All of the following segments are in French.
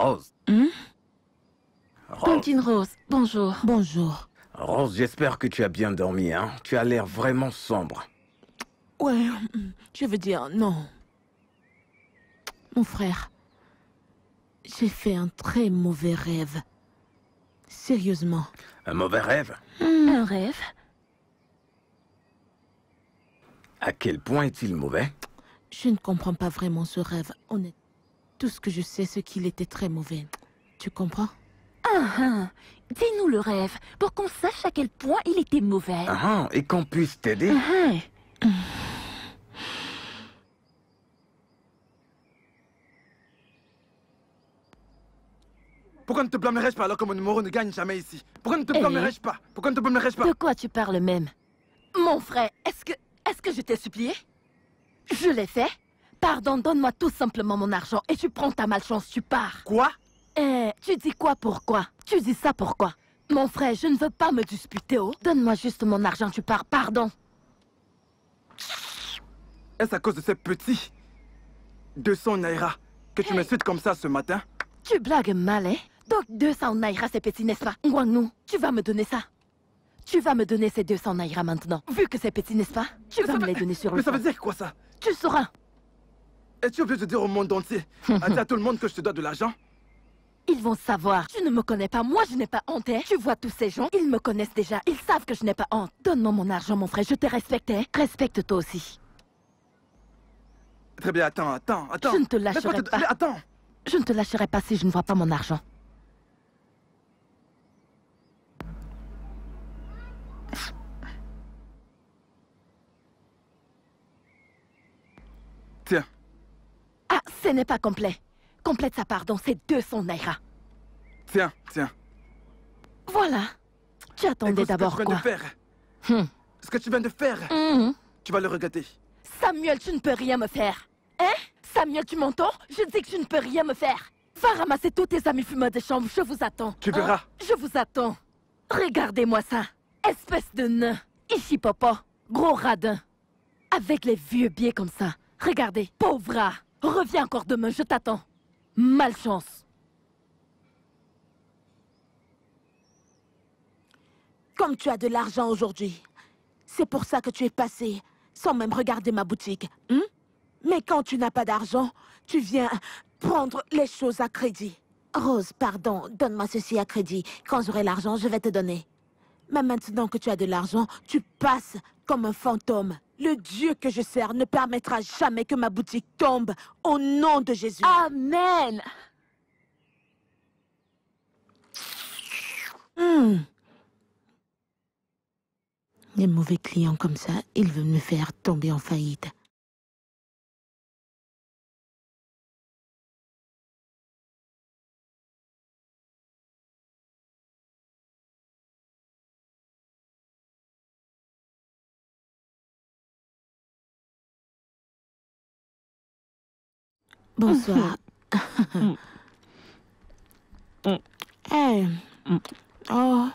Rose. Hein? Rose. bonjour. Bonjour. Rose, j'espère que tu as bien dormi, hein Tu as l'air vraiment sombre. Ouais, je veux dire, non. Mon frère, j'ai fait un très mauvais rêve. Sérieusement. Un mauvais rêve hmm. Un rêve À quel point est-il mauvais Je ne comprends pas vraiment ce rêve, honnêtement. Tout ce que je sais, c'est qu'il était très mauvais. Tu comprends ah, hein. Dis-nous le rêve, pour qu'on sache à quel point il était mauvais. Ah, ah, et qu'on puisse t'aider. Hein. Pourquoi ne te blâmerais-je pas alors que mon numéro ne gagne jamais ici Pourquoi ne te eh. blâmerais-je pas Pourquoi ne te blâmerais-je pas De quoi tu parles même Mon frère, est-ce que... est-ce que je t'ai supplié Je l'ai fait Pardon, donne-moi tout simplement mon argent et tu prends ta malchance, tu pars. Quoi Eh, tu dis quoi pourquoi Tu dis ça pourquoi Mon frère, je ne veux pas me disputer, oh. Donne-moi juste mon argent, tu pars, pardon. Est-ce à cause de ces petits 200 Naira que tu me eh. suites comme ça ce matin Tu blagues mal, hein Donc 200 Naira, c'est petit, n'est-ce pas Guangnou, tu vas me donner ça tu vas me donner ces 200 Naira maintenant. Vu que c'est petit, n'est-ce pas Tu vas me les donner sur le Mais ça veut dire quoi, ça Tu sauras es-tu obligé de dire au monde entier à à tout le monde que je te dois de l'argent Ils vont savoir. Tu ne me connais pas, moi je n'ai pas honte. Hein. Tu vois tous ces gens, ils me connaissent déjà. Ils savent que je n'ai pas honte. Donne-moi mon argent, mon frère. Je te respecte, hein. Respecte-toi aussi. Très bien, attends, attends, attends. Je ne te lâcherai pas. Attends Je ne te lâcherai pas si je ne vois pas mon argent. Ce n'est pas complet. Complète sa part dans ces 200 Naira. Tiens, tiens. Voilà. Tu attendais d'abord quoi hmm. Ce que tu viens de faire, hmm. tu vas le regretter. Samuel, tu ne peux rien me faire. Hein Samuel, tu m'entends Je dis que tu ne peux rien me faire. Va ramasser tous tes amis fumeurs de chambre, je vous attends. Tu verras. Hein? je vous attends. Regardez-moi ça. Espèce de nain. papa, Gros radin. Avec les vieux biais comme ça. Regardez, pauvre rat. Reviens encore demain, je t'attends. Malchance. Comme tu as de l'argent aujourd'hui, c'est pour ça que tu es passé, sans même regarder ma boutique. Hein? Mais quand tu n'as pas d'argent, tu viens prendre les choses à crédit. Rose, pardon, donne-moi ceci à crédit. Quand j'aurai l'argent, je vais te donner. Mais maintenant que tu as de l'argent, tu passes comme un fantôme. Le Dieu que je sers ne permettra jamais que ma boutique tombe au nom de Jésus. Amen. Hmm. Les mauvais clients comme ça, ils veulent me faire tomber en faillite. Bonsoir. Mm-hmm. Mm. Eh. Oh.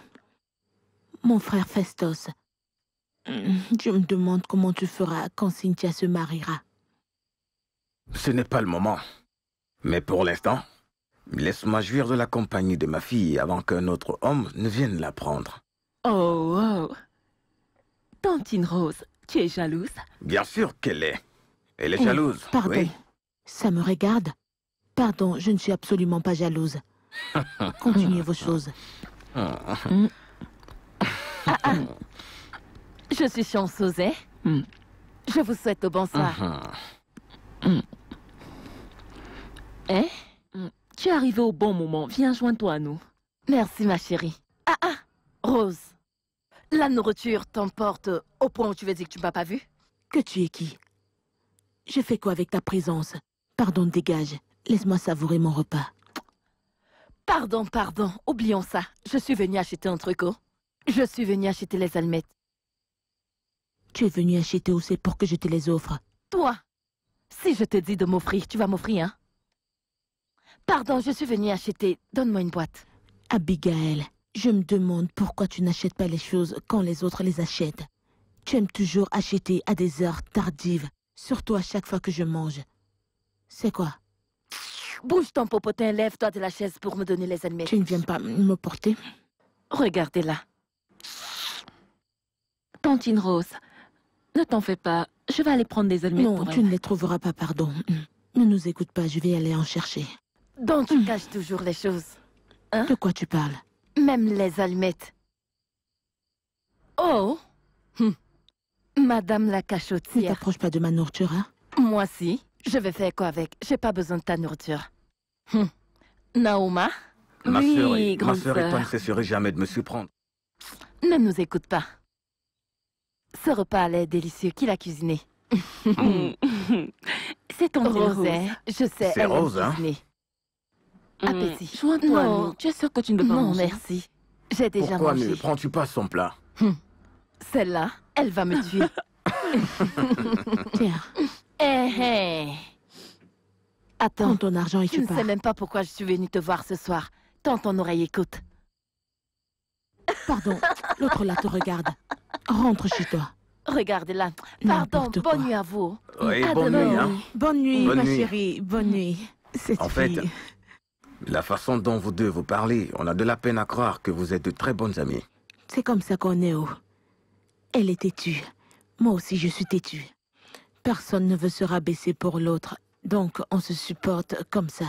Mon frère Festos. Mm. Je me demande comment tu feras quand Cynthia se mariera. Ce n'est pas le moment. Mais pour l'instant, laisse-moi jouir de la compagnie de ma fille avant qu'un autre homme ne vienne la prendre. Oh, oh. Tantine Rose, tu es jalouse Bien sûr qu'elle est. Elle est oh, jalouse. Pardon. Oui. Ça me regarde Pardon, je ne suis absolument pas jalouse. Continuez vos choses. Ah, ah. Je suis chanceuse, hein hmm. Je vous souhaite au bonsoir. Ah, hmm. Hein hmm. Tu es arrivée au bon moment. Viens, joins-toi à nous. Merci, ma chérie. Ah ah Rose, la nourriture t'emporte au point où tu veux dire que tu ne m'as pas vue Que tu es qui Je fais quoi avec ta présence Pardon, dégage. Laisse-moi savourer mon repas. Pardon, pardon. Oublions ça. Je suis venue acheter un truc, oh. Je suis venue acheter les almettes. Tu es venue acheter aussi pour que je te les offre Toi Si je te dis de m'offrir, tu vas m'offrir, hein Pardon, je suis venue acheter. Donne-moi une boîte. Abigail, je me demande pourquoi tu n'achètes pas les choses quand les autres les achètent. Tu aimes toujours acheter à des heures tardives, surtout à chaque fois que je mange. C'est quoi Bouge ton popotin, lève-toi de la chaise pour me donner les almettes. Tu ne viens pas me porter Regardez-la. Tantine Rose, ne t'en fais pas. Je vais aller prendre des allumettes Non, tu ne les trouveras pas, pardon. Ne nous écoute pas, je vais aller en chercher. Donc tu caches toujours les choses. Hein? De quoi tu parles Même les almettes. Oh hum. Madame la cachotière. Ne t'approche pas de ma nourriture, hein? Moi si. Je vais faire quoi avec J'ai pas besoin de ta nourriture. Hum. Naoma Ma oui, ma sœur et toi ne jamais de me surprendre. Ne nous écoute pas. Ce repas est délicieux. Qui l'a cuisiné C'est ton Rose. Je sais. C'est Rose, hein hmm. Appétit. toi non. Tu es sûre que tu ne peux pas Non, merci. J'ai déjà mangé. Pourquoi ne prends-tu pas son plat hum. Celle-là, elle va me tuer. Tiens. Eh hé eh. Attends, ton argent et tu, ne sais même pas pourquoi je suis venue te voir ce soir. Tant ton oreille écoute. Pardon, l'autre là te regarde. Rentre chez toi. Regarde-la. Pardon, bonne nuit à vous. Oui, bonne, nuit, hein. bonne nuit. Bonne ma nuit, chérie. Bonne nuit. en fait, la façon dont vous deux vous parlez, on a de la peine à croire que vous êtes de très bonnes amies. C'est comme ça qu'on est, où? Oh. Elle est têtue. Moi aussi, je suis têtue. Personne ne veut se rabaisser pour l'autre, donc on se supporte comme ça.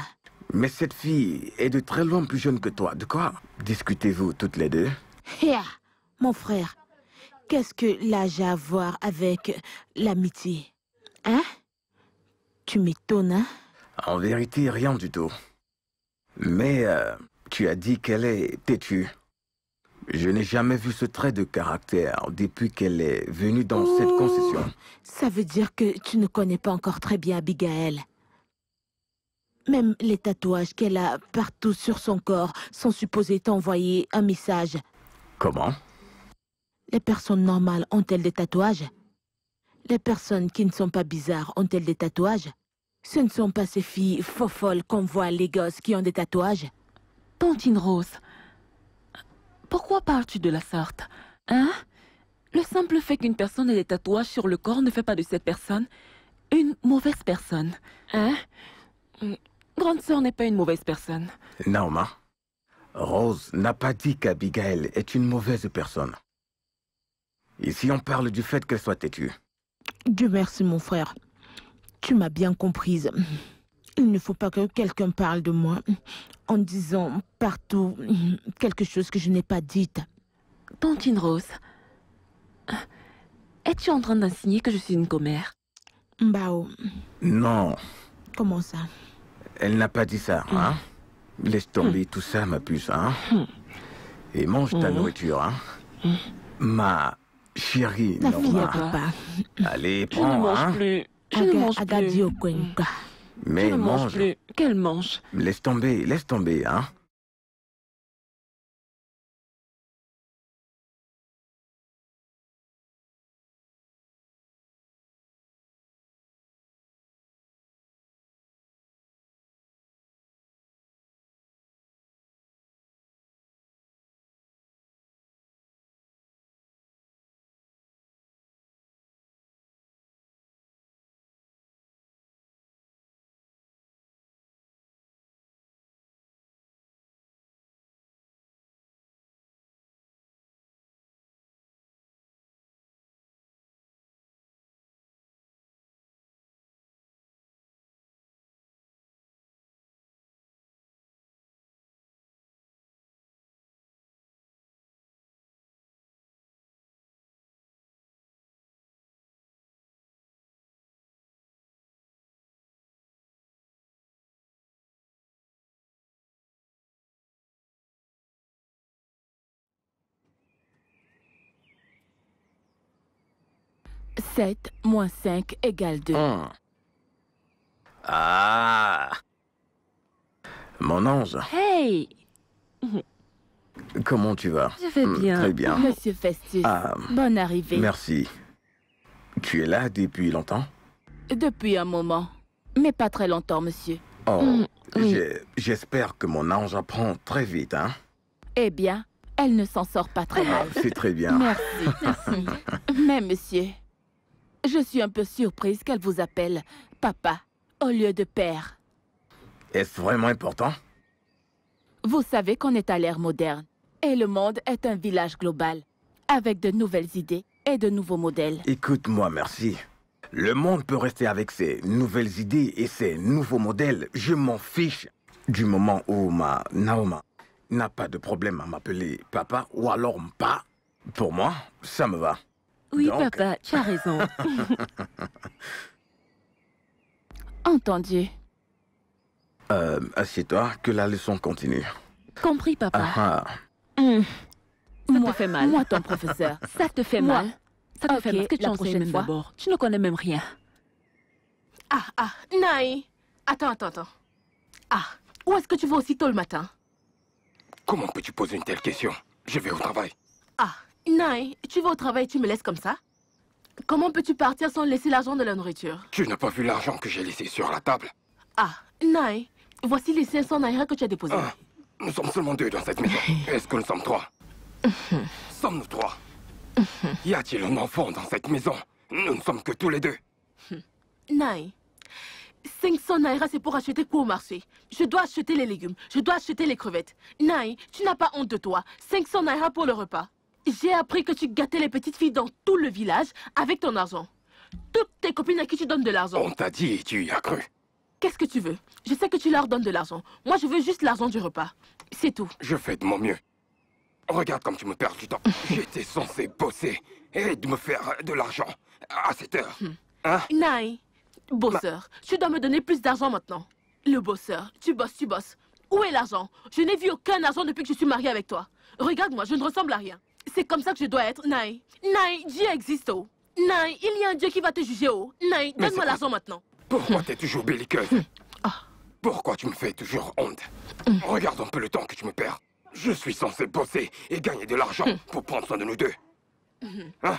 Mais cette fille est de très loin plus jeune que toi, de quoi Discutez-vous toutes les deux yeah, Mon frère, qu'est-ce que l'âge a à voir avec l'amitié Hein Tu m'étonnes, hein En vérité, rien du tout. Mais euh, tu as dit qu'elle est têtue. Je n'ai jamais vu ce trait de caractère depuis qu'elle est venue dans cette oh. concession. Ça veut dire que tu ne connais pas encore très bien Abigail. Même les tatouages qu'elle a partout sur son corps sont supposés t'envoyer un message. Comment Les personnes normales ont-elles des tatouages Les personnes qui ne sont pas bizarres ont-elles des tatouages Ce ne sont pas ces filles faux folles qu'on voit les gosses qui ont des tatouages. Pantin Rose, pourquoi parles-tu de la sorte Hein Le simple fait qu'une personne ait des tatouages sur le corps ne fait pas de cette personne une mauvaise personne. Hein Grande sœur n'est pas une mauvaise personne. Naoma, Rose n'a pas dit qu'Abigail est une mauvaise personne. Ici, on parle du fait qu'elle soit têtue. Dieu merci, mon frère. Tu m'as bien comprise. Il ne faut pas que quelqu'un parle de moi en disant partout quelque chose que je n'ai pas dite. Tantine Rose, es-tu en train d'insigner que je suis une commère Bao. Non. Comment ça Elle n'a pas dit ça, hein Laisse tomber tout ça, ma puce, hein Et mange ta mm. nourriture, hein mm. Ma chérie, La Allez, prends, je ne mange hein? plus. Je ne mange plus. Mais mange. Quelle mange. Laisse tomber, laisse tomber, hein 7 moins 5 égale 2. Hmm. Ah Mon ange Hey Comment tu vas Je vais hmm, bien. très bien. Monsieur Festus, ah. bonne arrivée. Merci. Tu es là depuis longtemps Depuis un moment, mais pas très longtemps, monsieur. Oh, hmm, j'espère que mon ange apprend très vite, hein Eh bien, elle ne s'en sort pas très ah, mal. C'est très bien. Merci. Merci. Mais monsieur, je suis un peu surprise qu'elle vous appelle papa au lieu de père. Est-ce vraiment important Vous savez qu'on est à l'ère moderne et le monde est un village global avec de nouvelles idées et de nouveaux modèles. Écoute-moi, merci. Le monde peut rester avec ses nouvelles idées et ses nouveaux modèles. Je m'en fiche du moment où ma Naoma n'a pas de problème à m'appeler papa ou alors pas. Pour moi, ça me va. Oui, papa, tu as raison. Entendu. Euh, assieds-toi, que la leçon continue. Compris, papa. Ah, ah. Hum. Ça moi, te fait mal. Moi, ton professeur. Ça te fait mal. Ça te fait mal. Que tu la prochaine fois. D'abord. Tu ne connais même rien. Ah, ah, Naï. Attends, attends, attends. Ah, où est-ce que tu vas aussi tôt le matin Comment peux-tu poser une telle question Je vais au travail. Ah, Naï, tu vas au travail et tu me laisses comme ça Comment peux-tu partir sans laisser l'argent de la nourriture Tu n'as pas vu l'argent que j'ai laissé sur la table Ah, Naï, voici les 500 naira que tu as déposés. Ah, nous sommes seulement deux dans cette maison. Est-ce que nous sommes trois Sommes-nous trois Y a-t-il un enfant dans cette maison Nous ne sommes que tous les deux. Naï, 500 naira, c'est pour acheter quoi au marché Je dois acheter les légumes, je dois acheter les crevettes. Naï, tu n'as pas honte de toi. 500 naira pour le repas. J'ai appris que tu gâtais les petites filles dans tout le village avec ton argent. Toutes tes copines à qui tu donnes de l'argent. On t'a dit et tu y as cru. Qu'est-ce que tu veux Je sais que tu leur donnes de l'argent. Moi, je veux juste l'argent du repas. C'est tout. Je fais de mon mieux. Regarde comme tu me perds du temps. J'étais censé bosser et de me faire de l'argent à cette heure. Hmm. Hein bosseur, tu dois me donner plus d'argent maintenant. Le bosseur, tu bosses, tu bosses. Où est l'argent Je n'ai vu aucun argent depuis que je suis mariée avec toi. Regarde-moi, je ne ressemble à rien. C'est comme ça que je dois être, Naï. Naï, Dieu existe, oh. Naï, il y a un Dieu qui va te juger, oh. Naï, donne-moi l'argent maintenant. Pourquoi es toujours belliqueuse hmm. ah. Pourquoi tu me fais toujours honte hmm. Regarde un peu le temps que tu me perds. Je suis censé bosser et gagner de l'argent hmm. pour prendre soin de nous deux. Hein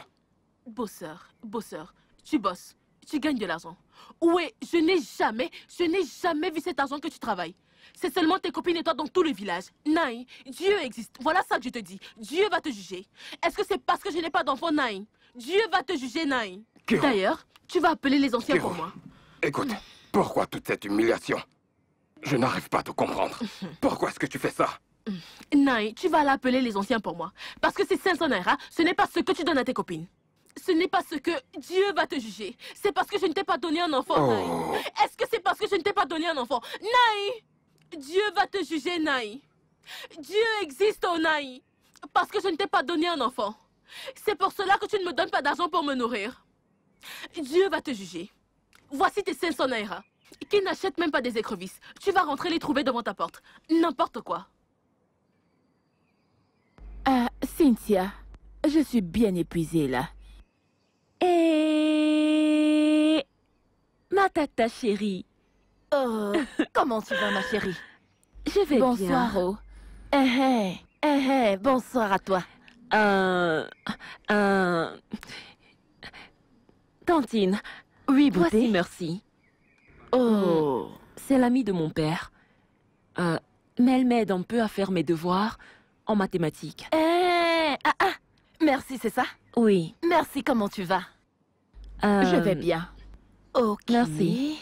bosseur, bosseur, tu bosses, tu gagnes de l'argent. Oui, je n'ai jamais, je n'ai jamais vu cet argent que tu travailles. C'est seulement tes copines et toi dans tout le village. Naï, Dieu existe. Voilà ça que je te dis. Dieu va te juger. Est-ce que c'est parce que je n'ai pas d'enfant, Naï Dieu va te juger, Naï. D'ailleurs, tu vas appeler les anciens pour moi. Écoute, pourquoi toute cette humiliation Je n'arrive pas à te comprendre. Pourquoi est-ce que tu fais ça Naï, tu vas l'appeler les anciens pour moi. Parce que c'est 500 naira, ce n'est pas ce que tu donnes à tes copines. Ce n'est pas ce que Dieu va te juger. C'est parce que je ne t'ai pas donné un enfant, Naï. Oh. Est-ce que c'est parce que je ne t'ai pas donné un enfant Naï Dieu va te juger, Naï. Dieu existe, Onaï. Naï. Parce que je ne t'ai pas donné un enfant. C'est pour cela que tu ne me donnes pas d'argent pour me nourrir. Dieu va te juger. Voici tes 500 naira. Qui n'achète même pas des écrevisses. Tu vas rentrer les trouver devant ta porte. N'importe quoi. Ah, Cynthia, je suis bien épuisée là. Et... Ma tata, chérie, Oh, comment tu vas, ma chérie Je vais bien. Bonsoir, eh, eh, eh, eh, bonsoir à toi. Euh... euh Tantine. Oui, bon, Voici, merci. Oh. oh, c'est l'ami de mon père. Euh, mais elle m'aide un peu à faire mes devoirs en mathématiques. Eh, ah, ah, merci, c'est ça Oui. Merci, comment tu vas euh... Je vais bien. Ok. Merci.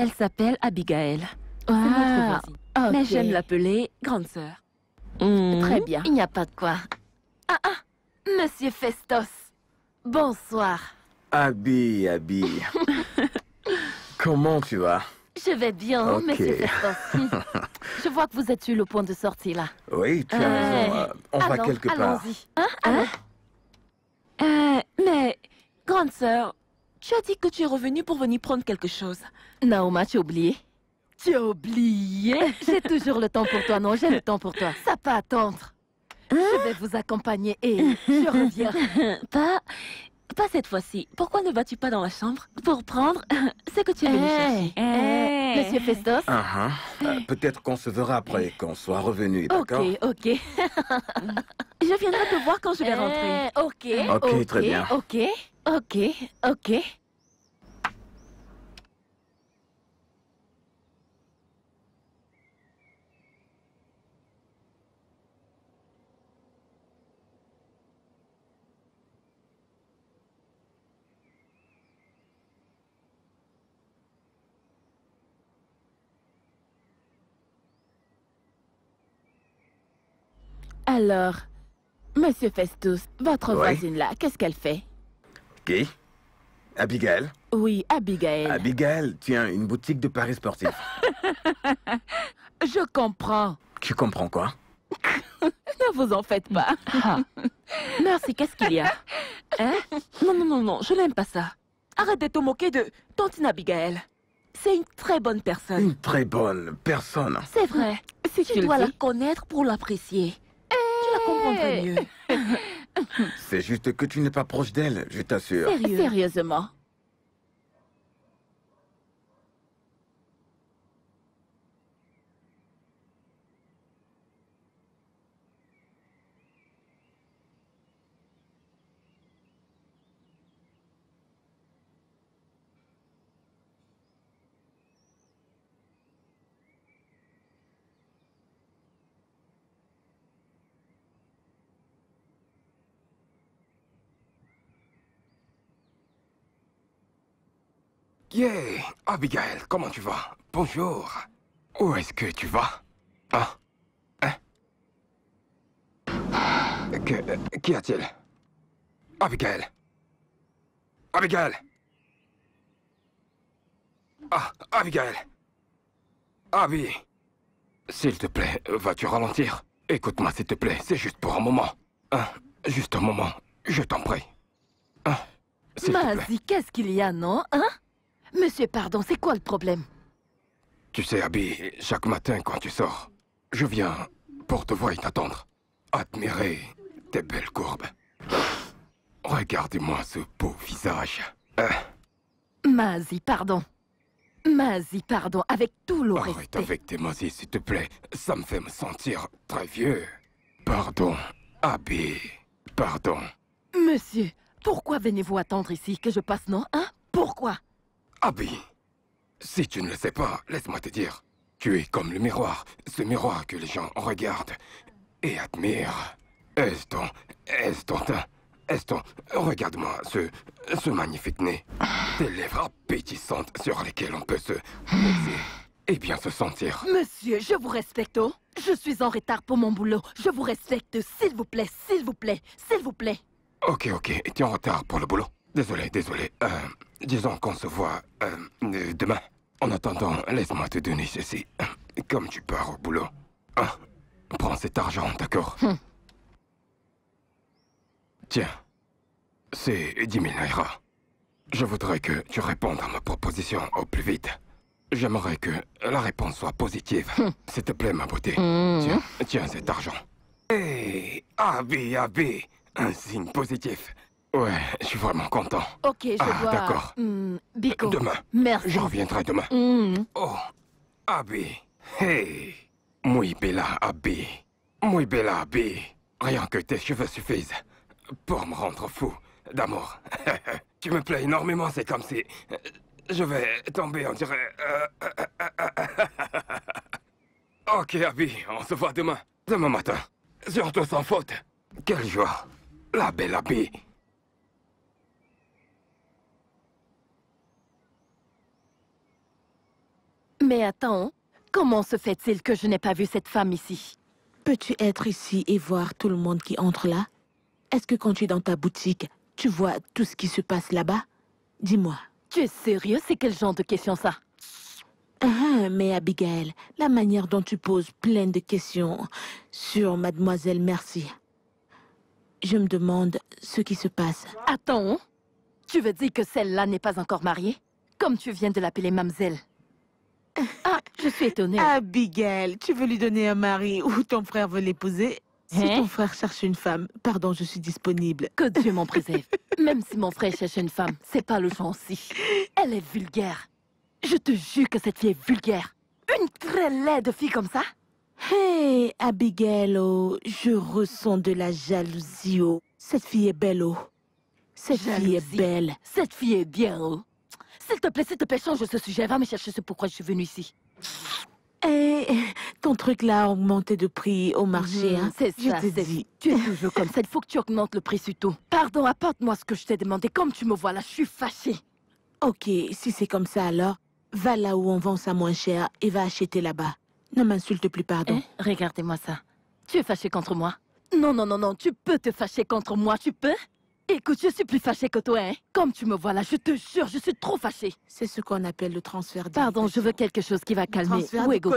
Elle s'appelle Abigail. Ah, Mais j'aime l'appeler grande sœur. Hmm. Très bien. Il n'y a pas de quoi. Ah ah Monsieur Festos Bonsoir. Abby, Abby. Comment tu vas Je vais bien, monsieur Festos. Je vois que vous êtes eu le point de sortie, là. Oui, tu as raison. Euh, euh, on va quelque part. Allons-y. Hein, hein? Euh, mais, grande sœur, tu as dit que tu es revenu pour venir prendre quelque chose. Naoma, tu as oublié Tu as oublié J'ai toujours le temps pour toi, non, j'ai le temps pour toi. Ça pas attendre. Hein? Je vais vous accompagner et je reviens. Pas... Pas cette fois-ci. Pourquoi ne vas-tu pas dans la chambre pour prendre ce que tu es venu eh, chercher eh, eh. Monsieur Festos ah, hein. euh, Peut-être qu'on se verra après, qu'on soit revenu, d'accord Ok, ok. je viendrai te voir quand je vais rentrer. ok, ok, très bien. Ok. Ok, ok. Alors, Monsieur Festus, votre voisine là, qu'est-ce qu'elle fait Abigail Oui, Abigail. Abigail as une boutique de paris Sportif. Je comprends. Tu comprends quoi Ne vous en faites pas. Merci, qu'est-ce qu'il y a hein Non, non, non, non, je n'aime pas ça. Arrête de te moquer de Tantine Abigail. C'est une très bonne personne. Une très bonne personne. C'est vrai. Si tu, dois la connaître pour l'apprécier. tu la comprendras eh. mieux. C'est juste que tu n'es pas proche d'elle, je t'assure. Sérieusement Yeah Abigail, comment tu vas Bonjour. Où est-ce que tu vas Hein Hein que, Qu'y a-t-il Abigail Abigail Ah, Abigail Abby S'il te plaît, vas-tu ralentir Écoute-moi, s'il te plaît, c'est juste pour un moment. Hein Juste un moment, je t'en prie. Hein qu'est-ce qu'il y a, non Hein Monsieur, pardon, c'est quoi le problème Tu sais, Abby, chaque matin quand tu sors, je viens pour te voir et t'attendre. Admirer tes belles courbes. Regardez-moi ce beau visage. Hein? Mazie, Mazi, pardon. Mazi, pardon, avec tout le Arrête avec tes mazies, s'il te plaît. Ça me fait me sentir très vieux. Pardon, Abby. Pardon. Monsieur, pourquoi venez-vous attendre ici que je passe, non Hein Pourquoi Abby, ah si tu ne le sais pas, laisse-moi te dire. Tu es comme le miroir, ce miroir que les gens regardent et admirent. Est-ce ton... est-ce Est-ce ton... Regarde-moi ce... ce magnifique nez. Tes lèvres appétissantes sur lesquelles on peut se... et Eh bien, se sentir. Monsieur, je vous respecte, oh. Je suis en retard pour mon boulot. Je vous respecte, s'il vous plaît, s'il vous plaît, s'il vous plaît. Ok, ok. Tu es en retard pour le boulot Désolé, désolé. Euh, disons qu'on se voit euh, demain. En attendant, laisse-moi te donner ceci. Comme tu pars au boulot. Ah, prends cet argent, d'accord hmm. Tiens, c'est 10 000 naira. Je voudrais que tu répondes à ma proposition au plus vite. J'aimerais que la réponse soit positive. Hmm. S'il te plaît, ma beauté. Hmm. Tiens, tiens cet argent. Hé, hey, Abi, un signe positif. Ouais, je suis vraiment content. Ok, je ah, d'accord. Hmm, demain. Merci. Je reviendrai demain. Hmm. Oh, Abby. Hey. Muy bella Abby. Muy bella Abby. Rien que tes cheveux suffisent pour me rendre fou d'amour. tu me plais énormément, c'est comme si... Je vais tomber, on dirait... ok, Abby, on se voit demain. Demain matin. Surtout sans faute. Quelle joie. La belle Abby. Mais attends, comment se fait-il que je n'ai pas vu cette femme ici Peux-tu être ici et voir tout le monde qui entre là Est-ce que quand tu es dans ta boutique, tu vois tout ce qui se passe là-bas Dis-moi. Tu es sérieux C'est quel genre de question ça uh-huh, mais Abigail, la manière dont tu poses plein de questions sur Mademoiselle Merci. Je me demande ce qui se passe. Attends, tu veux dire que celle-là n'est pas encore mariée Comme tu viens de l'appeler Mamselle. Ah, je suis étonnée. Abigail, tu veux lui donner un mari ou ton frère veut l'épouser si hein? ton frère cherche une femme, pardon, je suis disponible. Que Dieu m'en préserve. Même si mon frère cherche une femme, c'est pas le genre aussi. Elle est vulgaire. Je te jure que cette fille est vulgaire. Une très laide fille comme ça. Hé, Abigail, oh, je ressens de la jalousie, oh. Cette fille est belle, oh. Cette fille est belle. Cette fille est bien, oh. S'il te plaît, s'il te plaît, change ce sujet. Va me chercher ce pourquoi je suis venue ici. eh ton truc là a augmenté de prix au marché, mhm, hein. C'est ça, Tu es toujours comme ça, il faut que tu augmentes le prix surtout. Pardon, apporte-moi ce que je t'ai demandé. Comme tu me vois là, je suis fâchée. Ok, si c'est comme ça alors, va là où on vend ça moins cher et va acheter là-bas. Ne m'insulte plus, pardon. Eh, regardez-moi ça. Tu es fâchée contre moi Non, non, non, non, tu peux te fâcher contre moi, tu peux Écoute, je suis plus fâchée que toi, hein Comme tu me vois là, je te jure, je suis trop fâchée. C'est ce qu'on appelle le transfert de... Pardon, je veux quelque chose qui va calmer Uego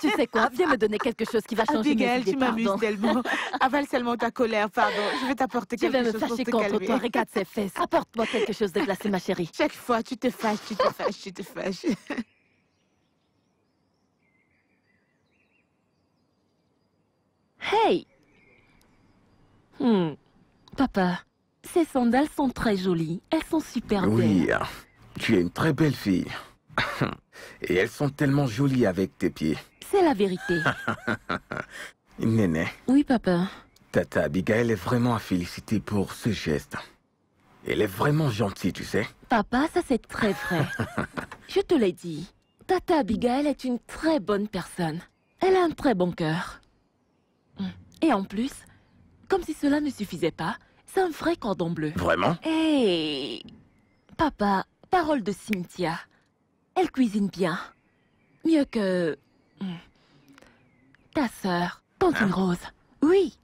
Tu sais quoi Viens me donner quelque chose qui va changer mes idées, tu m'amuses tellement. Avale seulement ta colère, pardon. Je vais t'apporter quelque chose pour te calmer. Je vais me fâcher contre toi, regarde ses fesses. Apporte-moi quelque chose de glacé, ma chérie. Chaque fois, tu te fâches, tu te fâches, tu te fâches. hey Hmm, papa... Ces sandales sont très jolies. Elles sont super belles. Oui, tu es une très belle fille. Et elles sont tellement jolies avec tes pieds. C'est la vérité. Néné. Oui, papa. Tata Abigail est vraiment à féliciter pour ce geste. Elle est vraiment gentille, tu sais. Papa, ça c'est très vrai. Je te l'ai dit. Tata Abigail est une très bonne personne. Elle a un très bon cœur. Et en plus, comme si cela ne suffisait pas, c'est un vrai cordon bleu. Vraiment Hé eh, Papa, parole de Cynthia. Elle cuisine bien. Mieux que... Hmm, ta sœur, Tantine ah. Rose. Oui.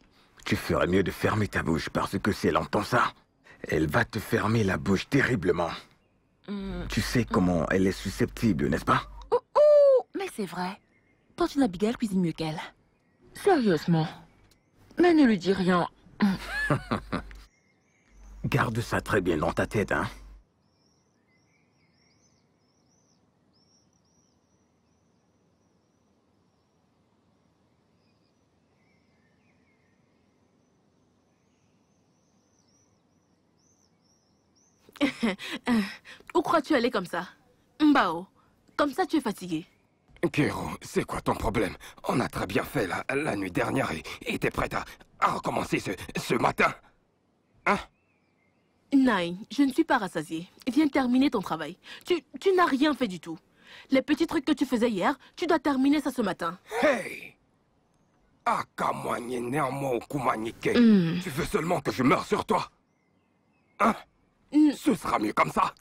Tu ferais mieux de fermer ta bouche parce que si elle entend ça, elle va te fermer la bouche terriblement. Hmm. Tu sais comment hmm. elle est susceptible, n'est-ce pas oh, oh, Mais c'est vrai. Tantine Abigail cuisine mieux qu'elle. Sérieusement. Mais ne lui dis rien. Garde ça très bien dans ta tête, hein. Où crois-tu aller comme ça Mbao, comme ça tu es fatigué. Kero, c'est quoi ton problème On a très bien fait la, nuit dernière et t'es prête à, à recommencer ce, ce matin Hein Naï, je ne suis pas rassasiée. Viens terminer ton travail. Tu, n'as rien fait du tout. Les petits trucs que tu faisais hier, tu dois terminer ça ce matin. Hey Kumanike. Hmm. Tu veux seulement que je meure sur toi Hein hmm. Ce sera mieux comme ça.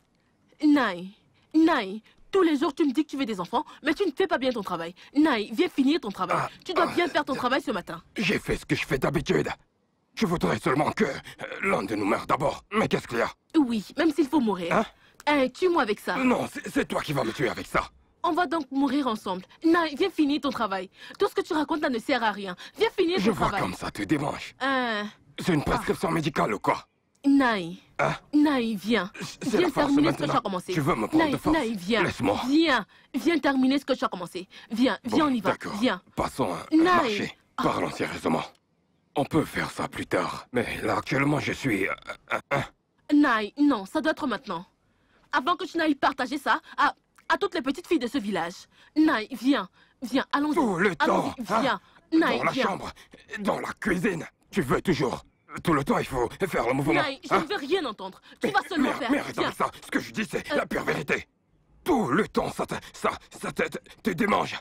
Naï, Naï, tous les jours, tu me dis que tu veux des enfants, mais tu ne fais pas bien ton travail. Naï, viens finir ton travail. Ah. tu dois bien ah. faire ton travail ce matin. J'ai fait ce que je fais d'habitude. Je voudrais seulement que euh, l'un de nous meurt d'abord. Mais qu'est-ce qu'il y a Oui, même s'il faut mourir. Hein Hein, tue-moi avec ça. Non, c'est toi qui vas me tuer avec ça. On va donc mourir ensemble. Naï, viens finir ton travail. Tout ce que tu racontes là ne sert à rien. Viens finir ton travail. Je vois comme ça tu démange. Hein C'est une prescription ah. médicale ou quoi Naï. Hein Naï, viens. Viens terminer ce que tu as commencé. Tu veux me prendre de force Naï, viens. Laisse-moi. Viens. Viens terminer ce que tu as commencé. Viens, viens, on y va. Viens. Passons à marcher. Parlons sérieusement. On peut faire ça plus tard, mais là, actuellement, je suis... Euh, euh, euh, hein. Naï, non, ça doit être maintenant. Avant que tu n'ailles partager ça à, à toutes les petites filles de ce village. Naï, viens, viens, allons-y. Tout le temps, hein. viens. Nay, dans la chambre, dans la cuisine. Tu veux toujours. Tout le temps, il faut faire le mouvement. Naï, je ne hein. veux rien entendre. Tu vas seulement faire. Mais ça. Ce que je dis, c'est la pure vérité. Tout le temps, ça te, ça, ça te, te, démange.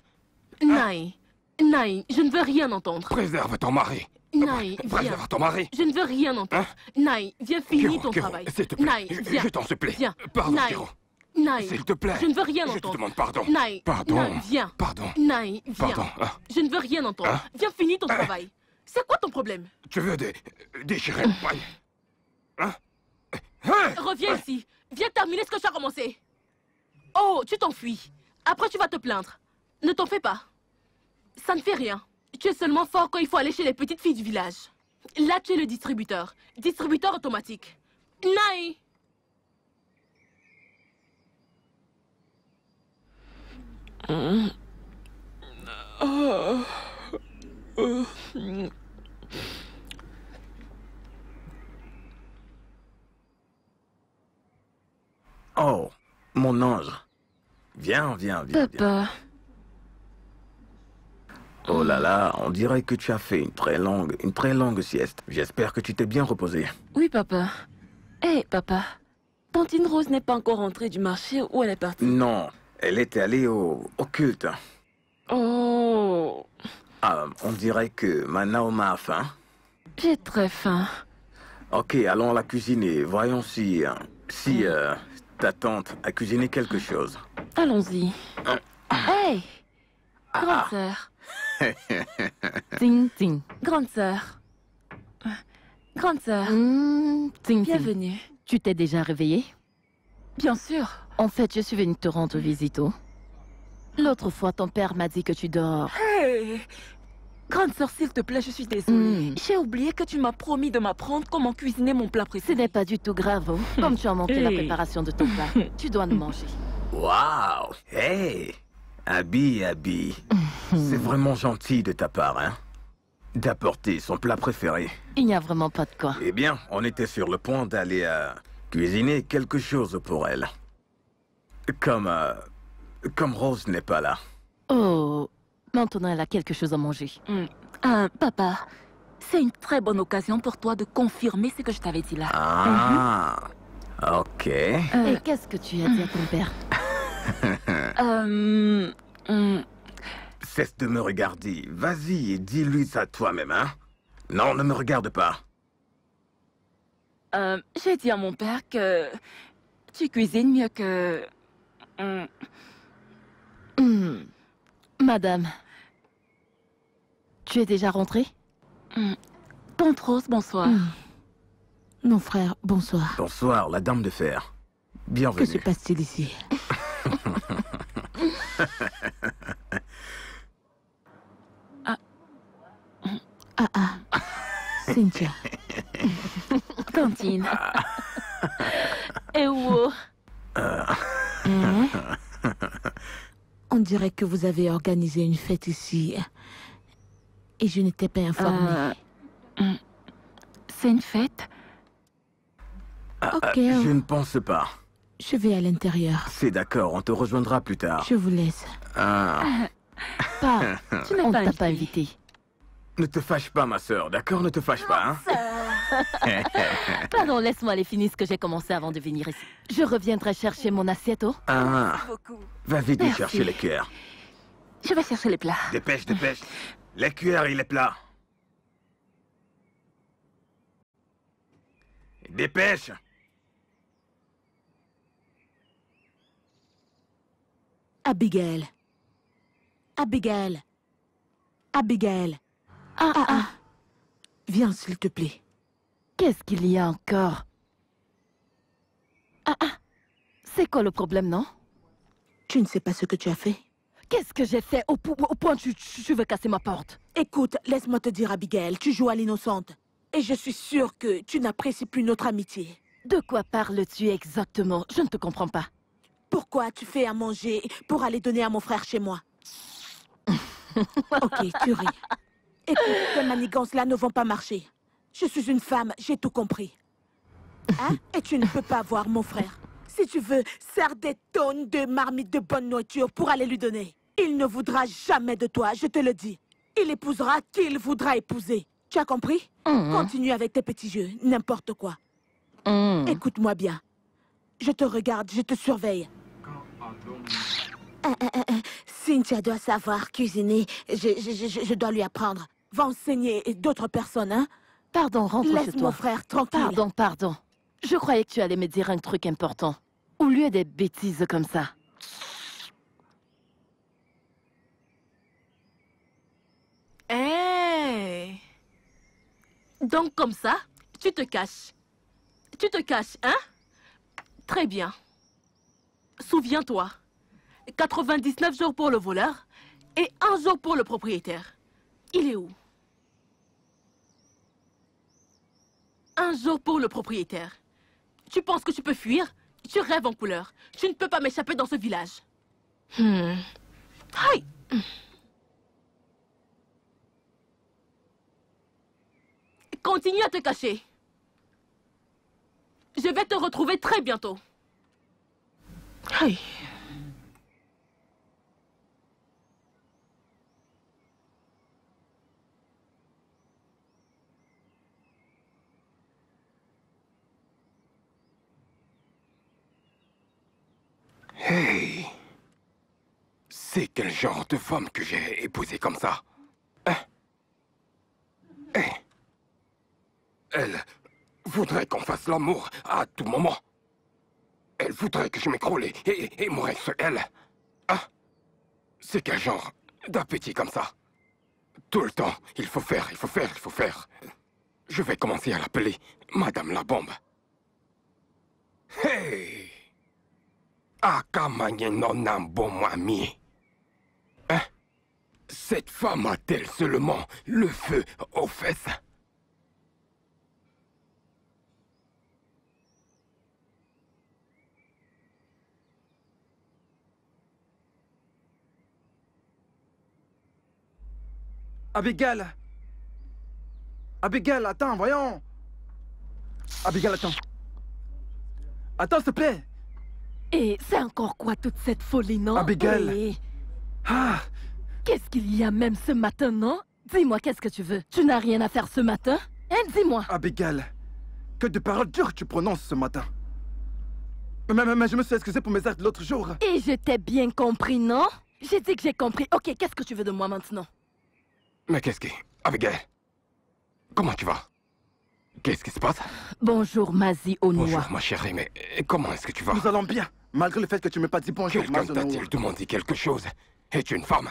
Naï, Nay, je ne veux rien entendre. Préserve ton mari. Naï, viens. ton mari. Je ne veux rien entendre. Hein Naï, viens, finir ton travail. S'il te plaît. Naï, viens. Je t'en supplie. Viens. Pardon, Naï. S'il te plaît. Je ne veux rien entendre. Je te demande pardon. Naï. Pardon. Naï, viens. Pardon. Naï, viens. Pardon. Hein. Je ne veux rien entendre. Hein. viens, finir ton hein. travail. C'est quoi ton problème Tu veux des... déchirer mon Hein Hein Reviens ici. Viens terminer ce que tu as commencé. Oh, tu t'enfuis. Après, tu vas te plaindre. Ne t'en fais pas. Ça ne fait rien. Tu es seulement fort quand il faut aller chez les petites filles du village. Là, tu es le distributeur. Distributeur automatique. Naï oh. mon ange. Viens, viens, viens. Papa. Oh là là, on dirait que tu as fait une très longue, une très longue sieste. J'espère que tu t'es bien reposé. Oui, papa. Hé, eh, papa. Tantine Rose n'est pas encore rentrée du marché où elle est partie. Non, elle était allée au, au culte. Oh. Ah, on dirait que Manaoma a faim. J'ai très faim. Ok, allons à la cuisiner. voyons si, euh, si mm. euh, ta tante a cuisiné quelque mm. chose. Allons-y. Hé, mm. hey, ah, ah. ting, ting. Grande sœur. Grande sœur. Hmm, Bienvenue. Tu t'es déjà réveillée Bien sûr. En fait, je suis venue te rendre visite. Oh. L'autre fois, ton père m'a dit que tu dors. Hey Grande sœur, s'il te plaît, je suis désolée. Hmm. J'ai oublié que tu m'as promis de m'apprendre comment cuisiner mon plat préféré. Ce n'est pas du tout grave, oh. comme tu as manqué la préparation de ton plat. tu dois nous manger. Wow Hey Abby, Abby, c'est vraiment gentil de ta part, hein D'apporter son plat préféré. Il n'y a vraiment pas de quoi. Eh bien, on était sur le point d'aller euh, cuisiner quelque chose pour elle. Comme... Euh, comme Rose n'est pas là. Oh, maintenant elle a quelque chose à manger. Hmm. Euh, papa, c'est une très bonne occasion pour toi de confirmer ce que je t'avais dit là. Ah, mhm. ok. Et qu'est-ce que tu as dit à ton père Euh, hmm. Cesse de me regarder. Vas-y et dis-lui ça toi-même, hein Non, ne me regarde pas. Euh, j'ai dit à mon père que tu cuisines mieux que... Hmm. Hmm. Madame, tu es déjà rentrée Pontros, bonsoir. Mon frère, bonsoir. Bonsoir, la dame de fer. Bienvenue. Que se passe-t-il ici ah. Ah ah. Cynthia. Et où Hein? On dirait que vous avez organisé une fête ici. Et je n'étais pas informée. Euh, c'est une fête ah, Ok. Euh, je ne pense pas. Je vais à l'intérieur. C'est d'accord, on te rejoindra plus tard. Je vous laisse. Ah. Pas, tu ne t'a pas invité. Ne te fâche pas, ma soeur, d'accord Ne te fâche pas, hein Pardon, laisse-moi aller finir ce que j'ai commencé avant de venir ici. Je reviendrai chercher mon assiette, oh Ah, va vite chercher les cuillères. Je vais chercher les plats. Dépêche, dépêche. Les cuillères et les plats. Dépêche Abigail. Abigail. Abigail. Ah, ah ah ah. Viens, s'il te plaît. Qu'est-ce qu'il y a encore Ah ah. C'est quoi le problème, non Tu ne sais pas ce que tu as fait Qu'est-ce que j'ai fait au, point que tu, veux casser ma porte Écoute, laisse-moi te dire, Abigail, tu joues à l'innocente. Et je suis sûre que tu n'apprécies plus notre amitié. De quoi parles-tu exactement Je ne te comprends pas. Pourquoi tu fais à manger pour aller donner à mon frère chez moi Ok, tu ris. Écoute, ces manigances-là ne vont pas marcher. Je suis une femme, j'ai tout compris. Hein Et tu ne peux pas voir mon frère. Si tu veux, sers des tonnes de marmites de bonne nourriture pour aller lui donner. Il ne voudra jamais de toi, je te le dis. Il épousera qui il voudra épouser. Tu as compris mm-hmm. Continue avec tes petits jeux, n'importe quoi. Mm. Écoute-moi bien. Je te regarde, je te surveille. Cynthia doit savoir cuisiner. Je, dois lui apprendre. Va enseigner d'autres personnes, hein Pardon, rentre chez toi. frère tranquille. Pardon, pardon. Je croyais que tu allais me dire un truc important. Au lieu des bêtises comme ça. Hey. Donc comme ça, tu te caches. Tu te caches, hein Très bien. Souviens-toi, 99 jours pour le voleur et un jour pour le propriétaire. Il est où Un jour pour le propriétaire. Tu penses que tu peux fuir Tu rêves en couleur. Tu ne peux pas m'échapper dans ce village. Hmm. Continue à te cacher. Je vais te retrouver très bientôt. Hey C'est quel genre de femme que j'ai épousée comme ça hein eh. Elle voudrait qu'on fasse l'amour à tout moment. Elle voudrait que je m'écroule et, et, sur elle. Ah C'est quel genre d'appétit comme ça Tout le temps, il faut faire, il faut faire, il faut faire. Je vais commencer à l'appeler Madame la Bombe. Hey Akamanye Hein Cette femme a-t-elle seulement le feu aux fesses Abigail Abigail, attends, voyons Abigail, attends Attends, s'il te plaît Et c'est encore quoi toute cette folie, non Abigail ah. Qu'est-ce qu'il y a même ce matin, non Dis-moi, qu'est-ce que tu veux Tu n'as rien à faire ce matin hein, dis-moi Abigail, que de paroles dures tu prononces ce matin mais, mais, mais, je me suis excusé pour mes actes l'autre jour Et je t'ai bien compris, non J'ai dit que j'ai compris. Ok, qu'est-ce que tu veux de moi maintenant mais qu'est-ce qui... elle Comment tu vas Qu'est-ce qui se passe Bonjour, Mazi Onua. Bonjour, ma chérie, mais comment est-ce que tu vas Nous allons bien, malgré le fait que tu ne m'aies pas dit bonjour, Quelqu'un t'a-t-il demandé quelque chose Es-tu une femme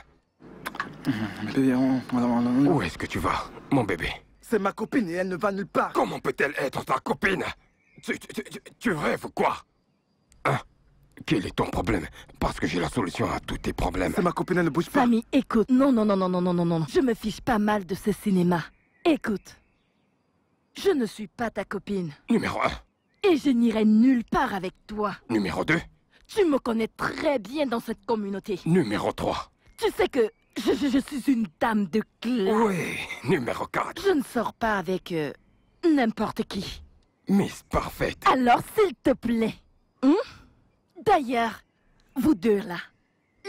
mmh, Où est-ce que tu vas, mon bébé C'est ma copine et elle ne va nulle part. Comment peut-elle être ta copine tu, tu, rêves ou quoi Hein quel est ton problème Parce que j'ai la solution à tous tes problèmes. C'est ma copine, elle ne bouge pas. Samy, écoute. Non, non, non, non, non, non, non, non. Je me fiche pas mal de ce cinéma. Écoute. Je ne suis pas ta copine. Numéro 1. Et je n'irai nulle part avec toi. Numéro 2. Tu me connais très bien dans cette communauté. Numéro 3. Tu sais que je, suis une dame de classe. Oui, numéro 4. Je ne sors pas avec euh, n'importe qui. Miss Parfaite. Alors, s'il te plaît. Hein D'ailleurs, vous deux là,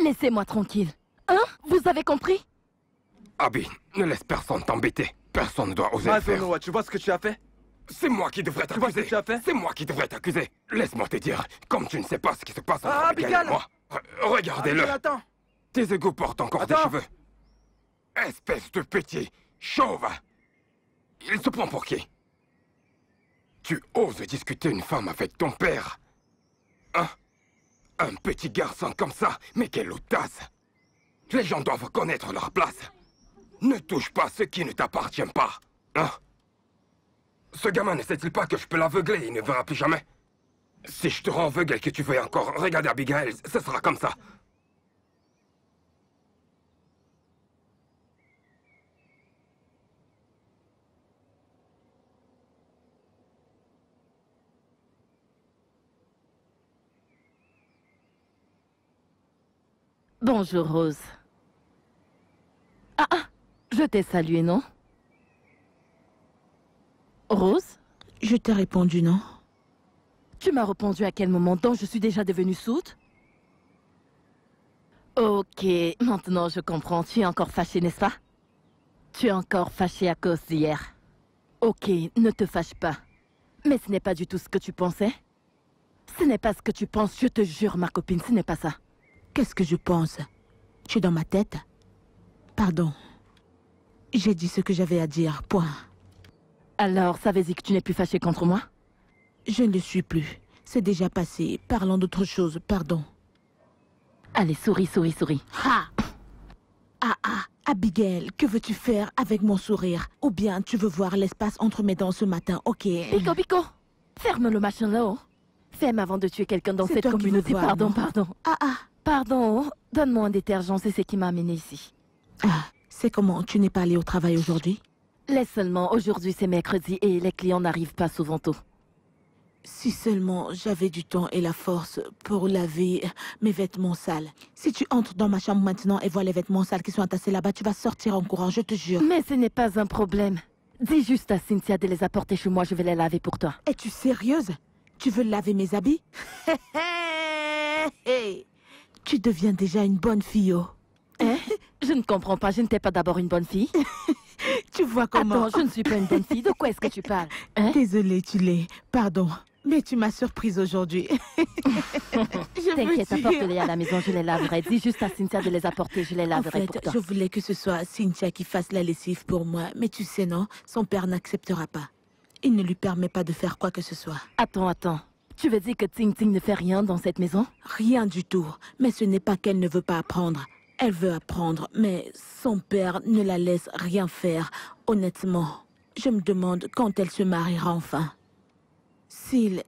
laissez-moi tranquille. Hein Vous avez compris Abby, ne laisse personne t'embêter. Personne ne doit oser le faire. Noah, tu vois ce que tu as fait C'est moi qui devrais t'accuser. C'est moi qui devrais t'accuser. Laisse-moi te dire, comme tu ne sais pas ce qui se passe entre ah, et moi. Regardez-le. Tes égouts portent encore des cheveux. Espèce de petit chauve. Il se prend pour qui Tu oses discuter une femme avec ton père Hein un petit garçon comme ça, mais quelle audace Les gens doivent connaître leur place. Ne touche pas ce qui ne t'appartient pas. Hein. Ce gamin ne sait-il pas que je peux l'aveugler et il ne verra plus jamais Si je te rends aveugle et que tu veux encore regarder Abigail, ce sera comme ça. Bonjour, Rose. Ah, ah Je t'ai salué, non Rose Je t'ai répondu, non Tu m'as répondu à quel moment Donc je suis déjà devenue soute? Ok, maintenant je comprends. Tu es encore fâchée, n'est-ce pas Tu es encore fâchée à cause d'hier. Ok, ne te fâche pas. Mais ce n'est pas du tout ce que tu pensais. Ce n'est pas ce que tu penses, je te jure, ma copine, ce n'est pas ça. Qu'est-ce que je pense Tu es dans ma tête Pardon. J'ai dit ce que j'avais à dire, point. Alors, savais-y que tu n'es plus fâché contre moi Je ne le suis plus. C'est déjà passé. Parlons d'autre chose, pardon. Allez, souris, souris, souris. Ha Ah ah, Abigail, que veux-tu faire avec mon sourire Ou bien tu veux voir l'espace entre mes dents ce matin, ok Pico, pico Ferme le machin là-haut. Ferme avant de tuer quelqu'un dans cette communauté, pardon, pardon. Ah ah Pardon, donne-moi un détergent, c'est ce qui m'a amené ici. Ah, c'est comment Tu n'es pas allé au travail aujourd'hui Laisse seulement, aujourd'hui c'est mercredi et les clients n'arrivent pas souvent tôt. Si seulement j'avais du temps et la force pour laver mes vêtements sales. Si tu entres dans ma chambre maintenant et vois les vêtements sales qui sont entassés là-bas, tu vas sortir en courant, je te jure. Mais ce n'est pas un problème. Dis juste à Cynthia de les apporter chez moi, je vais les laver pour toi. Es-tu sérieuse Tu veux laver mes habits Tu deviens déjà une bonne fille, oh. Hein Je ne comprends pas, je n'étais pas d'abord une bonne fille. tu vois comment... Attends, je ne suis pas une bonne fille, de quoi est-ce que tu parles hein? Désolée, tu l'es. Pardon, mais tu m'as surprise aujourd'hui. T'inquiète, apporte-les à la maison, je les laverai. Dis juste à Cynthia de les apporter, je les laverai je voulais que ce soit Cynthia qui fasse la lessive pour moi, mais tu sais non, son père n'acceptera pas. Il ne lui permet pas de faire quoi que ce soit. Attends, attends. Tu veux dire que Ting Ting ne fait rien dans cette maison Rien du tout. Mais ce n'est pas qu'elle ne veut pas apprendre. Elle veut apprendre, mais son père ne la laisse rien faire, honnêtement. Je me demande quand elle se mariera enfin. S'il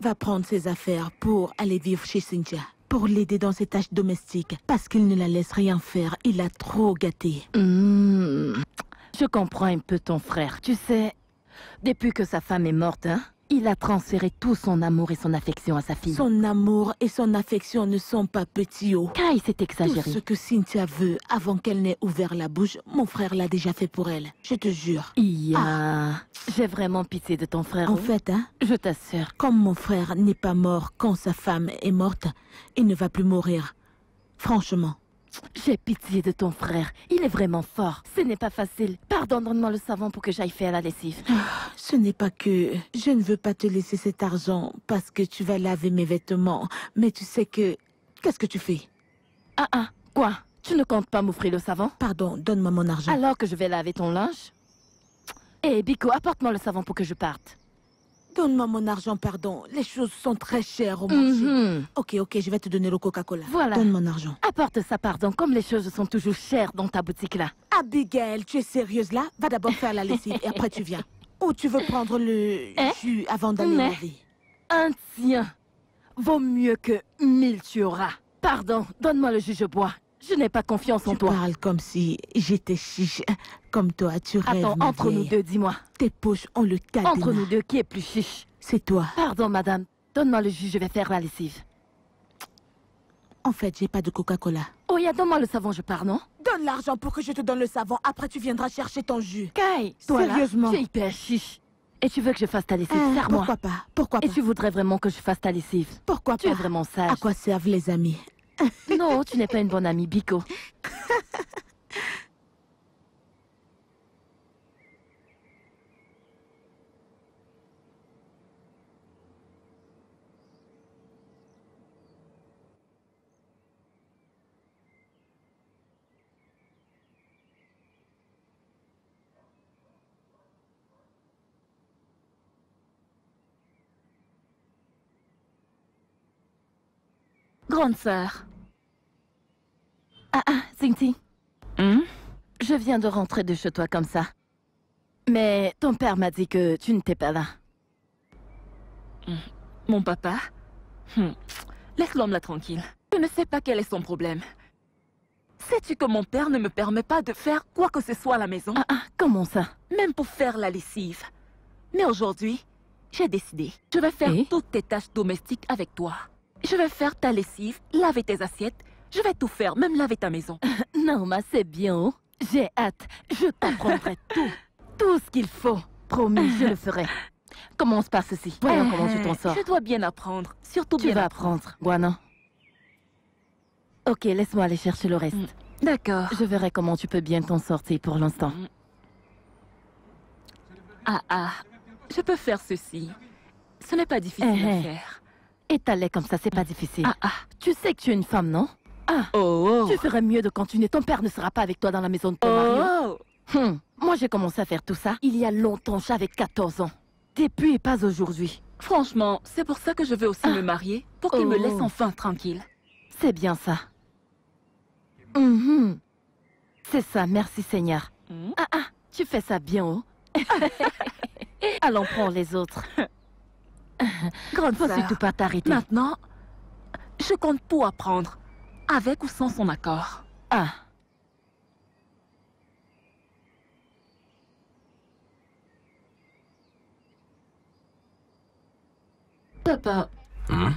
va prendre ses affaires pour aller vivre chez Cynthia, pour l'aider dans ses tâches domestiques, parce qu'il ne la laisse rien faire, il a trop gâté. Hmm. Je comprends un peu ton frère, tu sais. Depuis que sa femme est morte, hein, il a transféré tout son amour et son affection à sa fille. Son amour et son affection ne sont pas petits, hauts. Oh. Kai s'est exagéré. Tout ce que Cynthia veut avant qu'elle n'ait ouvert la bouche, mon frère l'a déjà fait pour elle. Je te jure. ah. j'ai vraiment pitié de ton frère. En fait, hein Je t'assure. Comme mon frère n'est pas mort quand sa femme est morte, il ne va plus mourir. Franchement. J'ai pitié de ton frère. Il est vraiment fort. Ce n'est pas facile. Pardon, donne-moi le savon pour que j'aille faire la lessive. Ah, ce n'est pas que je ne veux pas te laisser cet argent parce que tu vas laver mes vêtements. Mais tu sais que... Qu'est-ce que tu fais Ah ah, quoi Tu ne comptes pas m'offrir le savon Pardon, donne-moi mon argent. Alors que je vais laver ton linge Eh, Biko, apporte-moi le savon pour que je parte. Donne-moi mon argent, pardon. Les choses sont très chères au marché. Mhm. Ok, ok, je vais te donner le Coca-Cola. Voilà. Donne mon argent. Apporte ça, pardon, comme les choses sont toujours chères dans ta boutique là. Abigail, tu es sérieuse là Va d'abord faire la lessive et après tu viens. Ou tu veux prendre le hein? jus avant d'aller au mari Un tien vaut mieux que mille tu auras. Pardon, donne-moi le jus, je bois. Je n'ai pas confiance en toi. Tu parles comme si j'étais chiche comme toi, tu rêves. Attends, entre nous deux, dis-moi. Tes poches ont le cadenas. Entre nous deux, qui est plus chiche C'est toi. Pardon, madame. Donne-moi le jus, je vais faire la lessive. En fait, j'ai pas de Coca-Cola. Oh, y'a, donne-moi le savon, je pars, non Donne l'argent pour que je te donne le savon. Après, tu viendras chercher ton jus. Kai, toi sérieusement. tu es hyper chiche. Et tu veux que je fasse ta lessive euh, hein, moi Pourquoi pas Pourquoi pas Et tu voudrais vraiment que je fasse ta lessive Pourquoi pas Tu es vraiment sage. À quoi servent les amis Non, tu n'es pas une bonne amie, Biko. grande sœur. Ah ah, Zingti. Hmm? Je viens de rentrer de chez toi comme ça. Mais ton père m'a dit que tu n'étais pas là. Hmm. Mon papa hmm. laisse l'homme là tranquille. Je ne sais pas quel est son problème. Sais-tu que mon père ne me permet pas de faire quoi que ce soit à la maison ah, ah, comment ça Même pour faire la lessive. Mais aujourd'hui, j'ai décidé. Je vais faire toutes tes tâches domestiques avec toi. Je vais faire ta lessive, laver tes assiettes. Je vais tout faire, même laver ta maison. non, mais c'est bien. J'ai hâte. Je t'apprendrai tout. Tout ce qu'il faut. Promis, je le ferai. Commence par ceci. Voyons comment tu t'en sors. Eh, je dois bien apprendre. Surtout tu bien vas apprendre. Guana. Ok, laisse-moi aller chercher le reste. Mm. D'accord. Je verrai comment tu peux bien t'en sortir pour l'instant. Mm. Ah ah, je peux faire ceci. Ce n'est pas difficile à eh, eh. faire. Et t'allais comme ça, c'est pas difficile. Ah, ah. Tu sais que tu es une femme, non Ah. Oh, oh. Tu ferais mieux de continuer. Ton père ne sera pas avec toi dans la maison de ton mari. Oh. Hum. Moi, j'ai commencé à faire tout ça il y a longtemps. J'avais 14 ans. Depuis et pas aujourd'hui. Franchement, c'est pour ça que je veux aussi ah. me marier, pour qu'il me oh. laisse enfin tranquille. C'est bien ça. Hum, hum. C'est ça, merci Seigneur. Ah ah, tu fais ça bien, oh. Allons prendre les autres. Grande Faut surtout pas t'arrêter. Maintenant, je compte tout apprendre, avec ou sans son accord. Ah. Papa. Hein?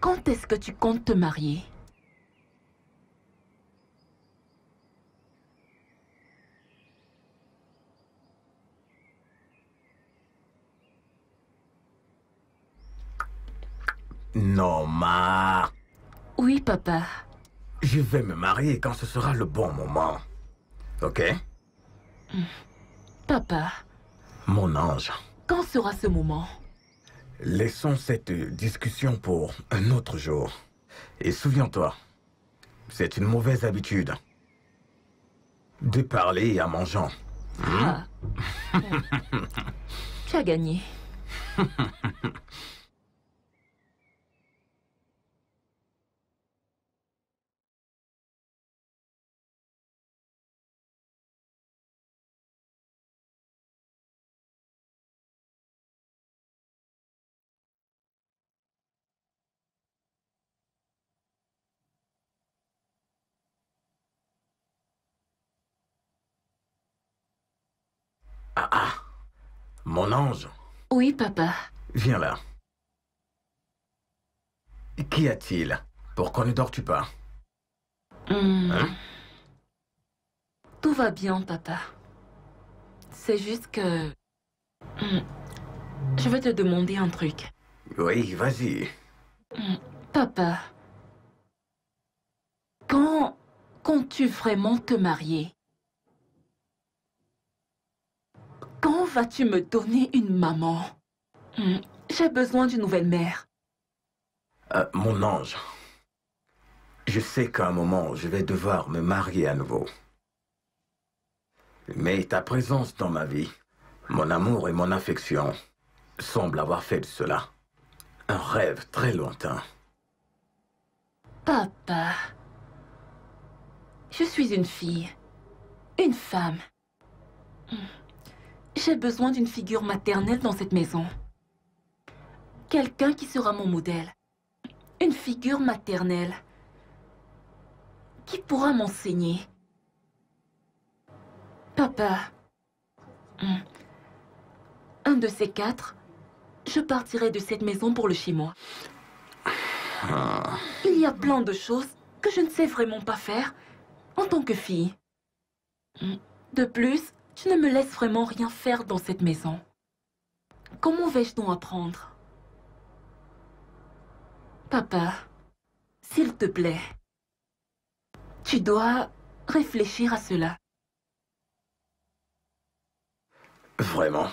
Quand est-ce que tu comptes te marier Norma Oui, papa. Je vais me marier quand ce sera le bon moment. Ok Papa. Mon ange. Quand sera ce moment Laissons cette discussion pour un autre jour. Et souviens-toi, c'est une mauvaise habitude. De parler à mangeant. Ah. Hmm? tu as gagné. Mon ange Oui, papa. Viens là. Qu'y a-t-il Pourquoi ne dors-tu pas hmm. hein? Tout va bien, papa. C'est juste que... Hmm, je vais te demander un truc. Oui, vas-y. Hmm, papa, quand... Comptes-tu vraiment te marier vas-tu me donner une maman hmm, J'ai besoin d'une nouvelle mère. Euh, mon ange, je sais qu'à un moment, je vais devoir me marier à nouveau. Mais ta présence dans ma vie, mon amour et mon affection semblent avoir fait de cela un rêve très lointain. Papa, je suis une fille, une femme. Hmm. J'ai besoin d'une figure maternelle dans cette maison. Quelqu'un qui sera mon modèle. Une figure maternelle. Qui pourra m'enseigner Papa. Hmm. Un de ces quatre, je partirai de cette maison pour le chinois. Ah. Il y a plein de choses que je ne sais vraiment pas faire en tant que fille. Hmm. De plus, tu ne me laisses vraiment rien faire dans cette maison. Comment vais-je donc apprendre Papa, s'il te plaît, tu dois réfléchir à cela. Vraiment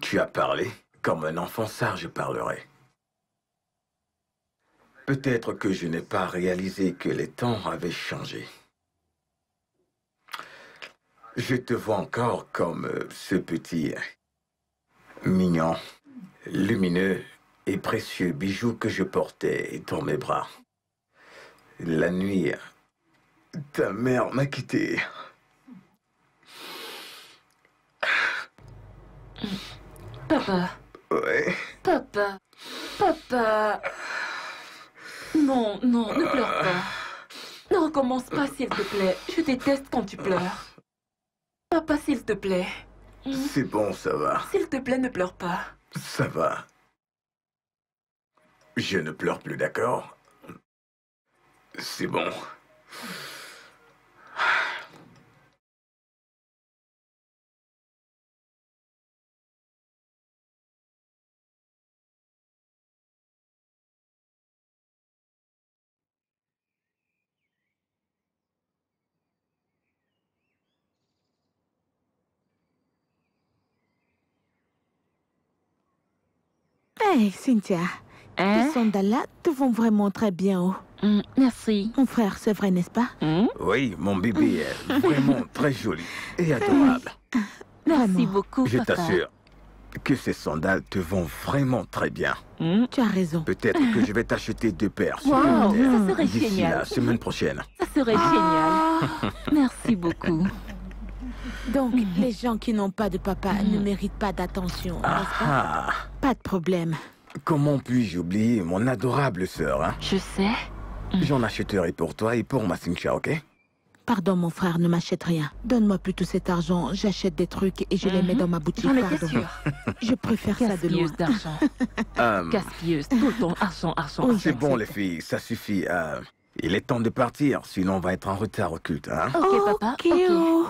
Tu as parlé comme un enfant sage parlerait. Peut-être que je n'ai pas réalisé que les temps avaient changé. Je te vois encore comme euh, ce petit euh, mignon, lumineux et précieux bijou que je portais dans mes bras. La nuit, ta mère m'a quitté. Papa. Oui Papa. Papa. Non, non, ne pleure pas. Ne recommence pas, s'il te plaît. Je déteste quand tu pleures. Papa, s'il te plaît. C'est bon, ça va. S'il te plaît, ne pleure pas. Ça va. Je ne pleure plus, d'accord C'est bon. Hey, Cynthia. ces hein? sandales-là te vont vraiment très bien haut. Oh. Mm, merci. Mon frère, c'est vrai, n'est-ce pas mm? Oui, mon bébé mm. est vraiment très joli et adorable. Merci beaucoup, beaucoup, Je t'assure que ces sandales te vont vraiment très bien. Tu as raison. Peut-être que je vais t'acheter deux paires wow, ça serait génial. la semaine prochaine. Ça serait ah. génial. Merci beaucoup. Donc, les gens qui n'ont pas de papa ne méritent pas d'attention, n'est-ce pas ah, ah. Pas de problème. Comment puis-je oublier mon adorable sœur, hein Je sais. J'en achèterai pour toi et pour ma Sincha, ok Pardon, mon frère, ne m'achète rien. Donne-moi plus plutôt cet argent, j'achète des trucs et je les mets dans ma boutique. Non, sûr. Je préfère ça de loin. d'argent. um... tout ton argent, argent. C'est bon, les filles, ça suffit. Euh, il est temps de partir, sinon on va être en retard au culte, hein Ok, papa, ok. Oh.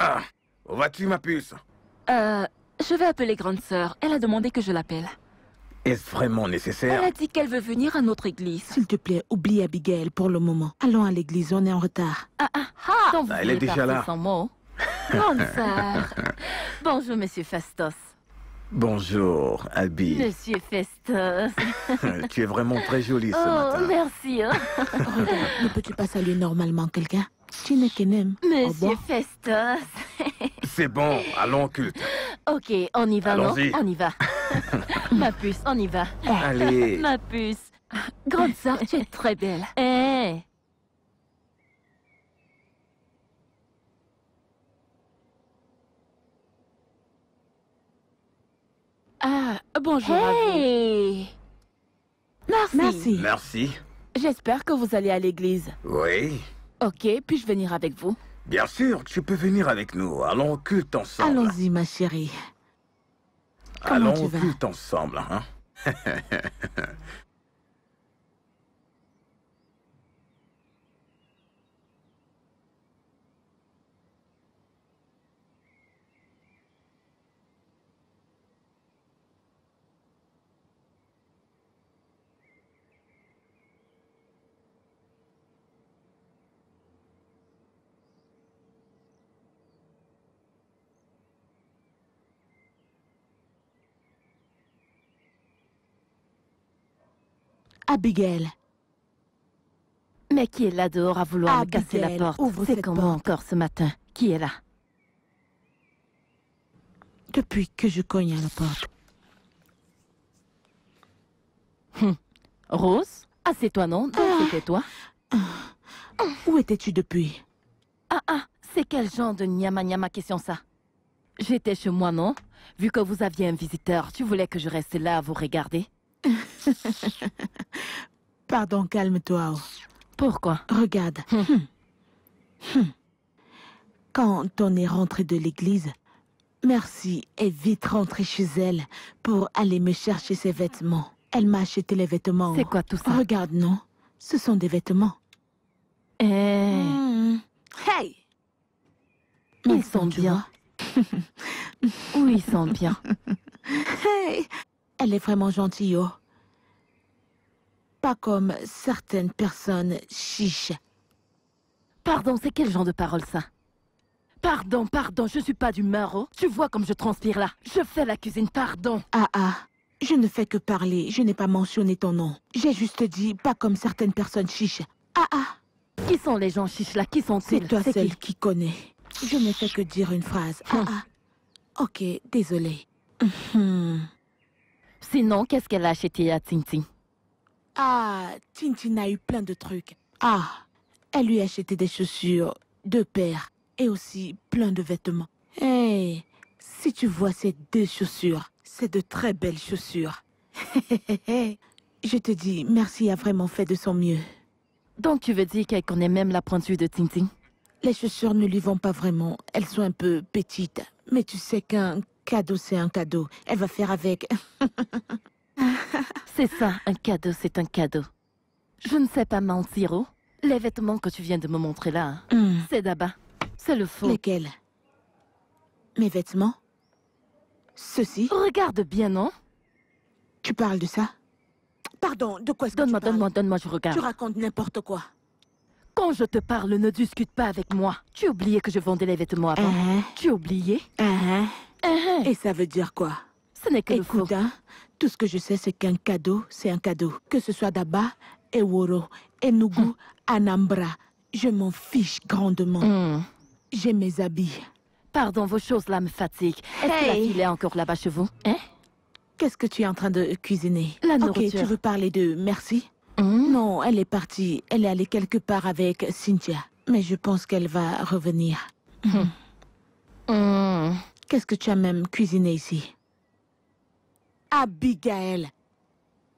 Ah, où vas-tu, ma puce Euh, je vais appeler grande sœur. Elle a demandé que je l'appelle. Est-ce vraiment nécessaire Elle a dit qu'elle veut venir à notre église. S'il te plaît, oublie Abigail pour le moment. Allons à l'église, on est en retard. Ah, ah, ah, ah, ah Elle est déjà là. grande sœur. Bonjour, monsieur Fastos. Bonjour, Abby. Monsieur Festos. tu es vraiment très jolie ce oh, matin. Oh, merci. Hein. ne peux-tu pas saluer normalement quelqu'un – Tu Monsieur Festos. C'est bon, allons culte. Ok, on y va, non On y va. Ma puce, on y va. Allez. Ma puce. Grande sœur, tu es très belle. Eh. Ah, bonjour Merci. Merci. Merci. J'espère que vous allez à l'église. Oui. Ok, puis-je venir avec vous Bien sûr, tu peux venir avec nous. Allons au culte ensemble. Allons-y, ma chérie. Allons au culte ensemble, hein Abigail. Mais qui est là dehors à vouloir me casser la porte C'est comment encore ce matin Qui est là Depuis que je cogne à la porte. Hum. Rose assez ah, toi non, ah. C'était toi Où étais-tu depuis Ah ah, c'est quel genre de nyama nyama question ça J'étais chez moi, non Vu que vous aviez un visiteur, tu voulais que je reste là à vous regarder Pardon, calme-toi. Pourquoi Regarde. Hum. Hum. Hum. Quand on est rentré de l'église, Merci est vite rentré chez elle pour aller me chercher ses vêtements. Elle m'a acheté les vêtements. C'est quoi tout ça Regarde, non Ce sont des vêtements. Eh. Hey. Ils, sont, bien. oui, ils sont bien. hey elle est vraiment gentille, oh. Pas comme certaines personnes chiches. Pardon, c'est quel genre de parole ça Pardon, pardon, je suis pas du maro. Oh. Tu vois comme je transpire là. Je fais la cuisine, pardon. Ah ah, je ne fais que parler, je n'ai pas mentionné ton nom. J'ai juste dit pas comme certaines personnes chiches. Ah ah Qui sont les gens chiches là Qui sont-ils C'est toi celle qui... connais. Je ne fais que dire une phrase. Ah hum. ah. Ok, désolé. Hum, hum. Sinon, qu'est-ce qu'elle a acheté à Tintin Ah, Tintin a eu plein de trucs. Ah, elle lui a acheté des chaussures, deux paires, et aussi plein de vêtements. Hé, si tu vois ces deux chaussures, c'est de très belles chaussures. Je te dis, Merci a vraiment fait de son mieux. Donc tu veux dire qu'elle connaît même la de Tintin Les chaussures ne lui vont pas vraiment. Elles sont un peu petites. Mais tu sais qu'un cadeau, c'est un cadeau. Elle va faire avec. c'est ça, un cadeau, c'est un cadeau. Je ne sais pas mentir. Oh. Les vêtements que tu viens de me montrer là, hmm. c'est d'abat. C'est le faux. Lesquels Mes vêtements Ceci Regarde bien, non Tu parles de ça Pardon, de quoi est-ce que tu Donne-moi, donne-moi, donne-moi, je regarde. Tu racontes n'importe quoi. Quand je te parle, ne discute pas avec moi. Tu oubliais que je vendais les vêtements avant. Uh-huh. Tu oubliais uh-huh. Uh-huh. Et ça veut dire quoi Ce n'est que Écoute, hein. tout ce que je sais, c'est qu'un cadeau, c'est un cadeau. Que ce soit d'Aba, Eworo, Enugu, hmm. Anambra, je m'en fiche grandement. Hmm. J'ai mes habits. Pardon, vos choses là me fatiguent. Est-ce qu'il est encore là-bas chez vous hein Qu'est-ce que tu es en train de cuisiner La nourriture. Ok, tu veux parler de merci Hein? Non, elle est partie. Elle est allée quelque part avec Cynthia. Mais je pense qu'elle va revenir. Hum. Hum. Qu'est-ce que tu as même cuisiné ici Abigail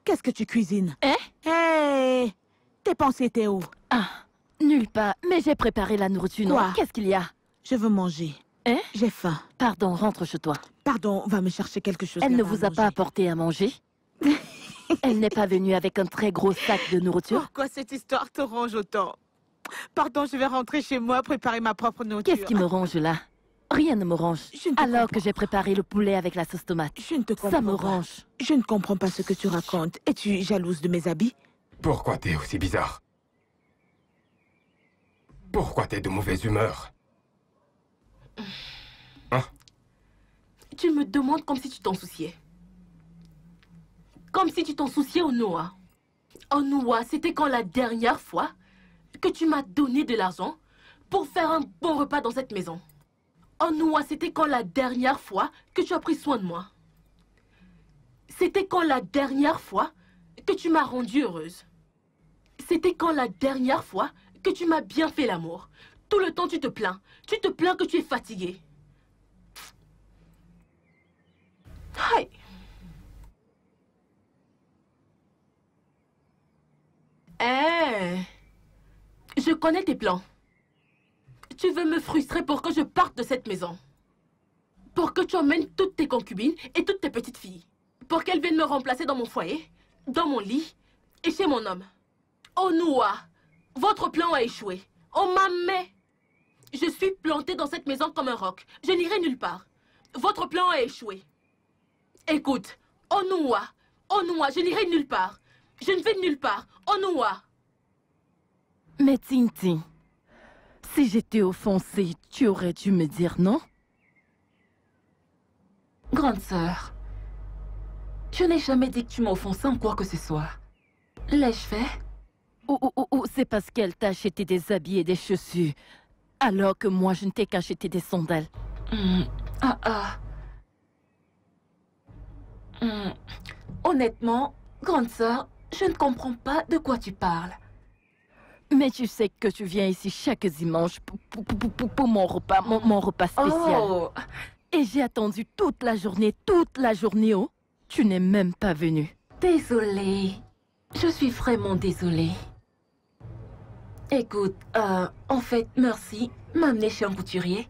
Qu'est-ce que tu cuisines Eh Eh Tes pensées étaient où Ah, nulle part. Mais j'ai préparé la nourriture. Quoi Qu'est-ce qu'il y a Je veux manger. Eh J'ai faim. Pardon, rentre chez toi. Pardon, va me chercher quelque chose. Elle ne vous a pas apporté à manger elle n'est pas venue avec un très gros sac de nourriture. Pourquoi cette histoire te range autant Pardon, je vais rentrer chez moi préparer ma propre nourriture. Qu'est-ce qui me range là Rien ne me range. Alors que j'ai préparé le poulet avec la sauce tomate. Je ne te Ça me range. Je ne comprends pas ce que tu racontes. Es-tu jalouse de mes habits Pourquoi t'es aussi bizarre Pourquoi t'es de mauvaise humeur Tu me demandes comme si tu t'en souciais. Comme si tu t'en souciais, Au Onoa, c'était quand la dernière fois que tu m'as donné de l'argent pour faire un bon repas dans cette maison Onoa, c'était quand la dernière fois que tu as pris soin de moi C'était quand la dernière fois que tu m'as rendue heureuse C'était quand la dernière fois que tu m'as bien fait l'amour Tout le temps, tu te plains. Tu te plains que tu es fatiguée. Eh, je connais tes plans. Tu veux me frustrer pour que je parte de cette maison. Pour que tu emmènes toutes tes concubines et toutes tes petites filles. Pour qu'elles viennent me remplacer dans mon foyer, dans mon lit et chez mon homme. Oh, Noa, votre plan a échoué. Oh Mamé, je suis plantée dans cette maison comme un roc. Je n'irai nulle part. Votre plan a échoué. Écoute, oh, Onoua, oh, je n'irai nulle part. Je ne vais nulle part. noir. Mais Tintin, si j'étais offensée, tu aurais dû me dire non Grande sœur, Je n'ai jamais dit que tu m'as en quoi que ce soit. L'ai-je fait Oh, c'est parce qu'elle t'a acheté des habits et des chaussures, alors que moi je ne t'ai qu'acheté des sandales. Hmm. Ah, ah. Hmm. Honnêtement, grande sœur, je ne comprends pas de quoi tu parles. Mais tu sais que tu viens ici chaque dimanche pour, mon repas, mon, repas spécial. Oh. Et j'ai attendu toute la journée, toute la journée, oh Tu n'es même pas venu. Désolée. Je suis vraiment désolée. Écoute, euh, en fait, merci m'amener chez un couturier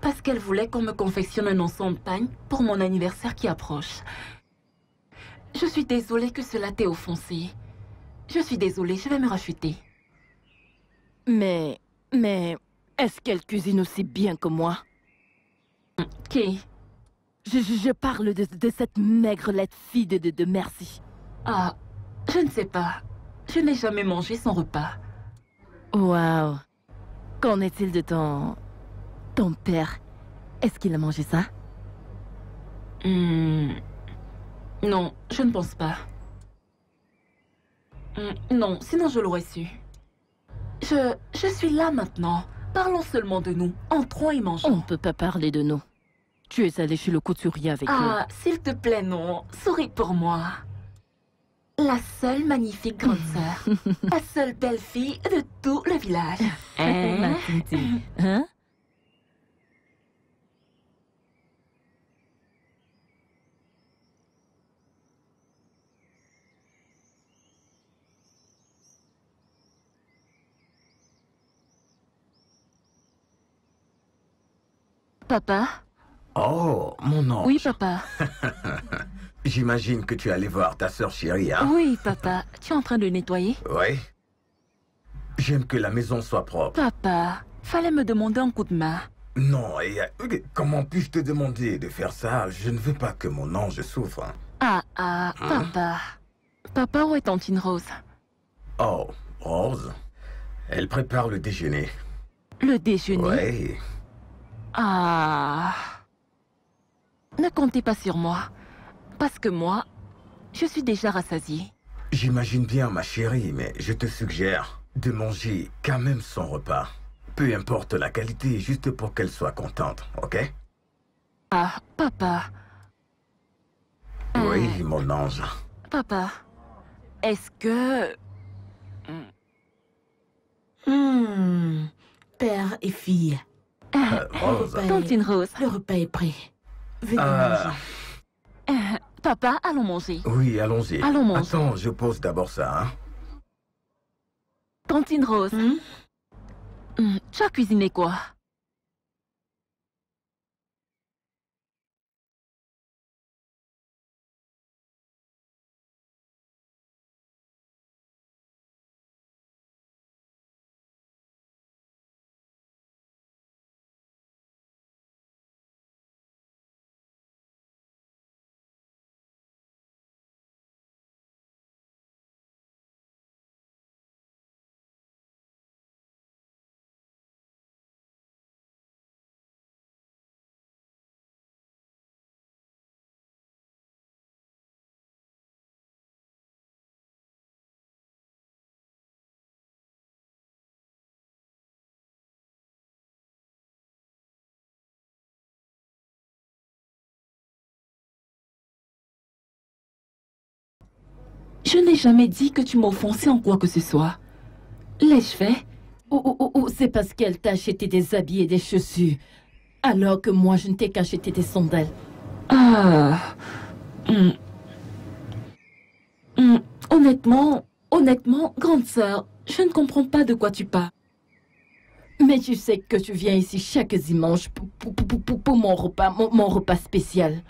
parce qu'elle voulait qu'on me confectionne un ensemble de pagne pour mon anniversaire qui approche. Je suis désolée que cela t'ait offensé. Je suis désolée, je vais me racheter. Mais... mais... Est-ce qu'elle cuisine aussi bien que moi Qui je, parle de, de cette maigrelette fille de, de, Merci. Ah, je ne sais pas. Je n'ai jamais mangé son repas. Waouh. Qu'en est-il de ton... ton père Est-ce qu'il a mangé ça Hmm. Non, je ne pense pas. Hum, non, sinon je l'aurais su. Je... je suis là maintenant. Parlons seulement de nous. Entrons et mangeons. On ne peut pas parler de nous. Tu es allé chez le couturier avec Ah, s'il te plaît, non. Souris pour moi. La seule magnifique grande sœur. la seule belle fille de tout le village. Eh, hein Papa Oh, mon ange. Oui, papa. J'imagine que tu allais voir ta sœur chérie, hein Oui, papa. Tu es en train de nettoyer Oui. J'aime que la maison soit propre. Papa, fallait me demander un coup de main. Non, et euh, comment puis-je te demander de faire ça Je ne veux pas que mon ange souffre. Hein. Ah, ah, hein? papa. Papa, où est Tantine Rose Oh, Rose Elle prépare le déjeuner. Le déjeuner Oui. Ah. Ne comptez pas sur moi. Parce que moi, je suis déjà rassasiée. J'imagine bien, ma chérie, mais je te suggère de manger quand même son repas. Peu importe la qualité, juste pour qu'elle soit contente, ok Ah, papa. Hmm. Oui, mon ange. Papa, est-ce que... Hmm, hmm. père et fille. Euh, ah, Tantine Rose. Le repas est prêt. Venez euh, manger. Euh, papa, allons manger. Oui, allons-y. Allons manger. Attends, je pose d'abord ça. Hein. Tantine Rose. Hmm? Hmm, tu as cuisiné quoi Je n'ai jamais dit que tu m'offensais en quoi que ce soit. L'ai-je fait Oh, c'est parce qu'elle t'a acheté des habits et des chaussures, alors que moi, je ne t'ai qu'acheté des sandales. Ah. Hmm. Hmm. Honnêtement, honnêtement, grande sœur, je ne comprends pas de quoi tu parles. Mais tu sais que tu viens ici chaque dimanche pour, mon repas, mon, mon, repas spécial.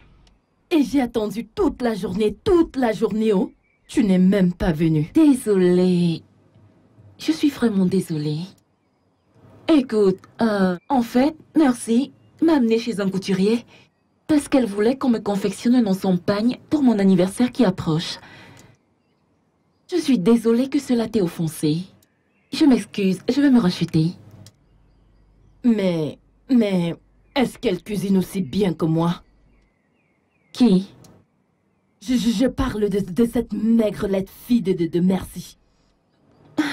Et j'ai attendu toute la journée, toute la journée, oh. Tu n'es même pas venu. Désolée. Je suis vraiment désolée. Écoute, euh, en fait, merci m'a amenée chez un couturier parce qu'elle voulait qu'on me confectionne un ensemble pour mon anniversaire qui approche. Je suis désolée que cela t'ait offensé. Je m'excuse, je vais me racheter. Mais... mais... est-ce qu'elle cuisine aussi bien que moi Qui je, parle de, cette cette maigrelette fille de, de, Merci.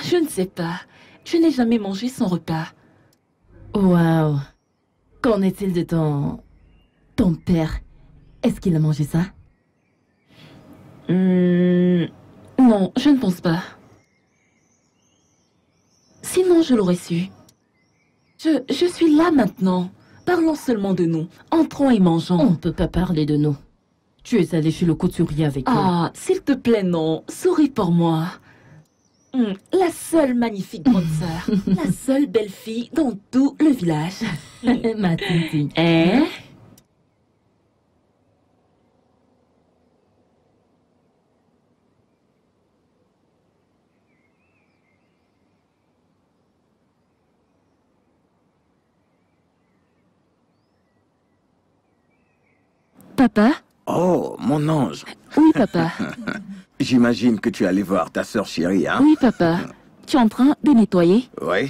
Je ne sais pas. Je n'ai jamais mangé son repas. Waouh. Qu'en est-il de ton... ton père Est-ce qu'il a mangé ça hmm, Non, je ne pense pas. Sinon, je l'aurais su. je suis là maintenant. Parlons seulement de nous. Entrons et mangeons. On ne peut pas parler de nous. Tu es allé chez le couturier avec Ah, s'il te plaît, non. Souris pour moi. Hmm, la seule magnifique grande sœur. la seule belle fille dans tout le village. Hmm. Ma tante. Eh? Hein? Papa Oh, mon ange. Oui, papa. J'imagine que tu allais voir ta sœur chérie, hein Oui, papa. Tu es en train de nettoyer Oui.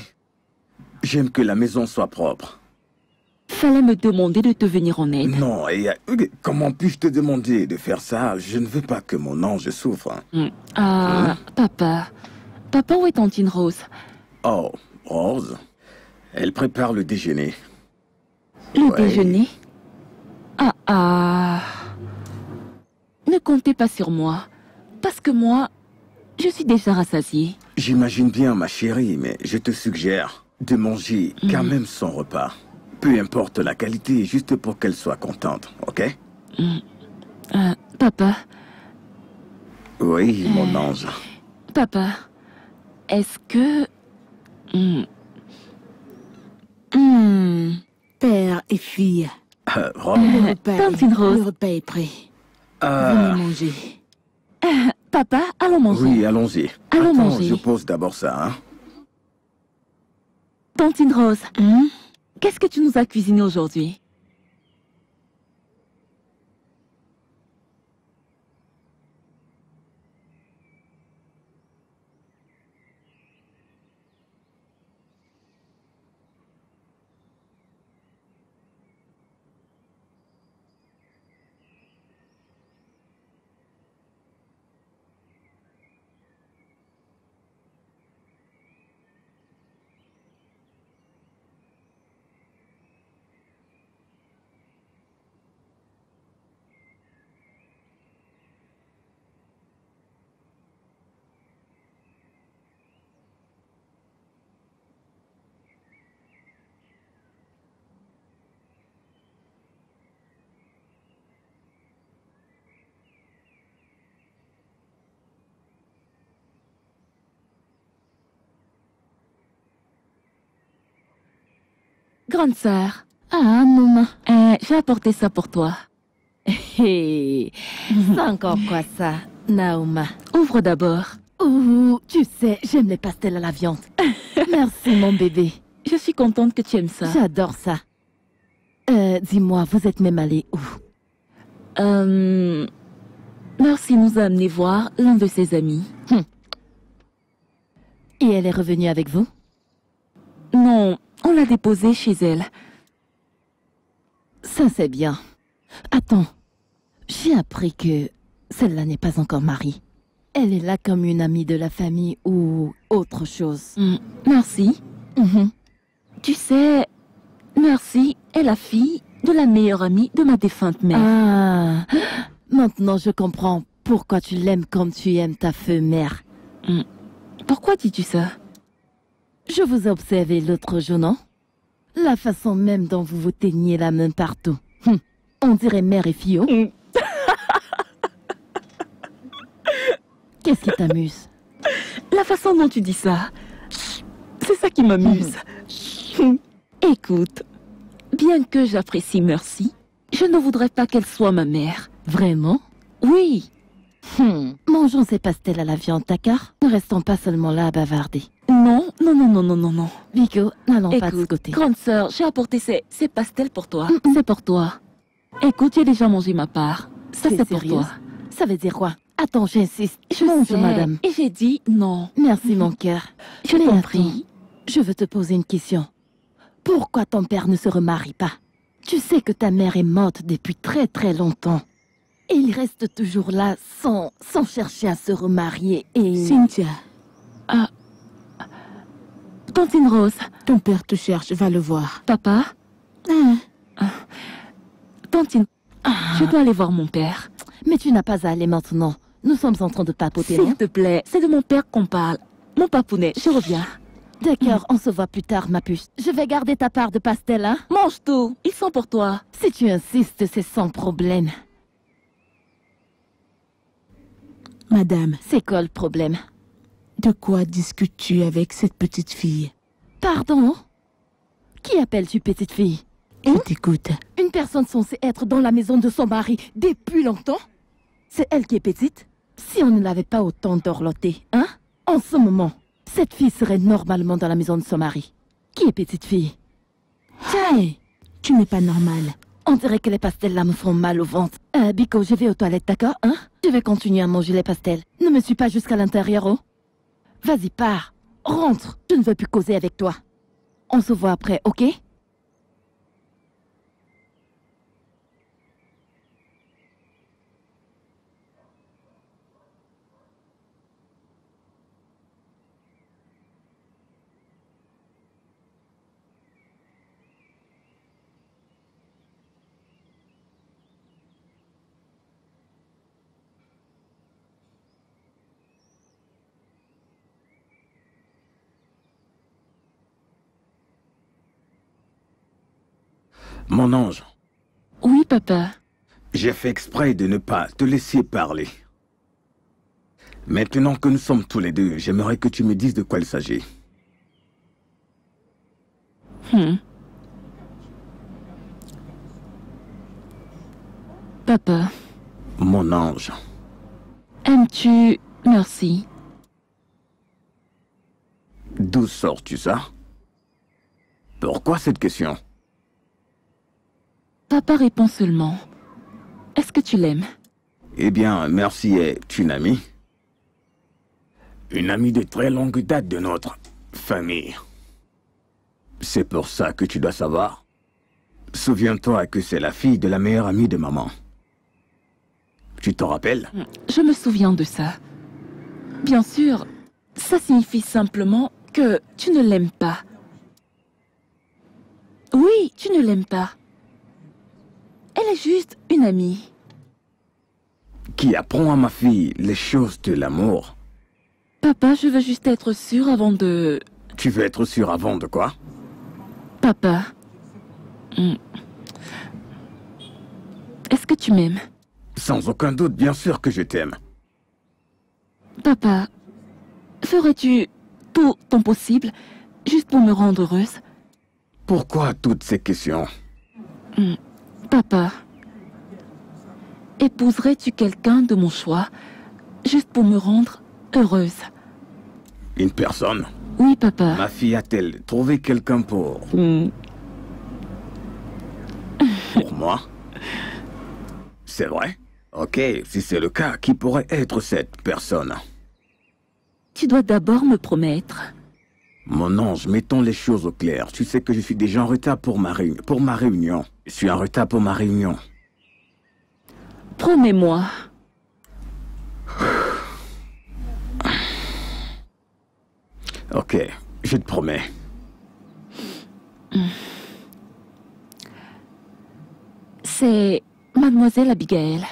J'aime que la maison soit propre. Fallait me demander de te venir en aide. Non, et euh, comment puis-je te demander de faire ça Je ne veux pas que mon ange souffre. Hmm. Ah, hmm? papa. Papa, où est Tantine Rose Oh, Rose Elle prépare le déjeuner. Le déjeuner Ah, ah... Ne comptez pas sur moi, parce que moi, je suis déjà rassasiée. J'imagine bien, ma chérie, mais je te suggère de manger mm. quand même son repas. Peu importe la qualité, juste pour qu'elle soit contente, ok mm. euh, Papa. Oui, euh, mon ange. Papa, est-ce que... Mm, Père et fille. Euh, Le repas est prêt. Allons euh, manger. papa, allons manger. Oui, allons-y. Allons Attends, manger. je pose d'abord ça, hein. Tantine Rose, hmm? qu'est-ce que tu nous as cuisiné aujourd'hui grande sœur. Ah, maman, euh, j'ai apporté ça pour toi. c'est encore quoi ça, Naoma Ouvre d'abord. Ouh, tu sais, j'aime les pastels à la viande. Merci, mon bébé. Je suis contente que tu aimes ça. J'adore ça. Euh, dis-moi, vous êtes même allé où Merci euh, nous a amené voir l'un de ses amis. Hum. Et elle est revenue avec vous Non, on l'a déposée chez elle. Ça, c'est bien. Attends, j'ai appris que celle-là n'est pas encore mariée. Elle est là comme une amie de la famille ou autre chose. Mm. Merci. Mhm. Tu sais, Merci est la fille de la meilleure amie de ma défunte mère. Ah, maintenant je comprends pourquoi tu l'aimes comme tu aimes ta feu mère. Mm. Pourquoi dis-tu ça je vous ai observé l'autre jour, non La façon même dont vous vous teignez la main partout. Hum, on dirait mère et fille. Oh. Mm. Qu'est-ce qui t'amuse La façon dont tu dis ça, c'est ça qui m'amuse. Hum. Hum. Écoute, bien que j'apprécie Merci, je ne voudrais pas qu'elle soit ma mère. Vraiment Oui, Hum, mangeons ces pastels à la viande, d'accord Ne restons pas seulement là à bavarder. Non, non, non, non, non, non, non. Vigo, n'allons pas de ce côté. grande sœur, j'ai apporté ces, ces pastels pour toi. Hmm, c'est pour toi. Écoute, j'ai déjà mangé ma part. Ça, c'est pour toi. Ça veut dire quoi Attends, j'insiste. Je mange, madame. Et j'ai dit non. Merci, mon cœur. Je l'ai appris. Je veux te poser une question. Pourquoi ton père ne se remarie pas Tu sais que ta mère est morte depuis très très longtemps il reste toujours là, sans, sans chercher à se remarier et... Cynthia. Ah. Tantine Rose. Ton père te cherche, va le voir. Papa hein? ah. Tantine, ah. je dois aller voir mon père. Mais tu n'as pas à aller maintenant. Nous sommes en train de papoter. S'il hein. te plaît, c'est de mon père qu'on parle. Mon papounet, je reviens. D'accord, on se voit plus tard, ma puce. Je vais garder ta part de pastel, hein Mange tout, ils sont pour toi. Si tu insistes, c'est sans problème. Madame, c'est quoi le problème De quoi discutes-tu avec cette petite fille Pardon Qui appelles-tu petite fille Je hein? t'écoute. Une personne censée être dans la maison de son mari depuis longtemps C'est elle qui est petite Si on ne l'avait pas autant dorlotée, hein En ce moment, cette fille serait normalement dans la maison de son mari. Qui est petite fille Tiens, tu n'es pas normale. On dirait que les pastels là me font mal au ventre. Euh, Bico, je vais aux toilettes, d'accord Hein Je vais continuer à manger les pastels. Ne me suis pas jusqu'à l'intérieur, oh Vas-y, pars. Rentre. Je ne veux plus causer avec toi. On se voit après, ok Mon ange. Oui, papa. J'ai fait exprès de ne pas te laisser parler. Maintenant que nous sommes tous les deux, j'aimerais que tu me dises de quoi il s'agit. Hmm. Papa. Mon ange. Aimes-tu Merci. D'où sors-tu ça Pourquoi cette question Papa répond seulement. Est-ce que tu l'aimes Eh bien, merci. est une amie. Une amie de très longue date de notre famille. C'est pour ça que tu dois savoir. Souviens-toi que c'est la fille de la meilleure amie de maman. Tu t'en rappelles hmm, Je me souviens de ça. Bien sûr, ça signifie simplement que tu ne l'aimes pas. Oui, tu ne l'aimes pas. Elle est juste une amie. Qui apprend à ma fille les choses de l'amour. Papa, je veux juste être sûre avant de... Tu veux être sûre avant de quoi Papa. Hmm. Est-ce que tu m'aimes Sans aucun doute, bien sûr que je t'aime. Papa, ferais-tu tout ton possible juste pour me rendre heureuse Pourquoi toutes ces questions hmm. Papa, épouserais-tu quelqu'un de mon choix, juste pour me rendre heureuse Une personne Oui, papa. Ma fille a-t-elle trouvé quelqu'un pour... Hmm. pour moi C'est vrai Ok, si c'est le cas, qui pourrait être cette personne Tu dois d'abord me promettre. Mon ange, mettons les choses au clair. Tu sais que je suis déjà en retard pour ma, pour ma réunion. Je suis en retard pour ma réunion. Promets-moi. Ok, je te promets. C'est mademoiselle Abigail.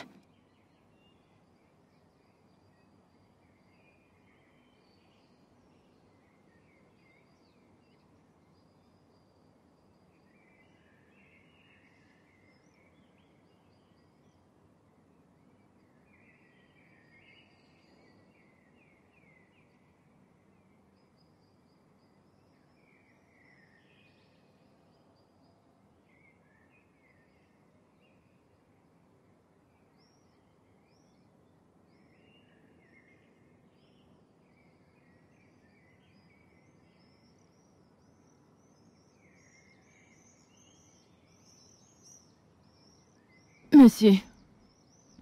monsieur.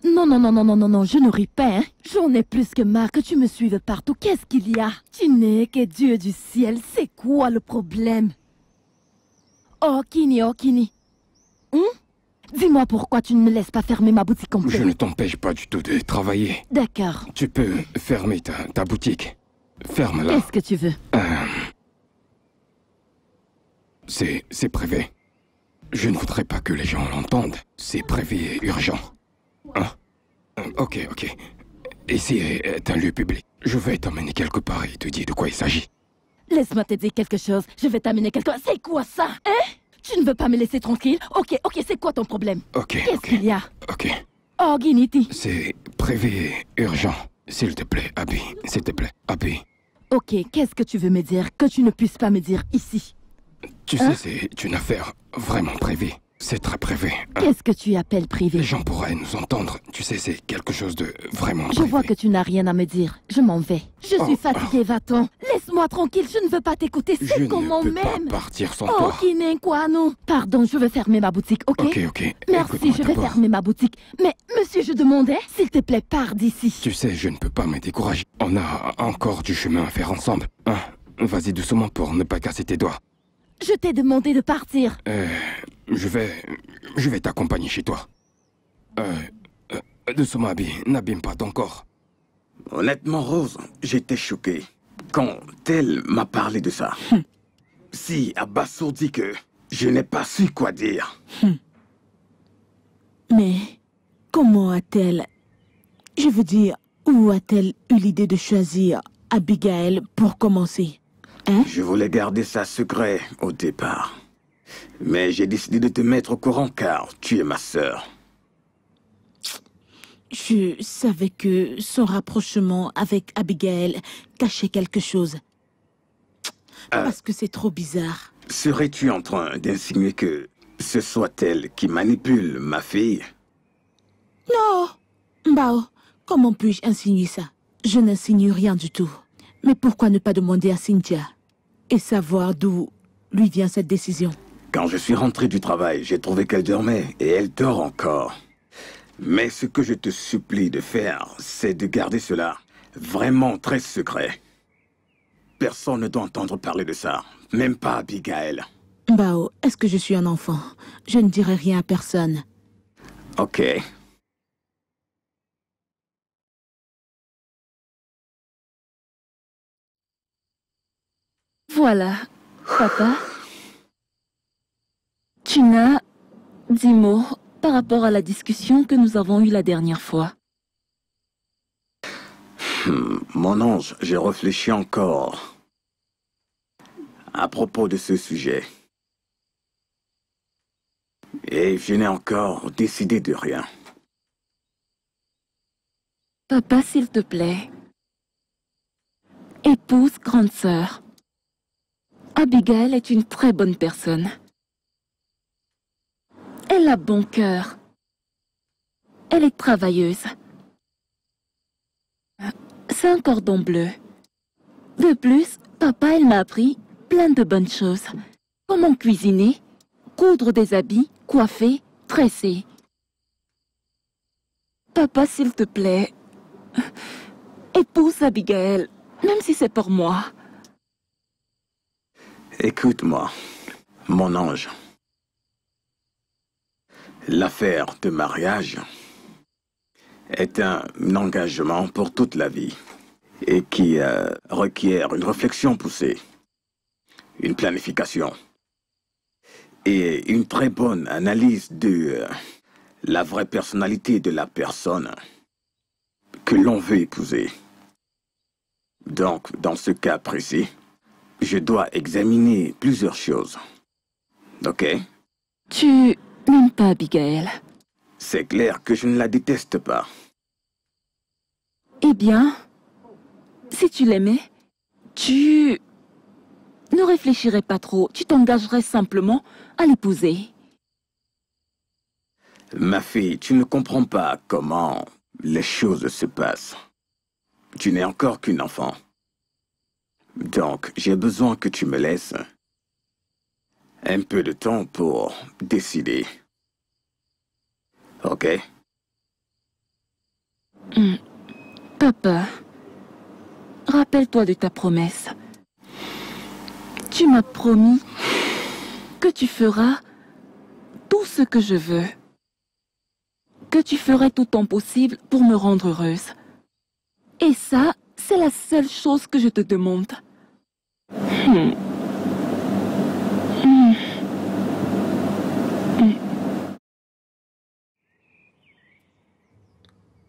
Non, non, non, non, non, non, non, je ne ris pas, hein. J'en ai plus que marre que tu me suives partout. Qu'est-ce qu'il y a Tu n'es que Dieu du ciel, c'est quoi le problème Oh, Kini, oh, hein? Dis-moi pourquoi tu ne me laisses pas fermer ma boutique complète. Je ne t'empêche pas du tout de travailler. D'accord. Tu peux fermer ta, boutique. Ferme-la. Qu'est-ce que tu veux euh, C'est... c'est privé. Je ne voudrais pas que les gens l'entendent. C'est prévu et urgent. Hein? Euh, ok, ok. Ici est un lieu public. Je vais t'emmener quelque part et te dire de quoi il s'agit. Laisse-moi te dire quelque chose. Je vais t'amener quelque part. C'est quoi ça Hein Tu ne veux pas me laisser tranquille Ok, ok, c'est quoi ton problème Ok, Qu'est-ce qu'il y a Ok. Oh, Guiniti. C'est prévu et urgent. S'il te plaît, Abby. S'il te plaît, Abby. Ok, qu'est-ce que tu veux me dire que tu ne puisses pas me dire ici tu sais, hein c'est une affaire vraiment privée. C'est très privé. Hein. Qu'est-ce que tu appelles privé Les gens pourraient nous entendre. Tu sais, c'est quelque chose de vraiment Je vois que tu n'as rien à me dire. Je m'en vais. Je suis oh, fatiguée, oh. va-t'en. Laisse-moi tranquille, je ne veux pas t'écouter. C'est comment même. Je ne partir sans oh, quoi, non. Pardon, je veux fermer ma boutique, ok Ok, ok. Merci, je vais fermer ma boutique. Mais, monsieur, je demandais, s'il te plaît, pars d'ici. Tu sais, je ne peux pas me décourager. On a encore du chemin à faire ensemble. Hein. Vas-y doucement pour ne pas casser tes doigts. Je t'ai demandé de partir. Euh, je vais... Je vais t'accompagner chez toi. Euh, euh de n'abîme pas ton corps. Honnêtement, Rose, j'étais choqué. Quand elle m'a parlé de ça. Hum. Si Si dit que je n'ai pas su quoi dire. Hum. Mais comment a-t-elle... Je veux dire, où a-t-elle eu l'idée de choisir Abigail pour commencer Hein? Je voulais garder ça secret au départ. Mais j'ai décidé de te mettre au courant car tu es ma sœur. Je savais que son rapprochement avec Abigail cachait quelque chose. Euh, parce que c'est trop bizarre. Serais-tu en train d'insinuer que ce soit elle qui manipule ma fille Non Bao, comment puis-je insinuer ça Je n'insinue rien du tout. Mais pourquoi ne pas demander à Cynthia et savoir d'où lui vient cette décision Quand je suis rentré du travail, j'ai trouvé qu'elle dormait, et elle dort encore. Mais ce que je te supplie de faire, c'est de garder cela vraiment très secret. Personne ne doit entendre parler de ça, même pas Abigail. Bao, est-ce que je suis un enfant Je ne dirai rien à personne. Ok. Voilà, papa. Tu n'as dit mots par rapport à la discussion que nous avons eue la dernière fois. Hmm, mon ange, j'ai réfléchi encore à propos de ce sujet. Et je n'ai encore décidé de rien. Papa, s'il te plaît, épouse grande sœur. Abigail est une très bonne personne. Elle a bon cœur. Elle est travailleuse. C'est un cordon bleu. De plus, papa, elle m'a appris plein de bonnes choses. Comment cuisiner, coudre des habits, coiffer, tresser. Papa, s'il te plaît, épouse Abigail, même si c'est pour moi. Écoute-moi, mon ange. L'affaire de mariage est un engagement pour toute la vie et qui euh, requiert une réflexion poussée, une planification et une très bonne analyse de euh, la vraie personnalité de la personne que l'on veut épouser. Donc, dans ce cas précis, je dois examiner plusieurs choses. Ok Tu n'aimes pas Abigail. C'est clair que je ne la déteste pas. Eh bien, si tu l'aimais, tu... Ne réfléchirais pas trop, tu t'engagerais simplement à l'épouser. Ma fille, tu ne comprends pas comment les choses se passent. Tu n'es encore qu'une enfant. Donc, j'ai besoin que tu me laisses un peu de temps pour décider. Ok hmm. Papa, rappelle-toi de ta promesse. Tu m'as promis que tu feras tout ce que je veux. Que tu ferais tout ton possible pour me rendre heureuse. Et ça, c'est la seule chose que je te demande.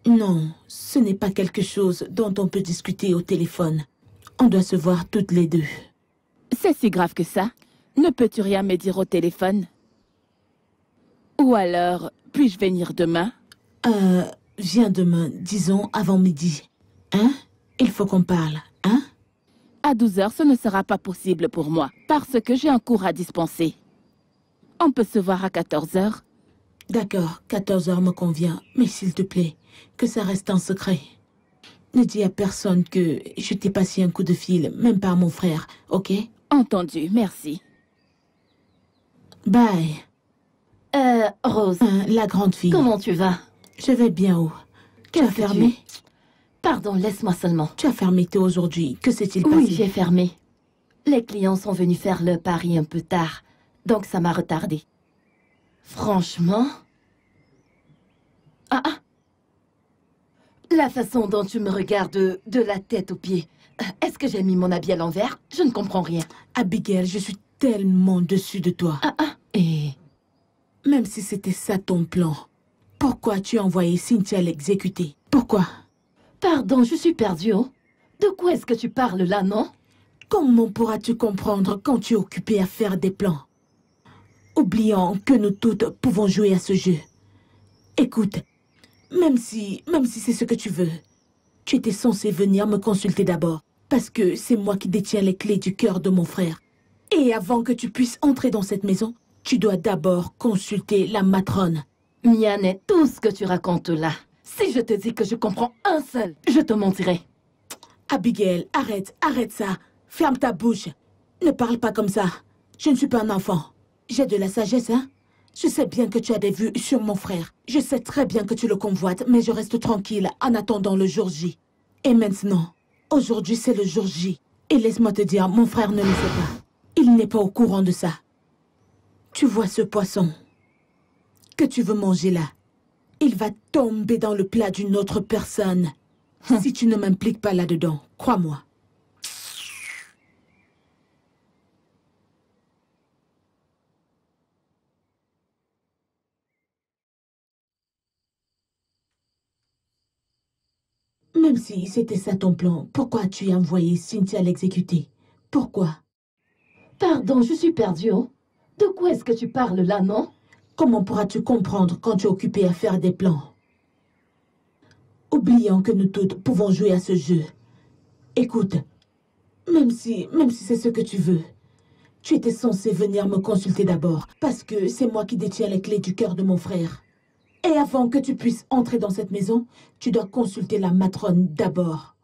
Non, ce n'est pas quelque chose dont on peut discuter au téléphone. On doit se voir toutes les deux. C'est si grave que ça Ne peux-tu rien me dire au téléphone Ou alors, puis-je venir demain Euh, viens demain, disons avant midi. Hein il faut qu'on parle, hein À 12 heures, ce ne sera pas possible pour moi, parce que j'ai un cours à dispenser. On peut se voir à 14 heures D'accord, 14 heures me convient, mais s'il te plaît, que ça reste en secret. Ne dis à personne que je t'ai passé un coup de fil, même pas à mon frère, ok Entendu, merci. Bye. Euh, Rose. Hein, la grande fille. Comment tu vas Je vais bien, où Tu as fermé Pardon, laisse-moi seulement. Tu as fermé tôt aujourd'hui. Que s'est-il passé Oui, j'ai fermé. Les clients sont venus faire le pari un peu tard, donc ça m'a retardé. Franchement... Ah ah La façon dont tu me regardes de la tête aux pieds. Est-ce que j'ai mis mon habit à l'envers Je ne comprends rien. Abigail, je suis tellement dessus de toi. Ah ah Et... Même si c'était ça ton plan, pourquoi tu as envoyé Cynthia l'exécuter Pourquoi Pardon, je suis perdue, hein. oh De quoi est-ce que tu parles là, non Comment pourras-tu comprendre quand tu es occupé à faire des plans Oubliant que nous toutes pouvons jouer à ce jeu. Écoute, même si, même si c'est ce que tu veux, tu étais censé venir me consulter d'abord, parce que c'est moi qui détiens les clés du cœur de mon frère. Et avant que tu puisses entrer dans cette maison, tu dois d'abord consulter la matrone. est tout ce que tu racontes là, si je te dis que je comprends un seul, je te mentirai. Abigail, arrête, arrête ça. Ferme ta bouche. Ne parle pas comme ça. Je ne suis pas un enfant. J'ai de la sagesse, hein Je sais bien que tu as des vues sur mon frère. Je sais très bien que tu le convoites, mais je reste tranquille en attendant le jour J. Et maintenant, aujourd'hui c'est le jour J. Et laisse-moi te dire, mon frère ne le sait pas. Il n'est pas au courant de ça. Tu vois ce poisson que tu veux manger là il va tomber dans le plat d'une autre personne. Hum. si tu ne m'impliques pas là-dedans, crois-moi. Même si c'était ça ton plan, pourquoi as tu envoyé Cynthia l'exécuter Pourquoi Pardon, je suis perdue. Hein. De quoi est-ce que tu parles là, non Comment pourras-tu comprendre quand tu es occupé à faire des plans Oubliant que nous toutes pouvons jouer à ce jeu. Écoute, même si, même si c'est ce que tu veux, tu étais censé venir me consulter d'abord, parce que c'est moi qui détiens les clés du cœur de mon frère. Et avant que tu puisses entrer dans cette maison, tu dois consulter la matrone d'abord.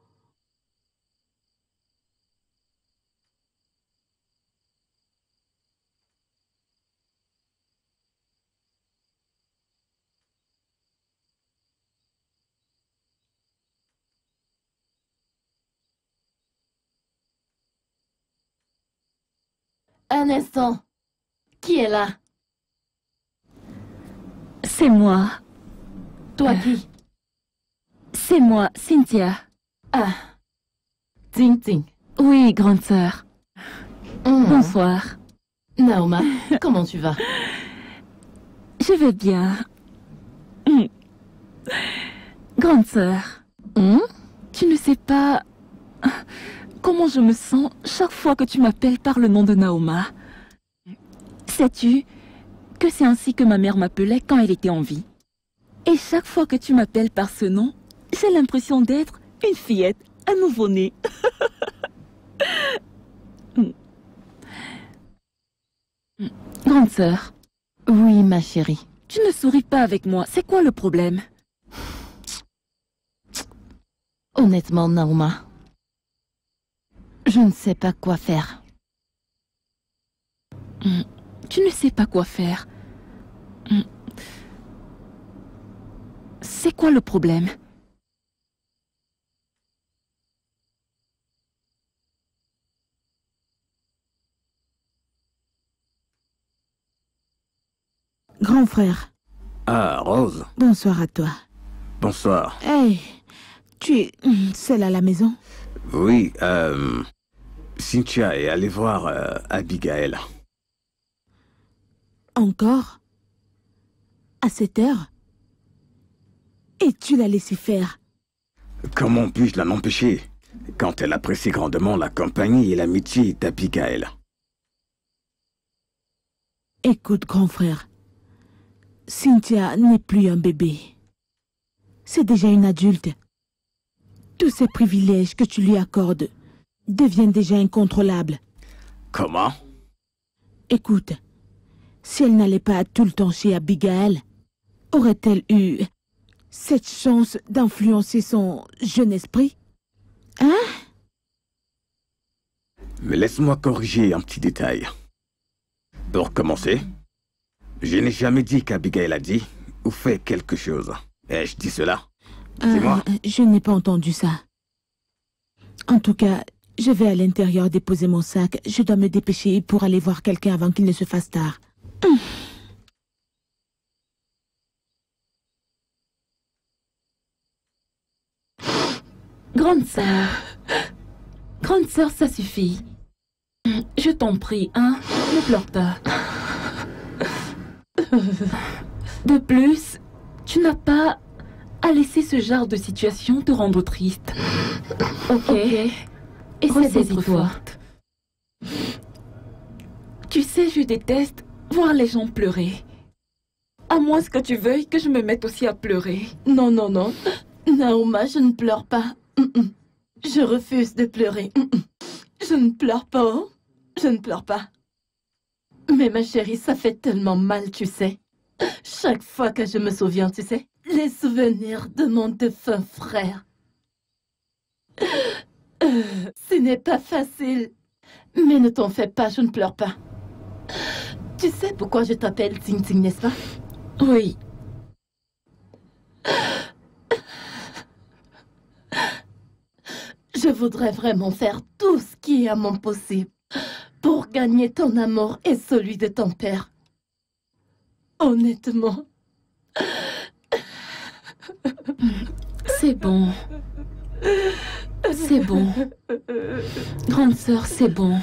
Un instant. Qui est là C'est moi. Toi qui C'est moi, Cynthia. Ah. Ting Ting. Oui, grande sœur. Mm. Bonsoir. Naoma, comment tu vas Je vais bien. Mm. Grande sœur. Mm? Tu ne sais pas comment je me sens chaque fois que tu m'appelles par le nom de Naoma. Sais-tu que c'est ainsi que ma mère m'appelait quand elle était en vie Et chaque fois que tu m'appelles par ce nom, j'ai l'impression d'être une fillette, à nouveau-né. Grande sœur. Oui, ma chérie. Tu ne souris pas avec moi, c'est quoi le problème Honnêtement, Naoma, je ne sais pas quoi faire. Hmm. Tu ne sais pas quoi faire. Hmm. C'est quoi le problème Grand frère. Ah, Rose. Bonsoir à toi. Bonsoir. Hey, tu es seule à la maison Oui, euh... Cynthia est allée voir euh, Abigail. Encore À cette heure Et tu l'as laissé faire Comment puis-je l'en empêcher quand elle apprécie grandement la compagnie et l'amitié d'Abigail Écoute, grand frère, Cynthia n'est plus un bébé. C'est déjà une adulte. Tous ces privilèges que tu lui accordes deviennent déjà incontrôlable. Comment Écoute, si elle n'allait pas tout le temps chez Abigail, aurait-elle eu cette chance d'influencer son jeune esprit Hein Mais laisse-moi corriger un petit détail. Pour commencer, je n'ai jamais dit qu'Abigail a dit ou fait quelque chose. Ai-je dit cela Dis-moi. Euh, je n'ai pas entendu ça. En tout cas, je vais à l'intérieur déposer mon sac. Je dois me dépêcher pour aller voir quelqu'un avant qu'il ne se fasse tard. Hum. Grande sœur. Grande sœur, ça suffit. Hum, je t'en prie, hein Ne pleure pas. De plus, tu n'as pas à laisser ce genre de situation te rendre triste. Ok c'est d'être forte. Tu sais, je déteste voir les gens pleurer. À moins que tu veuilles que je me mette aussi à pleurer. Non, non, non. Naoma, je ne pleure pas. Mm, mm. Je refuse de pleurer. Mm, je ne pleure pas. Hein. Je ne pleure pas. Mais ma chérie, ça fait tellement mal, tu sais. Chaque fois que je me souviens, tu sais, les souvenirs de mon défunt frère. ce n'est pas facile. Mais ne t'en fais pas, je ne pleure pas. Tu sais pourquoi je t'appelle Ting Ting, n'est-ce pas Oui. Je voudrais vraiment faire tout ce qui est à mon possible pour gagner ton amour et celui de ton père. Honnêtement. C'est bon. C'est bon. Grande sœur, c'est bon.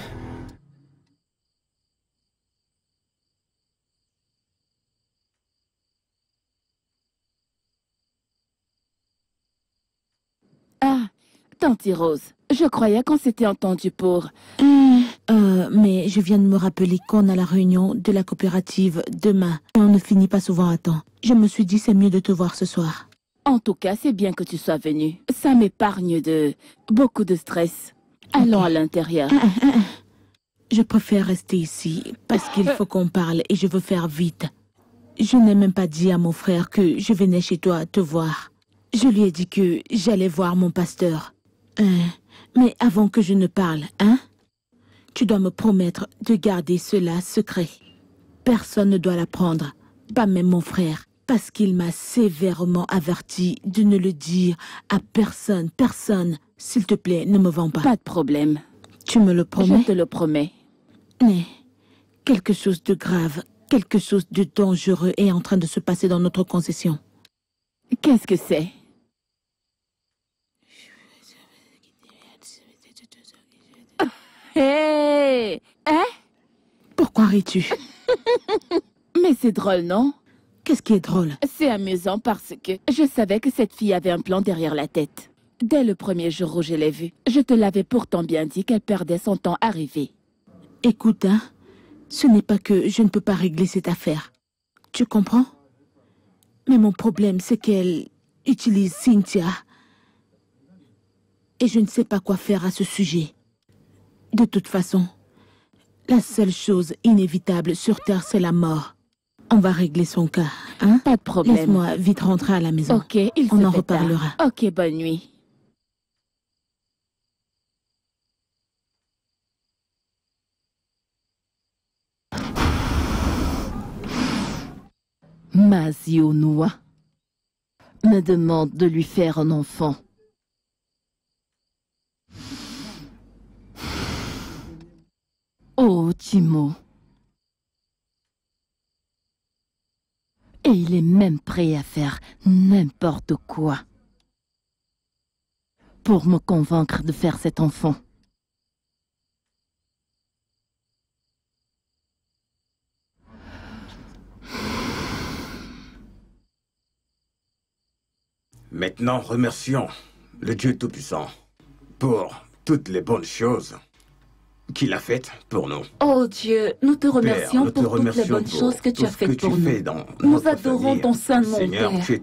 Ah, Tante Rose, je croyais qu'on s'était entendu pour... Hmm. Euh, mais je viens de me rappeler qu'on a la réunion de la coopérative demain. Et on ne finit pas souvent à temps. Je me suis dit c'est mieux de te voir ce soir. En tout cas, c'est bien que tu sois venu. Ça m'épargne de... beaucoup de stress. Allons à l'intérieur. Ah, ah, ah, je préfère rester ici parce qu'il faut qu'on parle et je veux faire vite. Je n'ai même pas dit à mon frère que je venais chez toi te voir. Je lui ai dit que j'allais voir mon pasteur. Euh, mais avant que je ne parle, hein Tu dois me promettre de garder cela secret. Personne ne doit l'apprendre, pas même mon frère parce qu'il m'a sévèrement averti de ne le dire à personne, personne. S'il te plaît, ne me vends pas. Pas de problème. Tu me le promets Je te le promets. Mais quelque chose de grave, quelque chose de dangereux est en train de se passer dans notre concession. Qu'est-ce que c'est Hé hey hein? Pourquoi ris-tu Mais c'est drôle, non Qu'est-ce qui est drôle C'est amusant parce que je savais que cette fille avait un plan derrière la tête. Dès le premier jour où je l'ai vue, je te l'avais pourtant bien dit qu'elle perdait son temps à Écoute, hein, ce n'est pas que je ne peux pas régler cette affaire. Tu comprends Mais mon problème, c'est qu'elle utilise Cynthia. Et je ne sais pas quoi faire à ce sujet. De toute façon, la seule chose inévitable sur Terre, c'est la mort. On va régler son cas, hein Pas de problème. Laisse-moi vite rentrer à la maison. Ok, il On en reparlera. Ok, bonne nuit. Nua me demande de lui faire un enfant. Oh, Timo. Et il est même prêt à faire n'importe quoi pour me convaincre de faire cet enfant. Maintenant, remercions le Dieu Tout-Puissant pour toutes les bonnes choses qu'il a faite pour nous. Oh Dieu, nous te remercions pour toutes les bonnes choses que tu as faites pour nous. nous adorons ton saint nom,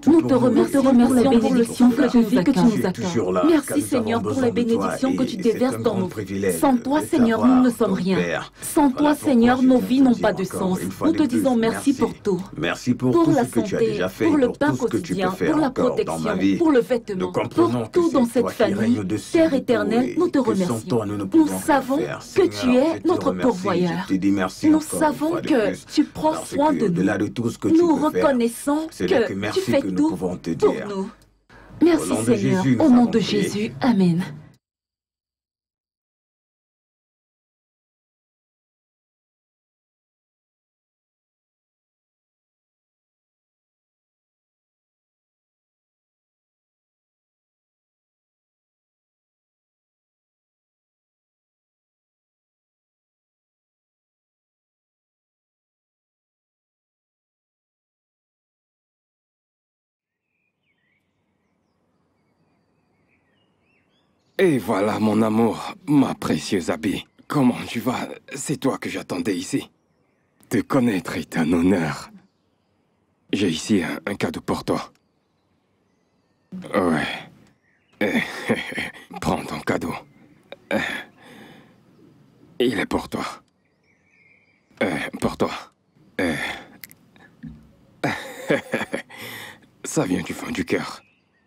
nous te remercions, pour, les bénédictions que tu que tu nous accordes. Merci Seigneur pour les bénédictions que tu déverses dans nous. Sans toi, Seigneur, nous ne sommes rien. Sans toi, Seigneur, nos vies n'ont pas de sens. Nous te disons merci pour tout. Merci pour, pour la santé, pour le pain quotidien, pour la protection, pour le vêtement, pour tout dans cette famille. Père éternel, nous te remercions. Nous savons que tu es notre pourvoyeur. Nous savons que tu prends soin de nous. Nous reconnaissons que tu fais tout pour nous. Merci Seigneur, au nom de Jésus, Amen. Et voilà mon amour, ma précieuse Abby. Comment tu vas C'est toi que j'attendais ici. Te connaître est un honneur. J'ai ici un, cadeau pour toi. Ouais. prends ton cadeau. Il est pour toi. pour toi. Ça vient du fond du cœur.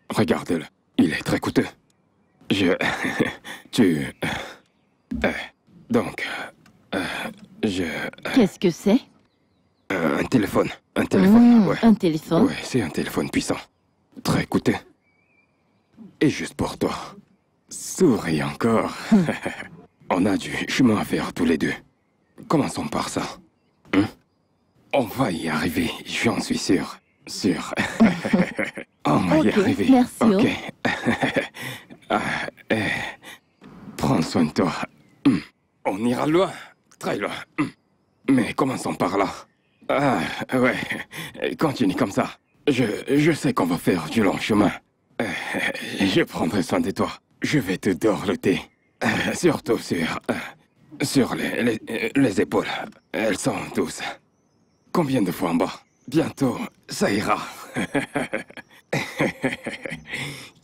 Regarde-le. Il est très coûteux. Je... tu... Euh, donc... Euh, je... Euh, Qu'est-ce que c'est Un téléphone. Un téléphone, ah, Un téléphone Ouais, c'est un téléphone puissant. Très coûteux. Et juste pour toi. Souris encore. Hum. On a du chemin à faire tous les deux. Commençons par ça. Hein On va y arriver, j'en suis sûr. Sûr. On va y arriver. Merci. Hein. Ok. Ah, eh. Prends soin de toi. Hmm. On ira loin, très loin. Hmm. Mais commençons par là. Ah, ouais. Continue comme ça. Je, sais qu'on va faire du long chemin. Eh, je prendrai soin de toi. Je vais te dorloter. Eh, surtout sur... Sur les, les épaules. Elles sont douces. Combien de fois en bas Bientôt, ça ira.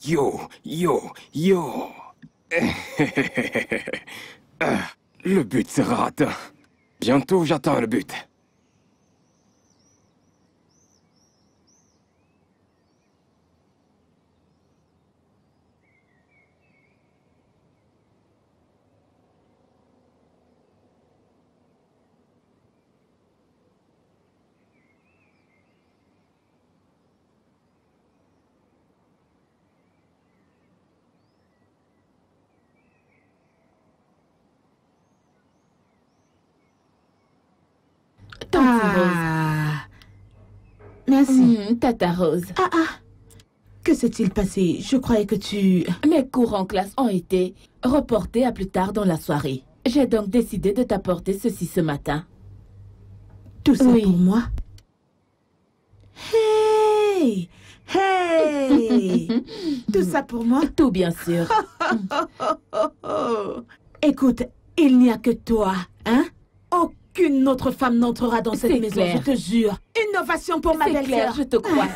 Yo, yo, yo. Ah, le but sera atteint. Bientôt, j'attends le but. Tant ah. Merci. Mm. tata Rose. Ah ah. Que s'est-il passé Je croyais que tu... Mes cours en classe ont été reportés à plus tard dans la soirée. J'ai donc décidé de t'apporter ceci ce matin. Tout ça pour moi Hey Hey Tout ça pour moi Tout bien sûr. Écoute, il n'y a que toi, hein qu'une autre femme n'entrera dans cette maison, je te jure. Innovation pour ma belle je te crois.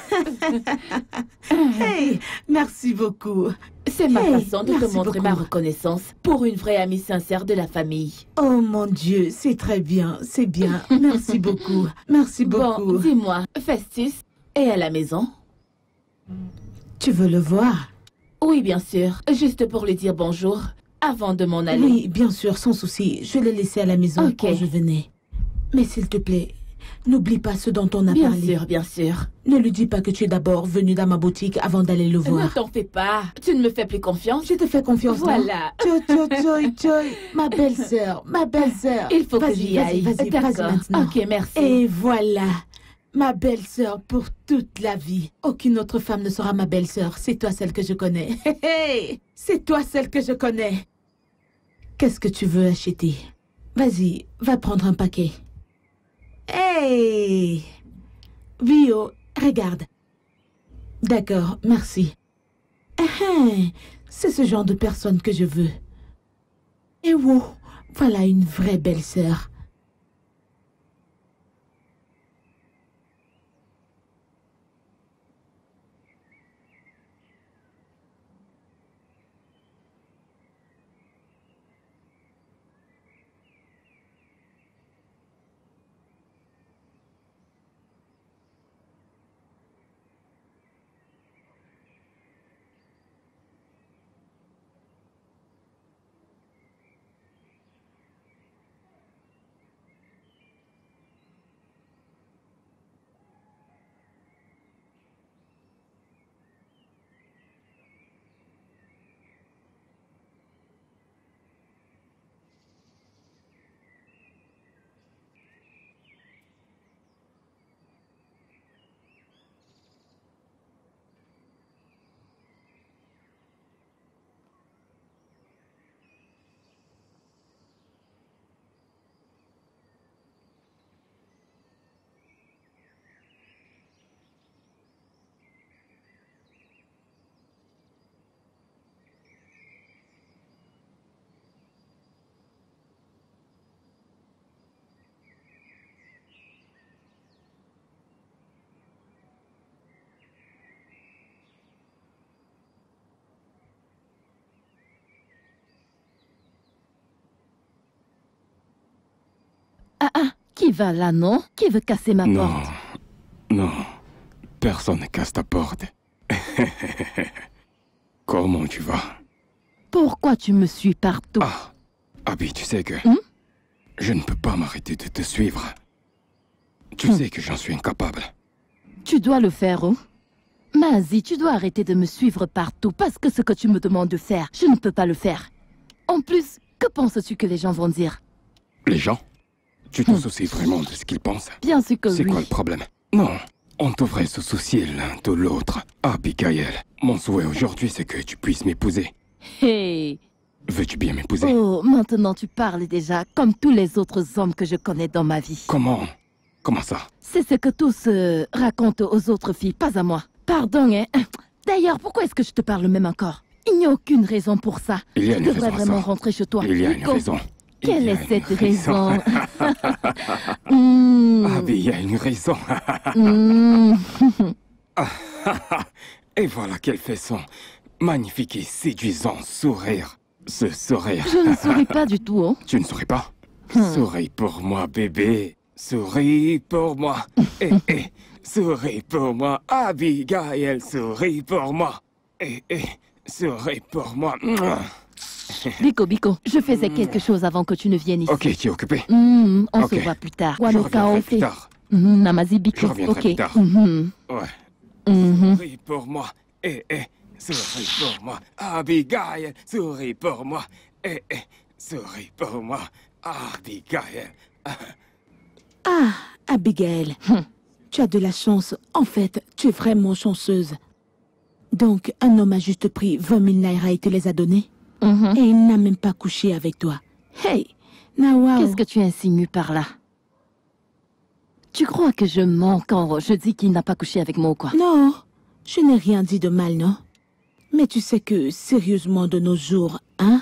hey, merci beaucoup. C'est ma façon de te montrer ma reconnaissance pour une vraie amie sincère de la famille. Oh mon Dieu, c'est très bien, c'est bien. Merci beaucoup, merci beaucoup. Bon, dis-moi, Festus est à la maison Tu veux le voir Oui, bien sûr, juste pour lui dire bonjour avant de m'en aller. Oui, bien sûr, sans souci. Je l'ai laissé à la maison quand je venais. Mais s'il te plaît, n'oublie pas ce dont on a parlé. Bien sûr, bien sûr. Ne lui dis pas que tu es d'abord venu dans ma boutique avant d'aller le voir. Ne t'en fais pas. Tu ne me fais plus confiance. Je te fais confiance. Voilà. toi, toi, toi. Ma belle-sœur, ma belle-sœur. Il faut que j'y aille. Vas-y, vas maintenant. Ok, merci. Et voilà. Ma belle-sœur pour toute la vie. Aucune autre femme ne sera ma belle-sœur. C'est toi celle que je connais. c'est toi celle que je connais. Qu'est-ce que tu veux acheter Vas-y, va prendre un paquet. Hey Vio, regarde. D'accord, merci. c'est ce genre de personne que je veux. Et wow, voilà une vraie belle sœur. Qui va là, non Qui veut casser ma porte Non, personne ne casse ta porte. Comment tu vas Pourquoi tu me suis partout Ah, Abby, tu sais que... Hmm? je ne peux pas m'arrêter de te suivre. Tu hmm. sais que j'en suis incapable. Tu dois le faire, oh hein? Mazi, tu dois arrêter de me suivre partout parce que ce que tu me demandes de faire, je ne peux pas le faire. En plus, que penses-tu que les gens vont dire Les gens tu te hmm. soucies vraiment de ce qu'il pense Bien sûr que oui. C'est quoi le problème Non, on devrait se soucier l'un de l'autre. Abigail, mon souhait aujourd'hui, c'est que tu puisses m'épouser. Hey Veux-tu bien m'épouser Oh, maintenant tu parles déjà, comme tous les autres hommes que je connais dans ma vie. Comment Comment ça C'est ce que tous euh, racontent aux autres filles, pas à moi. Pardon, hein D'ailleurs, pourquoi est-ce que je te parle même encore Il n'y a aucune raison pour ça. Il y a devrais vraiment rentrer chez toi. Il y a une raison. Quelle est cette raison, Abby, hmm. ah, il y a une raison. Hmm. Et voilà qu'elle fait son magnifique et séduisant sourire. Ce sourire. Je ne souris pas du tout. Hein. Tu ne souris pas hmm. Souris pour moi, bébé. Souris pour moi. Eh, eh. Souris pour moi. Abigail, souris pour moi. Eh, souris pour moi. Biko, Biko, je faisais quelque chose avant que tu ne viennes ici. Ok, tu es occupé. Hmm, on se voit plus tard. Je reviendrai plus tard. Mmh, Namazi Biko. Je plus tard. Hmm, hmm. Ouais. Souris pour moi. Eh, eh. Souris pour moi. Abigail, souris pour moi. Eh, eh. Souris pour moi. Abigail. Ah, Abigail. Tu as de la chance. En fait, tu es vraiment chanceuse. Donc, un homme a juste pris 20 000 naira, et te les a donnés Mm-hmm. et il n'a même pas couché avec toi. Hey, Nawao. Qu'est-ce que tu insinues par là Tu crois que je mens quand je dis qu'il n'a pas couché avec moi ou quoi Non, je n'ai rien dit de mal, non Mais tu sais que, sérieusement, de nos jours, hein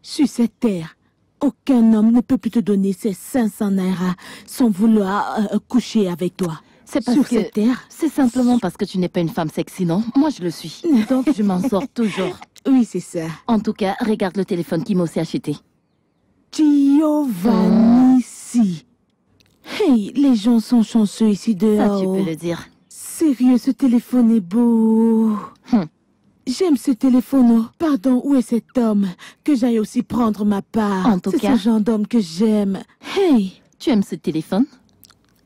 Sur cette terre, aucun homme ne peut plus te donner ses 500 naira sans vouloir euh, euh, coucher avec toi. C'est parce Sur cette terre, c'est simplement parce que tu n'es pas une femme sexy, non Moi, je le suis. Donc, je m'en sors toujours. Oui, c'est ça. En tout cas, regarde le téléphone m'a s'est acheté. Giovanni. Hey, les gens sont chanceux ici dehors. Ça, tu peux le dire. Sérieux, ce téléphone est beau. Hum. J'aime ce téléphone. Pardon, où est cet homme Que j'aille aussi prendre ma part. En tout cas. C'est ce genre d'homme que j'aime. Hey Tu aimes ce téléphone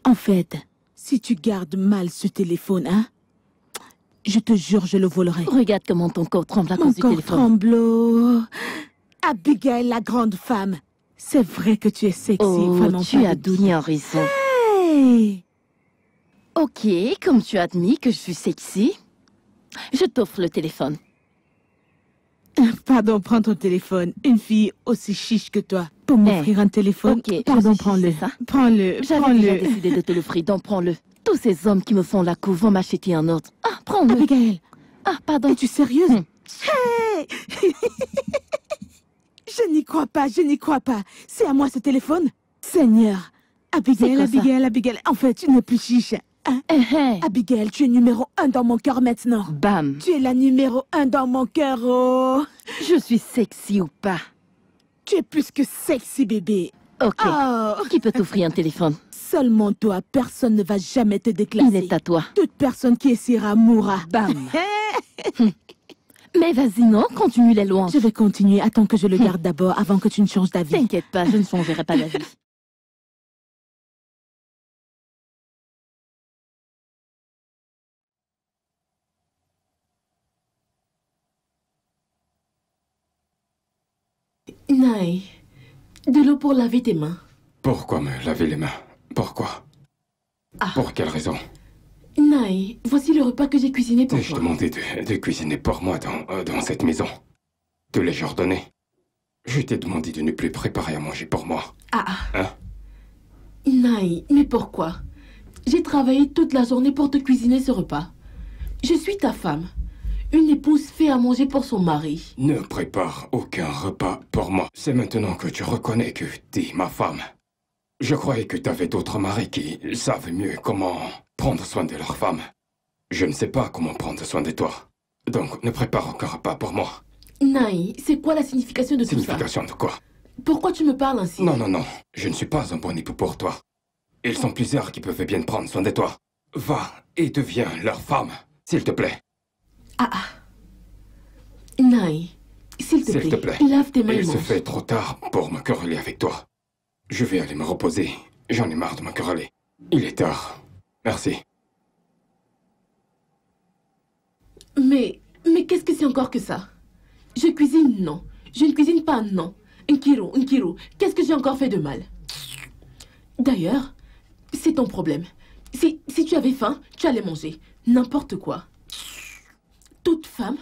En fait, si tu gardes mal ce téléphone, hein Je te jure, je le volerai. Regarde comment ton corps tremble à cause du téléphone. tremble. Abigail, la grande femme. C'est vrai que tu es sexy, oh, vraiment tu as donné un Hey ok, comme tu as admis que je suis sexy, je t'offre le téléphone. Pardon, prends ton téléphone. Une fille aussi chiche que toi. Eh, m'offrir un téléphone. Ok, Pardon, prends-le. Prends-le. J'avais déjà décidé de te l'offrir, donc prends-le. Tous ces hommes qui me font la cour vont m'acheter un autre. Ah, prends-le. Abigail. Ah, pardon. Es-tu sérieuse hum. Je n'y crois pas, je n'y crois pas. C'est à moi ce téléphone Seigneur. Abigail, Abigail, Abigail. En fait, tu n'es plus chiche. Hein? Eh, Abigail, tu es numéro un dans mon cœur maintenant. Bam. Tu es la numéro un dans mon cœur, oh. Je suis sexy ou pas tu es plus que sexy, bébé. Ok. Oh. Qui peut t'offrir un téléphone Seulement toi. Personne ne va jamais te déclasser. Il est à toi. Toute personne qui essaiera mourra. Bam. Hum. Mais vas-y, non, continue les louanges. Je vais continuer. Attends que je le garde d'abord avant que tu ne changes d'avis. T'inquiète pas, je ne changerai pas d'avis. Nai, de l'eau pour laver tes mains. Pourquoi me laver les mains Pourquoi ah. Pour quelle raison Nai, voici le repas que j'ai cuisiné pour toi. Je demandé de, cuisiner pour moi dans, euh, dans cette maison. Te l'ai-je ordonné Je t'ai demandé de ne plus préparer à manger pour moi. Ah Hein mais pourquoi J'ai travaillé toute la journée pour te cuisiner ce repas. Je suis ta femme. Une épouse fait à manger pour son mari. Ne prépare aucun repas pour moi. C'est maintenant que tu reconnais que tu es ma femme. Je croyais que tu avais d'autres maris qui savent mieux comment prendre soin de leur femme. Je ne sais pas comment prendre soin de toi. Donc, ne prépare aucun repas pour moi. Naï, c'est quoi la signification de signification Signification de quoi Pourquoi tu me parles ainsi Non, non, non. Je ne suis pas un bon époux pour toi. Ils sont plusieurs qui peuvent bien prendre soin de toi. Va et deviens leur femme, s'il te plaît. Ah ah. Naï, s'il te, plaît, lave tes mains. Il se fait trop tard pour me quereller avec toi. Je vais aller me reposer. J'en ai marre de me quereller. Il est tard. Merci. Mais, mais qu'est-ce que c'est encore que ça Je cuisine, non. Je ne cuisine pas, non. Un un kiro. qu'est-ce que j'ai encore fait de mal D'ailleurs, c'est ton problème. Si, si tu avais faim, tu allais manger. N'importe quoi toute femme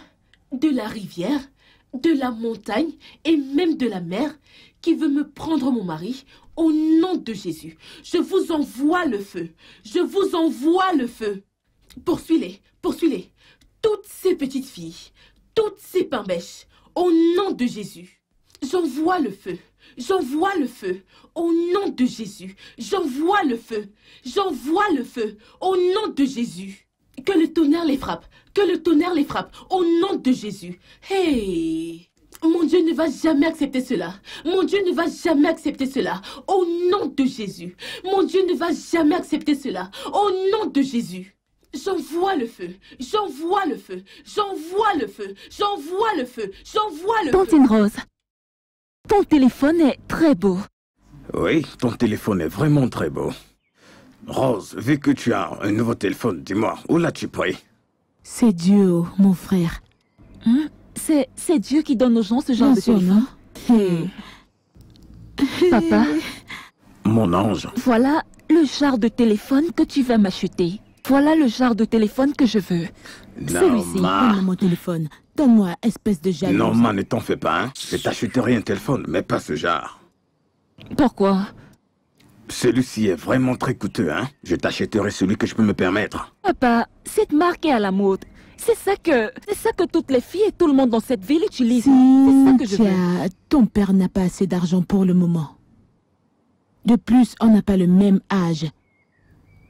de la rivière, de la montagne et même de la mer qui veut me prendre mon mari, au nom de Jésus, je vous envoie le feu. Je vous envoie le feu. Poursuis-les, Toutes ces petites filles, toutes ces pimbèches, au nom de Jésus. J'envoie le feu. J'envoie le feu au nom de Jésus. J'envoie le feu. J'envoie le feu au nom de Jésus. Que le tonnerre les frappe. Que le tonnerre les frappe. Au nom de Jésus. Hey Mon Dieu ne va jamais accepter cela. Mon Dieu ne va jamais accepter cela. Au nom de Jésus. Mon Dieu ne va jamais accepter cela. Au nom de Jésus. J'envoie le feu, j'envoie le feu, j'envoie le feu, j'envoie le feu, j'envoie le feu. Tantine Rose, ton téléphone est très beau. Oui, ton téléphone est vraiment très beau. Rose, vu que tu as un nouveau téléphone, dis-moi, où l'as-tu pris C'est Dieu, mon frère. Hein? C'est Dieu qui donne aux gens ce genre de téléphone. Hmm. Papa Mon ange. Voilà le genre de téléphone que tu vas m'acheter. Voilà le genre de téléphone que je veux. Celui-ci. Donne-moi mon téléphone. Donne-moi, espèce de jalouse. ma, ne t'en fais pas. Hein? Je t'achèterai un téléphone, mais pas ce genre. Pourquoi celui-ci est vraiment très coûteux, hein Je t'achèterai celui que je peux me permettre. Papa, cette marque est à la mode. C'est ça que... C'est ça que toutes les filles et tout le monde dans cette ville utilisent. C'est ça que je veux. ton père n'a pas assez d'argent pour le moment. De plus, on n'a pas le même âge.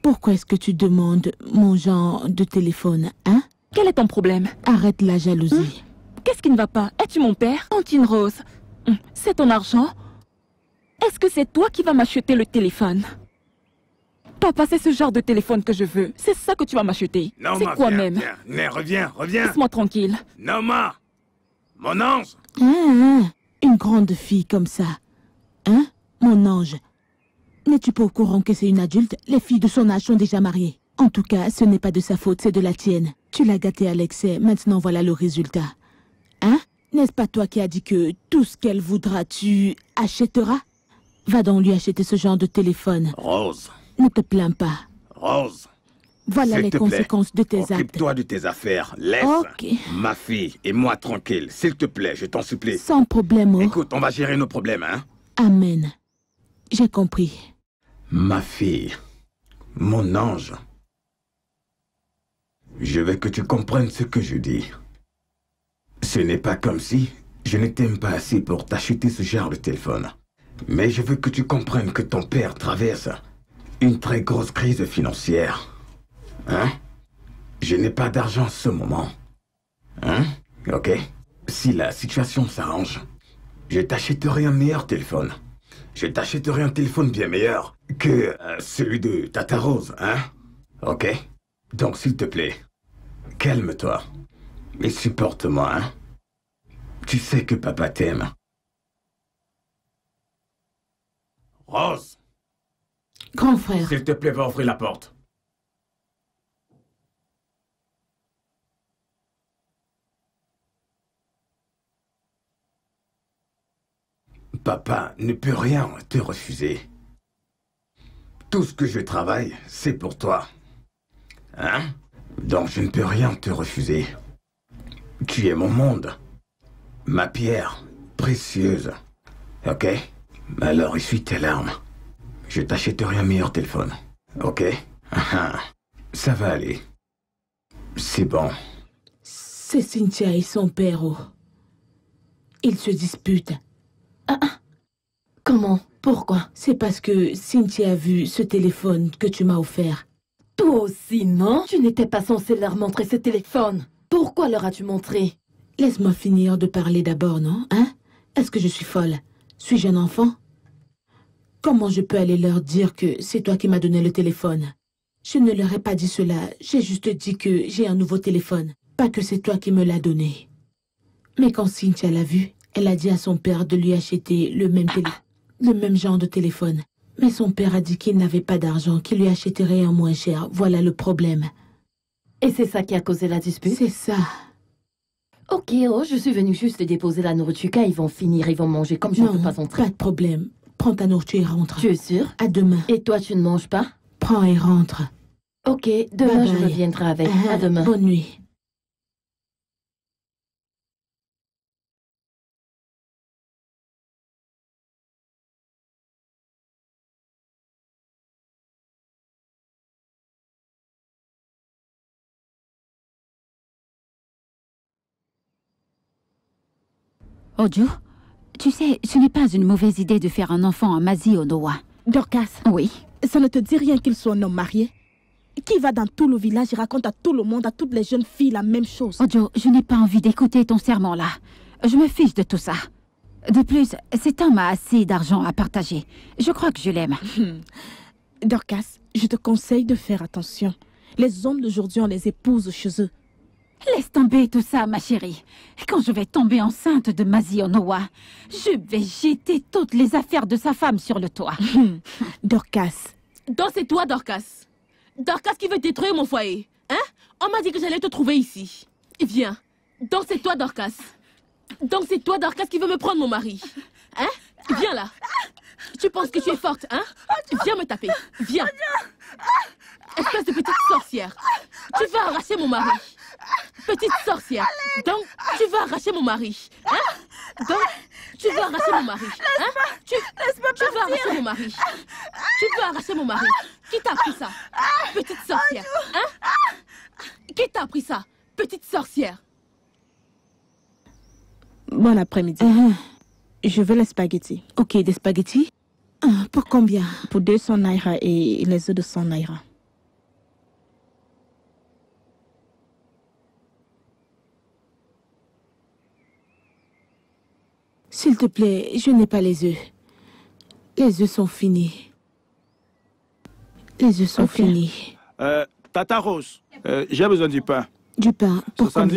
Pourquoi est-ce que tu demandes mon genre de téléphone, hein Quel est ton problème Arrête la jalousie. Hum? Qu'est-ce qui ne va pas Es-tu mon père Antine Rose, hum, c'est ton argent est-ce que c'est toi qui vas m'acheter le téléphone Papa, c'est ce genre de téléphone que je veux. C'est ça que tu vas m'acheter. C'est quoi même viens. reviens, reviens. Laisse-moi tranquille. Noma Mon ange hein, hein. Une grande fille comme ça. Hein Mon ange N'es-tu pas au courant que c'est une adulte Les filles de son âge sont déjà mariées. En tout cas, ce n'est pas de sa faute, c'est de la tienne. Tu l'as gâtée à l'excès, maintenant voilà le résultat. Hein N'est-ce pas toi qui as dit que tout ce qu'elle voudra, tu achèteras Va donc lui acheter ce genre de téléphone. Rose. Ne te plains pas. Rose. Voilà les conséquences de tes actes. Occupe-toi de tes affaires. Laisse ma fille et moi tranquille. S'il te plaît, je t'en supplie. Sans problème. Oh. Écoute, on va gérer nos problèmes, hein Amen. J'ai compris. Ma fille, mon ange, je veux que tu comprennes ce que je dis. Ce n'est pas comme si je ne t'aime pas assez pour t'acheter ce genre de téléphone. Mais je veux que tu comprennes que ton père traverse une très grosse crise financière. Hein Je n'ai pas d'argent en ce moment. Hein Ok. Si la situation s'arrange, je t'achèterai un meilleur téléphone. Je t'achèterai un téléphone bien meilleur que euh, celui de Tata Rose, hein Ok Donc s'il te plaît, calme-toi. Et supporte-moi, hein Tu sais que papa t'aime. Rose Grand frère. S'il te plaît, va ouvrir la porte. Papa ne peut rien te refuser. Tout ce que je travaille, c'est pour toi. Hein Donc je ne peux rien te refuser. Tu es mon monde. Ma pierre précieuse. Ok bah alors essuie tes larmes. Je t'achèterai un meilleur téléphone. Ok Ça va aller. C'est bon. C'est Cynthia et son père. Oh. Ils se disputent. Ah, ah. comment Pourquoi C'est parce que Cynthia a vu ce téléphone que tu m'as offert. Toi aussi, non Tu n'étais pas censé leur montrer ce téléphone. Pourquoi leur as-tu montré Laisse-moi finir de parler d'abord, non Hein Est-ce que je suis folle Suis-je un enfant Comment je peux aller leur dire que c'est toi qui m'as donné le téléphone Je ne leur ai pas dit cela, j'ai juste dit que j'ai un nouveau téléphone, pas que c'est toi qui me l'as donné. Mais quand Cynthia l'a vu, elle a dit à son père de lui acheter le même, téléphone, le même genre de téléphone. Mais son père a dit qu'il n'avait pas d'argent, qu'il lui achèterait un moins cher. Voilà le problème. Et c'est ça qui a causé la dispute C'est ça. Ok, oh, je suis venue juste déposer la nourriture, ils vont finir, ils vont manger comme je ne peux pas entrer. pas de problème. Prends ta nourriture et rentre. Tu es sûr À demain. Et toi, tu ne manges pas Prends et rentre. Ok, demain je reviendrai avec. à euh, demain. Bonne nuit. Odio tu sais, ce n'est pas une mauvaise idée de faire un enfant à Mazi Onoa. Dorcas Oui Ça ne te dit rien qu'il soit un homme marié Qui va dans tout le village et raconte à tout le monde, à toutes les jeunes filles, la même chose Ojo, je n'ai pas envie d'écouter ton serment là. Je me fiche de tout ça. De plus, cet homme a assez d'argent à partager. Je crois que je l'aime. Dorcas, je te conseille de faire attention. Les hommes d'aujourd'hui, on les épouse chez eux. Laisse tomber tout ça, ma chérie. Quand je vais tomber enceinte de Mazi Onowa, je vais jeter toutes les affaires de sa femme sur le toit. Dorcas. Dans c'est toi, Dorcas. Dorcas qui veut détruire mon foyer. Hein On m'a dit que j'allais te trouver ici. Viens. Dans c'est toi, Dorcas. Donc c'est toi, Dorcas, qui veut me prendre mon mari. Hein Viens là. Tu penses que tu es forte, hein Viens me taper. Viens. Espèce de petite sorcière. Tu veux arracher mon mari. Petite sorcière. Donc, tu vas arracher mon mari. Hein Donc, tu vas arracher mon mari. Hein tu, tu vas arracher mon mari. Tu vas arracher mon mari. Qui t'a pris ça Petite sorcière. Hein Qui t'a appris ça Petite sorcière. Bon après-midi. Hein? Je veux les spaghettis. Ok, des spaghettis ah, Pour combien Pour 200 naira et les œufs de 100 naira. S'il te plaît, je n'ai pas les œufs. Les œufs sont finis. Les œufs sont finis. Euh, Tata Rose, euh, j'ai besoin du pain. Du pain pour 60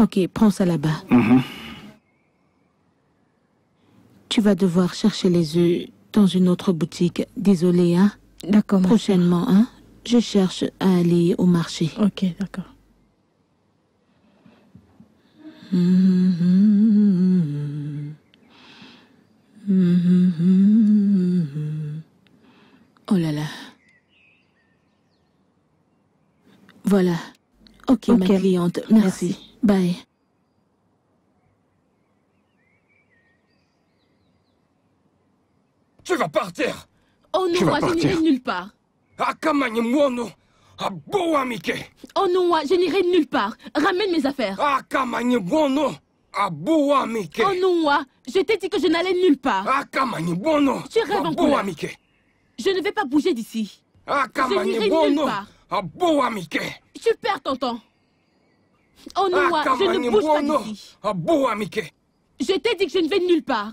Ok, prends ça là-bas. Mhm. Tu vas devoir chercher les œufs dans une autre boutique. Désolé, hein D'accord. Prochainement, hein Je cherche à aller au marché. Ok, d'accord. Mhm. Mm-hmm. Oh là là. Voilà. Ok, ma cliente. Merci. Bye. Tu vas partir Oh non, moi je n'irai nulle part. Akamanyemuono ah, Aboamike ah, Oh non, moi je n'irai nulle part. Ramène mes affaires. Akamanyemuono ah, Oh amiké, Onoua, ah, je t'ai dit que je n'allais nulle part. Akamani Tu rêves encore. Mike. Je ne vais pas bouger d'ici. Akamani Bono. Abouwa Tu perds ton temps. Onoua, oh ah, je ne bouge pas d'ici. Je t'ai dit que je ne vais nulle part.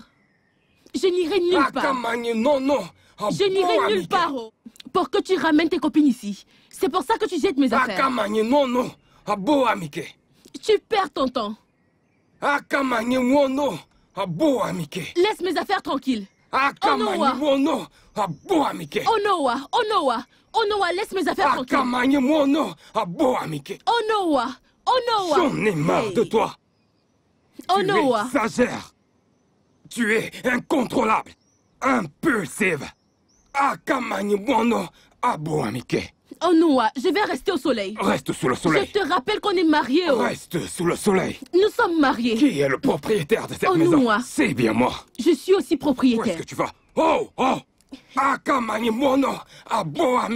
Je n'irai nulle part. Akamani non non. Je n'irai nulle part oh, pour que tu ramènes tes copines ici. C'est pour ça que tu jettes mes affaires. Akamani non non. Tu perds ton temps. Akamanye ah, wono, abo amike. Laisse mes affaires tranquilles. Akamanye ah, oh, wono, abo amike. Onowa, oh, Onowa, oh, Onowa, laisse mes affaires ah, tranquilles. Akamanye wono, abo amike. Onowa, Onowa. J'en ai marre hey. de toi. Onowa. Tu Tu es incontrôlable, impulsive. Akamani wono, abo amike. Oh, Onua, ah, je vais rester au soleil. Reste sous le soleil. Je te rappelle qu'on est mariés. Oh. Reste sous le soleil. Nous sommes mariés. Qui est le propriétaire de cette oh, maison maison ah. C'est bien moi. Je suis aussi propriétaire. Où est-ce que tu vas Oh, oh Akamani mono, aboa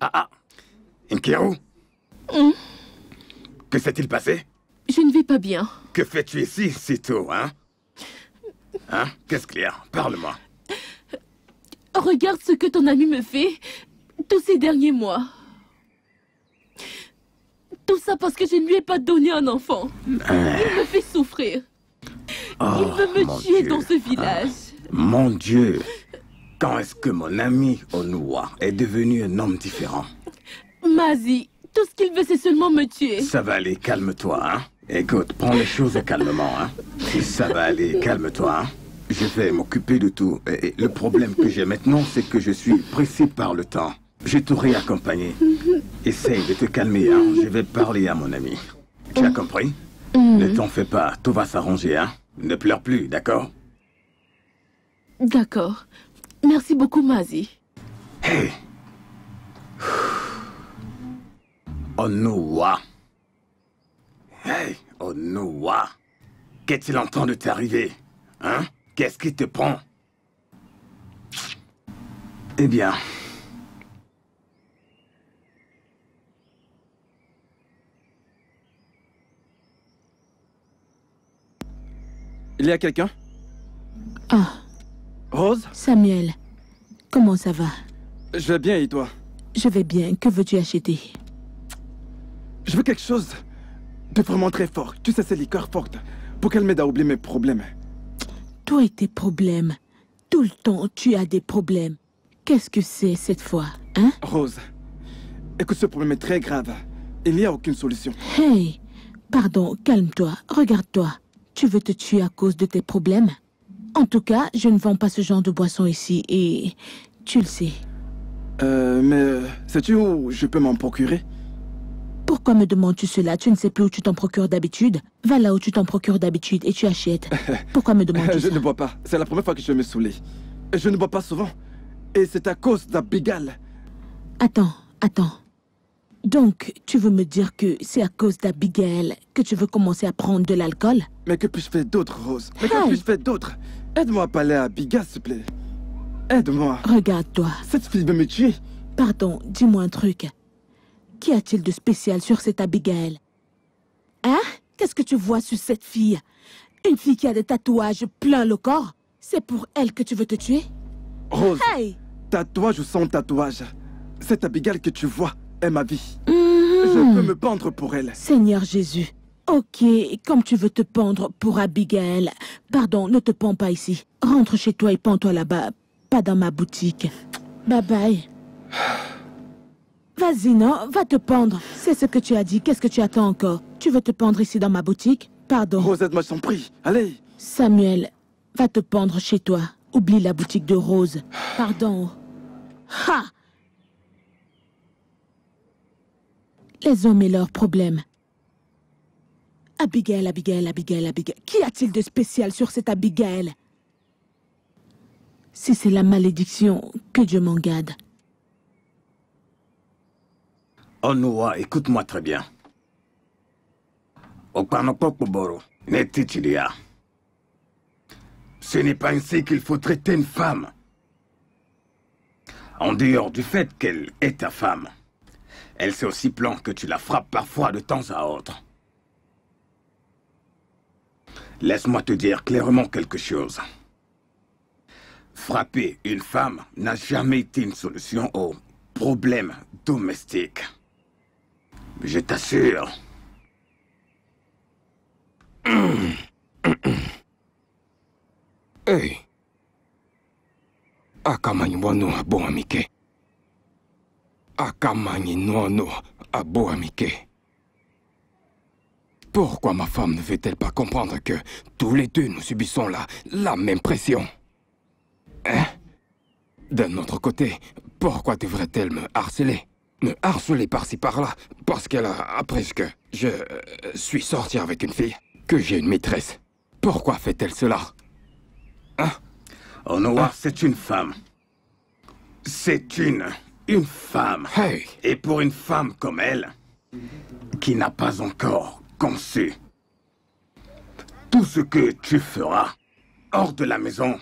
Ah ah hum. Que s'est-il passé Je ne vais pas bien. Que fais-tu ici si tôt, hein Hein Qu'est-ce qu'il y a Parle-moi. Regarde ce que ton ami me fait tous ces derniers mois. Tout ça parce que je ne lui ai pas donné un enfant. Il me fait souffrir. Il veut me oh, tuer dans ce village. mon Dieu quand est-ce que mon ami Onua est devenu un homme différent Mazi, tout ce qu'il veut, c'est seulement me tuer. Ça va aller, calme-toi, hein Écoute, prends les choses calmement, hein Ça va aller, calme-toi, hein. Je vais m'occuper de tout. le problème que j'ai maintenant, c'est que je suis pressé par le temps. Je t'aurai accompagné. Essaye de te calmer, hein Je vais parler à mon ami. Tu as compris mm. Ne t'en fais pas, tout va s'arranger, hein Ne pleure plus, d'accord D'accord. Merci beaucoup, Mazi. Hey. Onoua Hey, Onoua Qu'est-il en train de t'arriver Hein Qu'est-ce qui te prend Eh bien... Il y a quelqu'un Ah. Rose Samuel, comment ça va Je vais bien et toi Je vais bien, que veux-tu acheter Je veux quelque chose de vraiment très fort. Tu sais, ces liqueurs fortes, pour qu'elle m'aide à oublier mes problèmes. Toi et tes problèmes. Tout le temps, tu as des problèmes. Qu'est-ce que c'est cette fois, hein Rose, écoute, ce problème est très grave. Il n'y a aucune solution. Hey Pardon, calme-toi, regarde-toi. Tu veux te tuer à cause de tes problèmes en tout cas, je ne vends pas ce genre de boisson ici et tu le sais. Euh, mais sais-tu où je peux m'en procurer Pourquoi me demandes-tu cela Tu ne sais plus où tu t'en procures d'habitude Va là où tu t'en procures d'habitude et tu achètes. Pourquoi me demandes-tu Je ne bois pas. C'est la première fois que je me saoule. Je ne bois pas souvent. Et c'est à cause d'Abigal. Attends, attends. Donc, tu veux me dire que c'est à cause d'Abigail que tu veux commencer à prendre de l'alcool Mais que puis-je faire d'autre, Rose Mais que puis-je faire d'autre Aide-moi à parler à Abigail, s'il te plaît. Aide-moi. Regarde-toi. Cette fille veut me tuer. Pardon, dis-moi un truc. Qu'y a-t-il de spécial sur cette Abigail Hein Qu'est-ce que tu vois sur cette fille Une fille qui a des tatouages plein le corps C'est pour elle que tu veux te tuer Rose, hey tatouage ou sans tatouage, cette Abigail que tu vois est ma vie. Mm-hmm. Je veux me pendre pour elle. Seigneur Jésus, Ok, comme tu veux te pendre pour Abigail. Pardon, ne te pends pas ici. Rentre chez toi et pends-toi là-bas, pas dans ma boutique. Bye bye. Vas-y, non, va te pendre. C'est ce que tu as dit, qu'est-ce que tu attends encore Tu veux te pendre ici dans ma boutique Pardon. Rose, aide-moi sans prix, allez Samuel, va te pendre chez toi. Oublie la boutique de Rose. Pardon. Ha Les hommes et leurs problèmes. Abigail, Abigail, Abigail, Abigail. Qu'y a-t-il de spécial sur cette Abigail Si c'est la malédiction, que Dieu m'en garde. Onoa, écoute-moi très bien. Ce n'est pas ainsi qu'il faut traiter une femme. En dehors du fait qu'elle est ta femme, elle sait aussi plan que tu la frappes parfois de temps à autre. Laisse-moi te dire clairement quelque chose. Frapper une femme n'a jamais été une solution aux problèmes domestiques. Je t'assure. Hey. Akamani wano abo amike. Akamanyi nono abo amike. Pourquoi ma femme ne veut-elle pas comprendre que tous les deux nous subissons la, la même pression Hein D'un autre côté, pourquoi devrait-elle me harceler Me harceler par-ci par-là, parce qu'elle a appris que je euh, suis sorti avec une fille, que j'ai une maîtresse. Pourquoi fait-elle cela Hein Oh noir, hein? c'est une femme. C'est une... une femme. Hey. Et pour une femme comme elle, qui n'a pas encore conçu. Tout ce que tu feras hors de la maison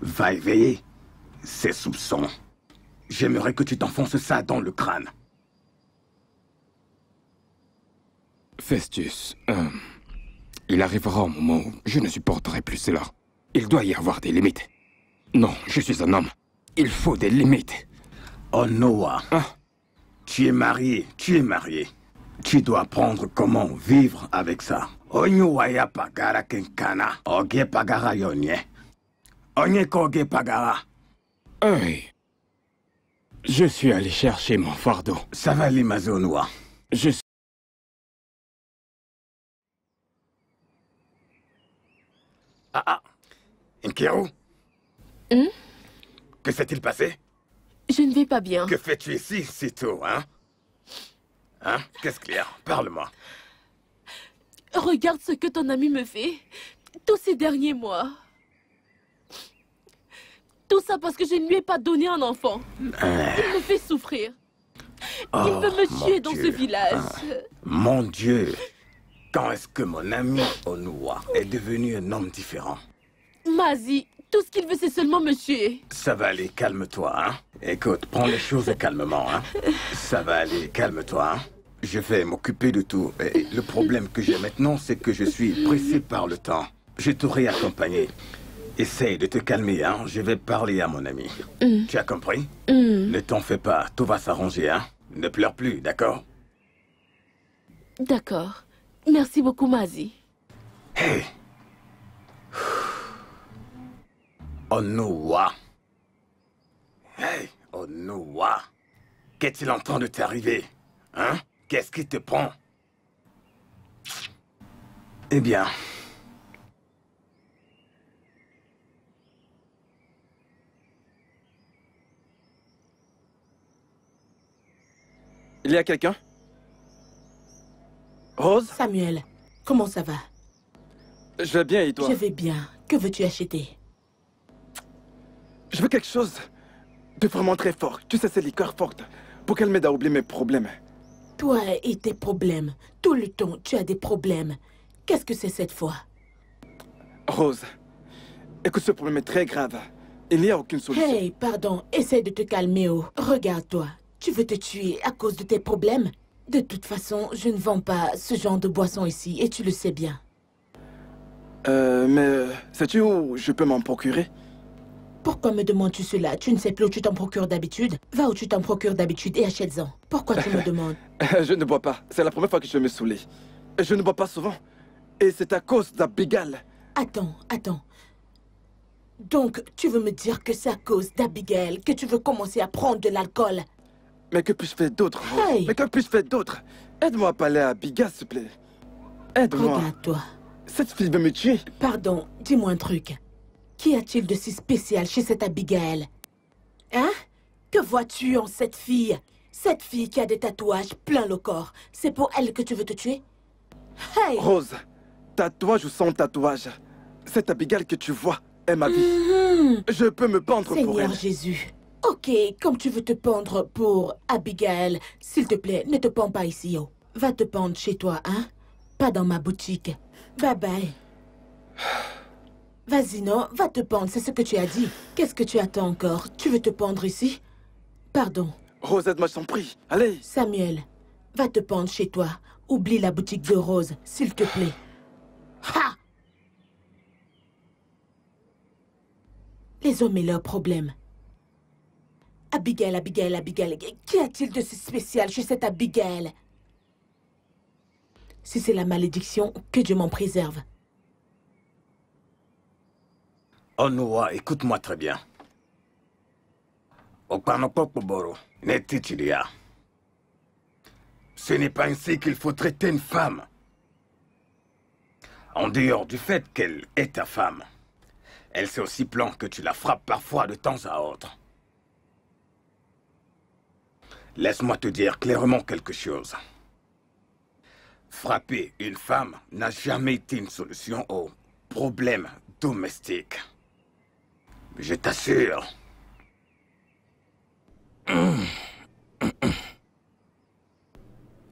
va éveiller ses soupçons. J'aimerais que tu t'enfonces ça dans le crâne. Festus, euh, il arrivera un moment où je ne supporterai plus cela. Il doit y avoir des limites. Non, je suis un homme. Il faut des limites. Oh Noah, ah. tu es marié, tu es marié. Tu dois apprendre comment vivre avec ça. Onyuwaya pagara kenkana. Oge pagara yonye. Onye koge pagara. Oui. Je suis allé chercher mon fardeau. va Mazonoa. Je suis... Ah ah Nkiru hmm? Que s'est-il passé Je ne vais pas bien. Que fais-tu ici si tôt, hein Hein Qu'est-ce qu'il y a Parle-moi. Regarde ce que ton ami me fait. Tous ces derniers mois. Tout ça parce que je ne lui ai pas donné un enfant. Euh. Il me fait souffrir. Il oh, veut me tuer dans ce village. Ah, mon Dieu Quand est-ce que mon ami Onua est devenu un homme différent Mazi, tout ce qu'il veut, c'est seulement me tuer. Ça va aller, calme-toi, hein. Écoute, prends les choses calmement, hein. Ça va aller, calme-toi, hein je vais m'occuper de tout. Et le problème que j'ai maintenant, c'est que je suis pressé par le temps. Je t'aurai accompagné. Essaye de te calmer, hein. Je vais parler à mon ami. Mm. Tu as compris mm. Ne t'en fais pas, tout va s'arranger, hein. Ne pleure plus, d'accord D'accord. Merci beaucoup, Mazi. Hey Onoua. Hey, Onoua. Qu'est-il en train de t'arriver Hein Qu'est-ce qui te prend Eh bien... Il y a quelqu'un Rose Samuel, comment ça va Je vais bien et toi Je vais bien. Que veux-tu acheter Je veux quelque chose de vraiment très fort. Tu sais, ces liqueurs fortes. Pour qu'elle m'aide à oublier mes problèmes. Toi et tes problèmes. Tout le temps, tu as des problèmes. Qu'est-ce que c'est cette fois Rose, écoute, ce problème est très grave. Il n'y a aucune solution. Hey, pardon, essaie de te calmer, oh. Regarde-toi, tu veux te tuer à cause de tes problèmes De toute façon, je ne vends pas ce genre de boisson ici, et tu le sais bien. Euh, mais sais-tu où je peux m'en procurer pourquoi me demandes-tu cela Tu ne sais plus où tu t'en procures d'habitude Va où tu t'en procures d'habitude et achète-en. Pourquoi tu me demandes Je ne bois pas. C'est la première fois que je me saoulais. Je ne bois pas souvent. Et c'est à cause d'Abigail. Attends, attends. Donc, tu veux me dire que c'est à cause d'Abigail que tu veux commencer à prendre de l'alcool Mais que puis-je faire d'autre Mais que puis-je faire d'autre Aide-moi à parler à Abigail, s'il te plaît. Aide-moi. Regarde-toi. Cette fille veut me tuer. Pardon, dis-moi un truc. Qu'y a-t-il de si spécial chez cette Abigail Hein Que vois-tu en cette fille Cette fille qui a des tatouages plein le corps. C'est pour elle que tu veux te tuer Hey Rose, tatouage ou sans tatouage, cette Abigail que tu vois est ma vie. Mm-hmm. Je peux me pendre pour elle. Seigneur Jésus. Ok, comme tu veux te pendre pour Abigail, s'il te plaît, ne te pends pas ici. Va te pendre chez toi, hein Pas dans ma boutique. Bye bye. Vas-y, non, va te pendre, c'est ce que tu as dit. Qu'est-ce que tu attends encore Tu veux te pendre ici Pardon. Rosette, moi je t'en prie, allez Samuel, va te pendre chez toi. Oublie la boutique de Rose, s'il te plaît. Ha Les hommes et leurs problèmes. Abigail, Abigail, Abigail, qu'y a-t-il de si spécial chez cette Abigail Si c'est la malédiction, que Dieu m'en préserve. Onua, écoute-moi très bien. Ce n'est pas ainsi qu'il faut traiter une femme. En dehors du fait qu'elle est ta femme, elle sait aussi plan que tu la frappes parfois de temps à autre. Laisse-moi te dire clairement quelque chose. Frapper une femme n'a jamais été une solution au problème domestique. Je t'assure.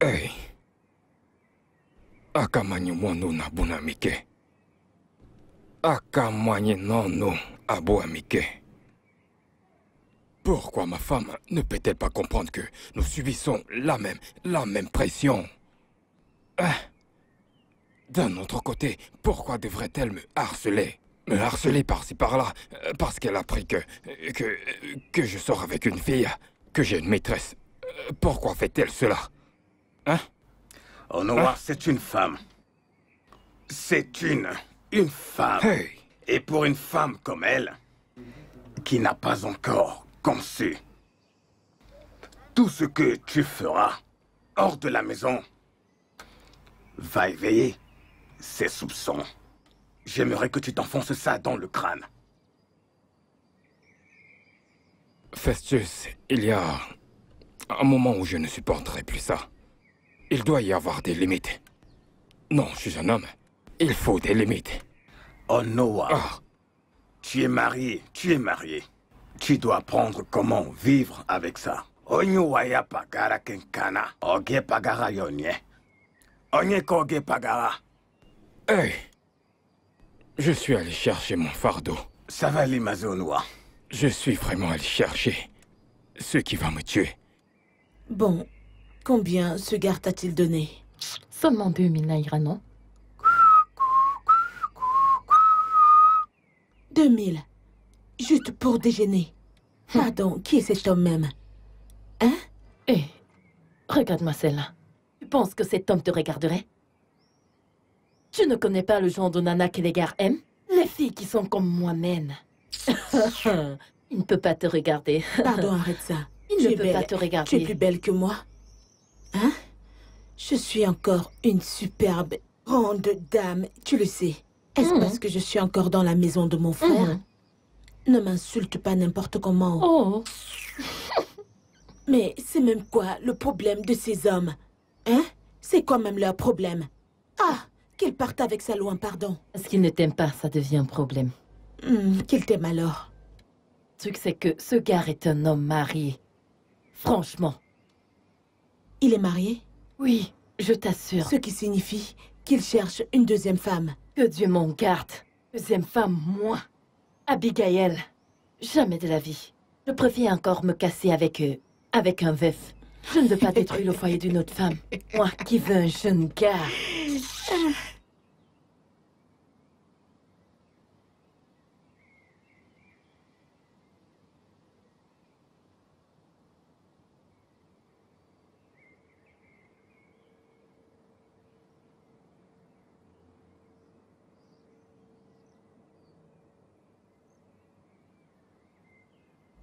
Hey. na buna Pourquoi ma femme ne peut-elle pas comprendre que nous subissons la même, la même pression hein? D'un autre côté, pourquoi devrait-elle me harceler me euh, par-ci par-là, euh, parce qu'elle a appris que, que... que je sors avec une fille, que j'ai une maîtresse. Euh, pourquoi fait-elle cela Hein Oh noir, hein? c'est une femme. C'est une... une femme. Et pour une femme comme elle, qui n'a pas encore conçu, tout ce que tu feras hors de la maison va éveiller ses soupçons. J'aimerais que tu t'enfonces ça dans le crâne. Festus, il y a un moment où je ne supporterai plus ça. Il doit y avoir des limites. Non, je suis un homme. Il faut des limites. Oh Noah. Ah. Tu es marié, tu es marié. Tu dois apprendre comment vivre avec ça. Onyuwaya pagara kenkana. Oge pagara yonye. Onye pagara. Hey. Je suis allé chercher mon fardeau. Ça va les Mazonois. Je suis vraiment allé chercher ce qui va me tuer. Bon, combien ce garde ta t il donné Seulement 2000 naira, non 2000. Juste pour déjeuner. Hum. donc, qui est cet homme même Hein Eh, regarde-moi celle-là. Tu penses que cet homme te regarderait tu ne connais pas le genre de nana que les gars aiment Les filles qui sont comme moi-même. Il ne peut pas te regarder. Pardon, arrête ça. Il ne peut pas te regarder. Tu es plus belle que moi. Hein Je suis encore une superbe, grande dame, tu le sais. Est-ce mmh. parce que je suis encore dans la maison de mon frère mmh. Ne m'insulte pas n'importe comment. Oh. Mais c'est même quoi le problème de ces hommes Hein C'est quoi même leur problème Ah qu'il parte avec sa loin pardon. Parce qu'il ne t'aime pas, ça devient un problème. Hmm, qu'il t'aime alors. Le truc, c'est que ce gars est un homme marié. Franchement. Il est marié Oui, je t'assure. Ce qui signifie qu'il cherche une deuxième femme. Que Dieu m'en garde. Deuxième femme, moi. Abigail. Jamais de la vie. Je préfère encore me casser avec eux, avec un veuf. Je ne veux pas détruire le foyer d'une autre femme. Moi qui veux un jeune gars.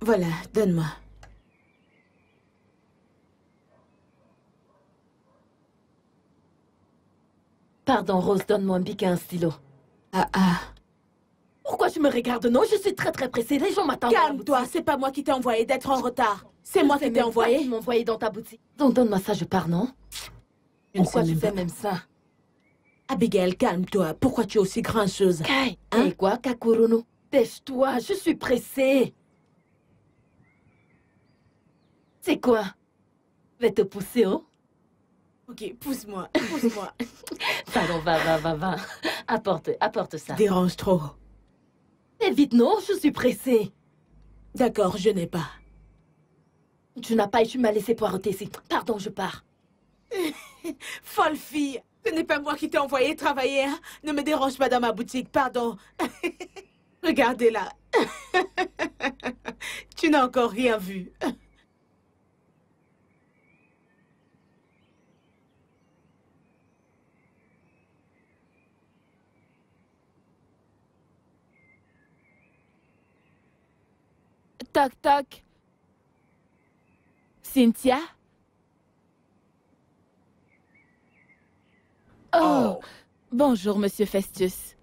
Voilà, donne-moi. Pardon, Rose, donne-moi un piquet, un stylo. Ah ah. Pourquoi je me regarde Non, je suis très très pressée. Les gens m'attendent. Calme-toi, c'est pas moi qui t'ai envoyé d'être en retard. C'est moi qui t'ai envoyé. Ils envoyé dans ta boutique. Donc donne-moi ça, je pars, non Pourquoi tu fais même ça Abigail, calme-toi. Pourquoi tu es aussi grincheuse Kai hein? Et quoi, Kakuruno Dèche-toi, je suis pressée. C'est quoi Va vais te pousser, oh Ok, pousse-moi, pousse-moi. Pardon, va, va, va, va. Apporte, apporte ça. Dérange trop. et eh, vite, non, je suis pressée. D'accord, je n'ai pas. Tu n'as pas et tu m'as laissé poireauter ici. Pardon, je pars. Folle fille, ce n'est pas moi qui t'ai envoyé travailler. Hein. Ne me dérange pas dans ma boutique, pardon. Regardez-la. tu n'as encore rien vu. Toc toc. Cynthia? Oh. oh. Bonjour, monsieur Festus.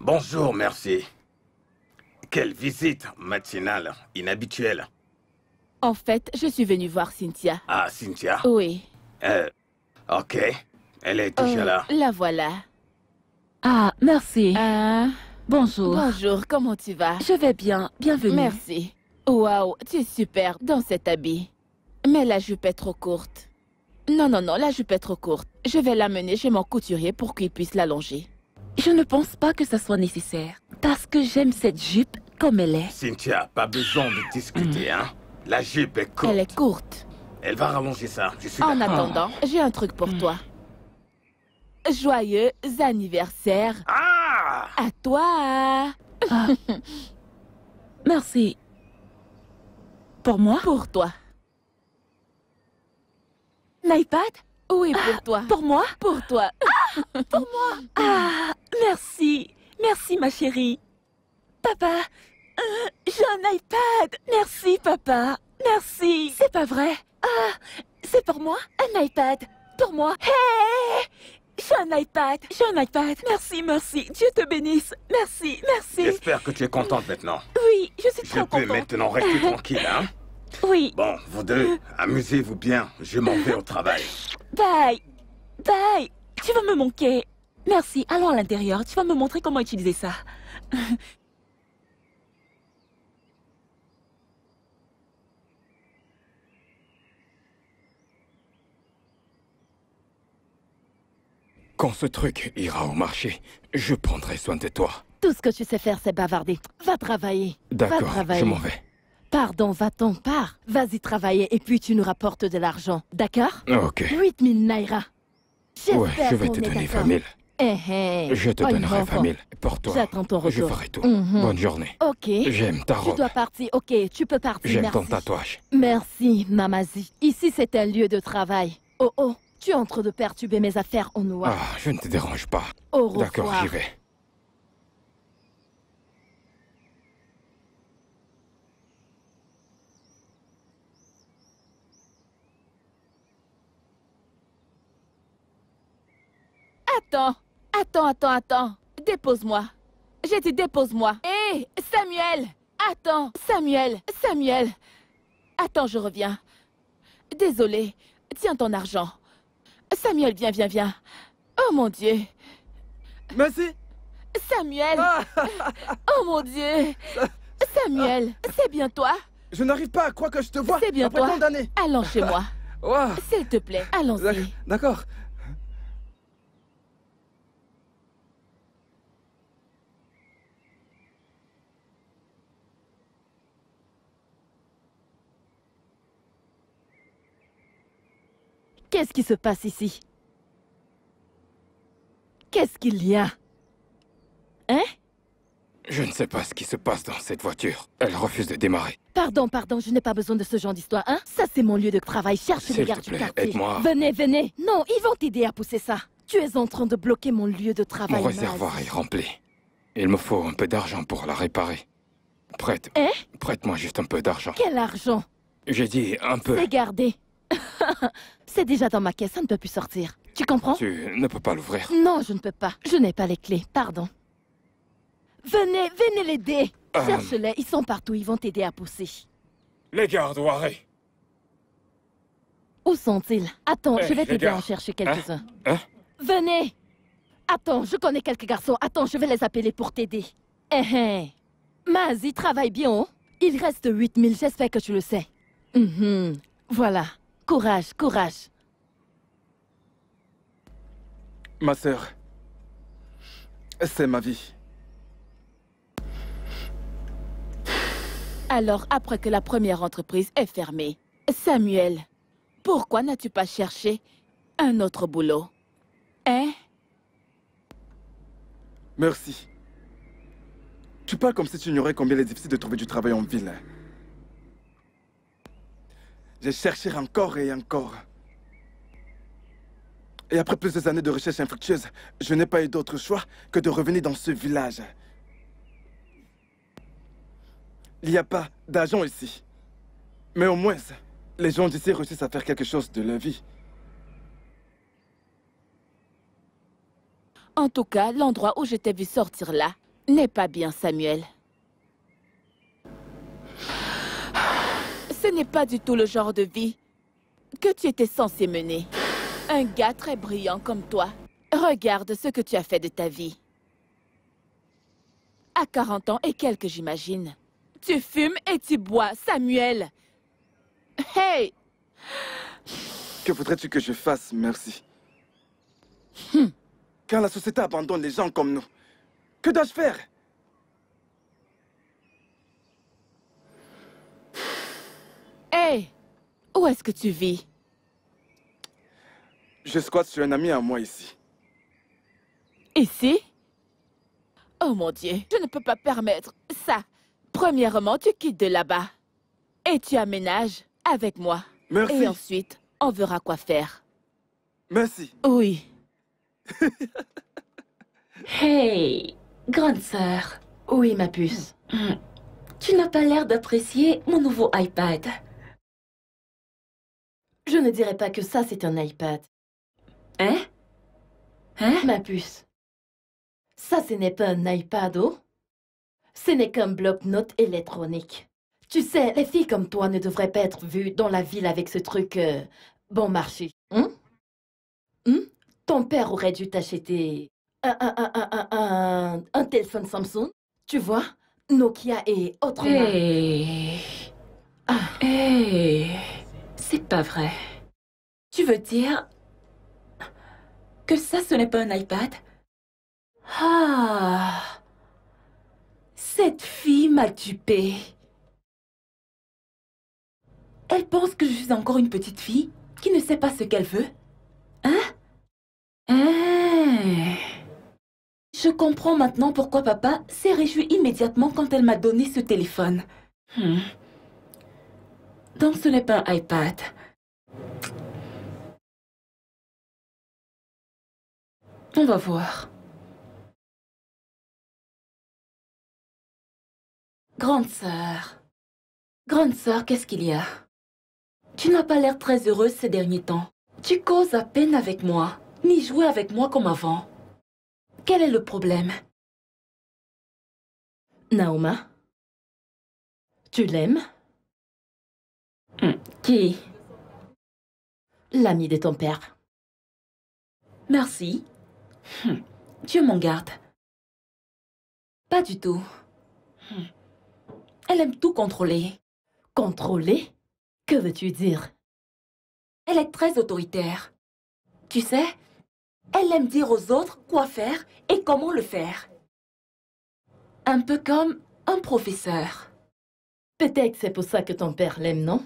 Bonjour, merci. Quelle visite matinale, inhabituelle. En fait, je suis venu voir Cynthia. Ah, Cynthia Oui. Euh, ok. Elle est euh, déjà là. La voilà. Ah, merci. Euh, bonjour. Bonjour, comment tu vas Je vais bien, bienvenue. Merci. Waouh, tu es super dans cet habit. Mais la jupe est trop courte. Non, non, non, la jupe est trop courte. Je vais l'amener chez mon couturier pour qu'il puisse l'allonger. Je ne pense pas que ça soit nécessaire, parce que j'aime cette jupe comme elle est. Cynthia, pas besoin de discuter, hein. La jupe est courte. Elle est courte. Elle va rallonger ça, En attendant, j'ai un truc pour hmm. toi. Joyeux anniversaire. Ah À toi ah. Merci. Pour moi Pour toi. L'iPad Oui, pour ah, toi. Pour moi Pour toi. Ah, pour moi Ah, merci. Merci, ma chérie. Papa, euh, j'ai un iPad. Merci, papa. Merci. C'est pas vrai. Ah, c'est pour moi Un iPad. Pour moi. Hé j'ai un iPad. J'ai un iPad. Merci, merci. Dieu te bénisse. Merci, merci. J'espère que tu es contente maintenant. Oui, je suis contente. Je peux maintenant rester tranquille, hein Oui. Bon, vous deux, amusez-vous bien. Je m'en vais au travail. Bye. Bye. Tu vas me manquer. Merci. Allons à l'intérieur. Tu vas me montrer comment utiliser ça. Quand ce truc ira au marché, je prendrai soin de toi. Tout ce que tu sais faire, c'est bavarder. Va travailler. D'accord, je m'en vais. Pardon, va-t'en, pars. Vas-y travailler et puis tu nous rapportes de l'argent. D'accord Ok. 8000 naira. Ouais, je vais te donner 20 000. Eh, eh. Je te oh, donnerai 20 000. Pour toi. J'attends ton retour. Je ferai tout. Mhm. Bonne journée. Ok. J'aime ta robe. Tu dois partir. Ok, tu peux partir. J'aime ton tatouage. Merci, Mamazi. Ici, c'est un lieu de travail. Oh oh. Tu entres de perturber mes affaires en noir. Ah, je ne te dérange pas. Au D'accord, j'y vais. Attends, attends, attends, attends. Dépose-moi. J'ai dit dépose-moi. Hé, eh, Samuel Attends, Samuel, Samuel Attends, je reviens. Désolé, tiens ton argent. Samuel, viens, viens, viens. Oh mon Dieu. Merci. Samuel. Ah. oh mon Dieu. Samuel, ah. c'est bien toi. Je n'arrive pas à croire que je te vois. C'est bien après toi. Allons chez moi. S'il te plaît, allons-y. D'accord. Qu'est-ce qui se passe ici Qu'est-ce qu'il y a Hein Je ne sais pas ce qui se passe dans cette voiture. Elle refuse de démarrer. Pardon, pardon, je n'ai pas besoin de ce genre d'histoire, hein Ça, c'est mon lieu de travail. Cherche le garde du quartier. aide-moi. Venez, venez. Non, ils vont t'aider à pousser ça. Tu es en train de bloquer mon lieu de travail, Mon réservoir est rempli. Il me faut un peu d'argent pour la réparer. Prête. Hein Prête-moi juste un peu d'argent. Quel argent J'ai dit un peu. Regardez. C'est déjà dans ma caisse, ça ne peut plus sortir. Tu comprends Tu ne peux pas l'ouvrir. Non, je ne peux pas. Je n'ai pas les clés, pardon. Venez, venez l'aider euh. Cherche-les, ils sont partout, ils vont t'aider à pousser. Les gardes, Waré Où sont-ils Attends, je eh, vais t'aider à en chercher quelques-uns. Hein? Hein? Venez Attends, je connais quelques garçons. Attends, je vais les appeler pour t'aider. Eh eh travaille bien, hein? Il reste 8000, j'espère que tu le sais. Mhm. Voilà. Courage, courage. Ma sœur, c'est ma vie. Alors, après que la première entreprise est fermée, Samuel, pourquoi n'as-tu pas cherché un autre boulot Hein Merci. Tu parles comme si tu ignorais combien il est difficile de trouver du travail en ville. J'ai cherché encore et encore. Et après plusieurs années de recherche infructueuse, je n'ai pas eu d'autre choix que de revenir dans ce village. Il n'y a pas d'argent ici. Mais au moins, les gens d'ici réussissent à faire quelque chose de leur vie. En tout cas, l'endroit où je t'ai vu sortir là n'est pas bien, Samuel. n'est pas du tout le genre de vie que tu étais censé mener. Un gars très brillant comme toi. Regarde ce que tu as fait de ta vie. À 40 ans et quelques, j'imagine. Tu fumes et tu bois, Samuel. Hey Que voudrais-tu que je fasse, merci hum. Quand la société abandonne les gens comme nous, que dois-je faire Hey! Où est-ce que tu vis? Je squatte sur un ami à moi ici. Ici? Oh mon Dieu, je ne peux pas permettre ça. Premièrement, tu quittes de là-bas. Et tu aménages avec moi. Merci. Et ensuite, on verra quoi faire. Merci. Oui. hey, grande sœur. Oui, ma puce. Hmm. Tu n'as pas l'air d'apprécier mon nouveau iPad. Je ne dirais pas que ça, c'est un iPad. Hein Hein Ma puce. Ça, ce n'est pas un iPad, oh Ce n'est qu'un bloc-notes électronique. Tu sais, les filles comme toi ne devraient pas être vues dans la ville avec ce truc euh, bon marché. Hein hein Ton père aurait dû t'acheter un, un, téléphone Samsung, tu vois Nokia et autres. Eh. Ah. Eh. C'est pas vrai. Tu veux dire que ça, ce n'est pas un iPad Ah Cette fille m'a dupée. Elle pense que je suis encore une petite fille qui ne sait pas ce qu'elle veut. Hein hein Je comprends maintenant pourquoi papa s'est réjoui immédiatement quand elle m'a donné ce téléphone. Hmm. Donc ce n'est pas un iPad. On va voir. Grande sœur. Grande sœur, qu'est-ce qu'il y a Tu n'as pas l'air très heureuse ces derniers temps. Tu causes à peine avec moi, ni joues avec moi comme avant. Quel est le problème Naoma Tu l'aimes qui L'ami de ton père. Merci. Dieu hmm. m'en garde. Pas du tout. Hmm. Elle aime tout contrôler. Contrôler Que veux-tu dire Elle est très autoritaire. Tu sais, elle aime dire aux autres quoi faire et comment le faire. Un peu comme un professeur. Peut-être c'est pour ça que ton père l'aime, non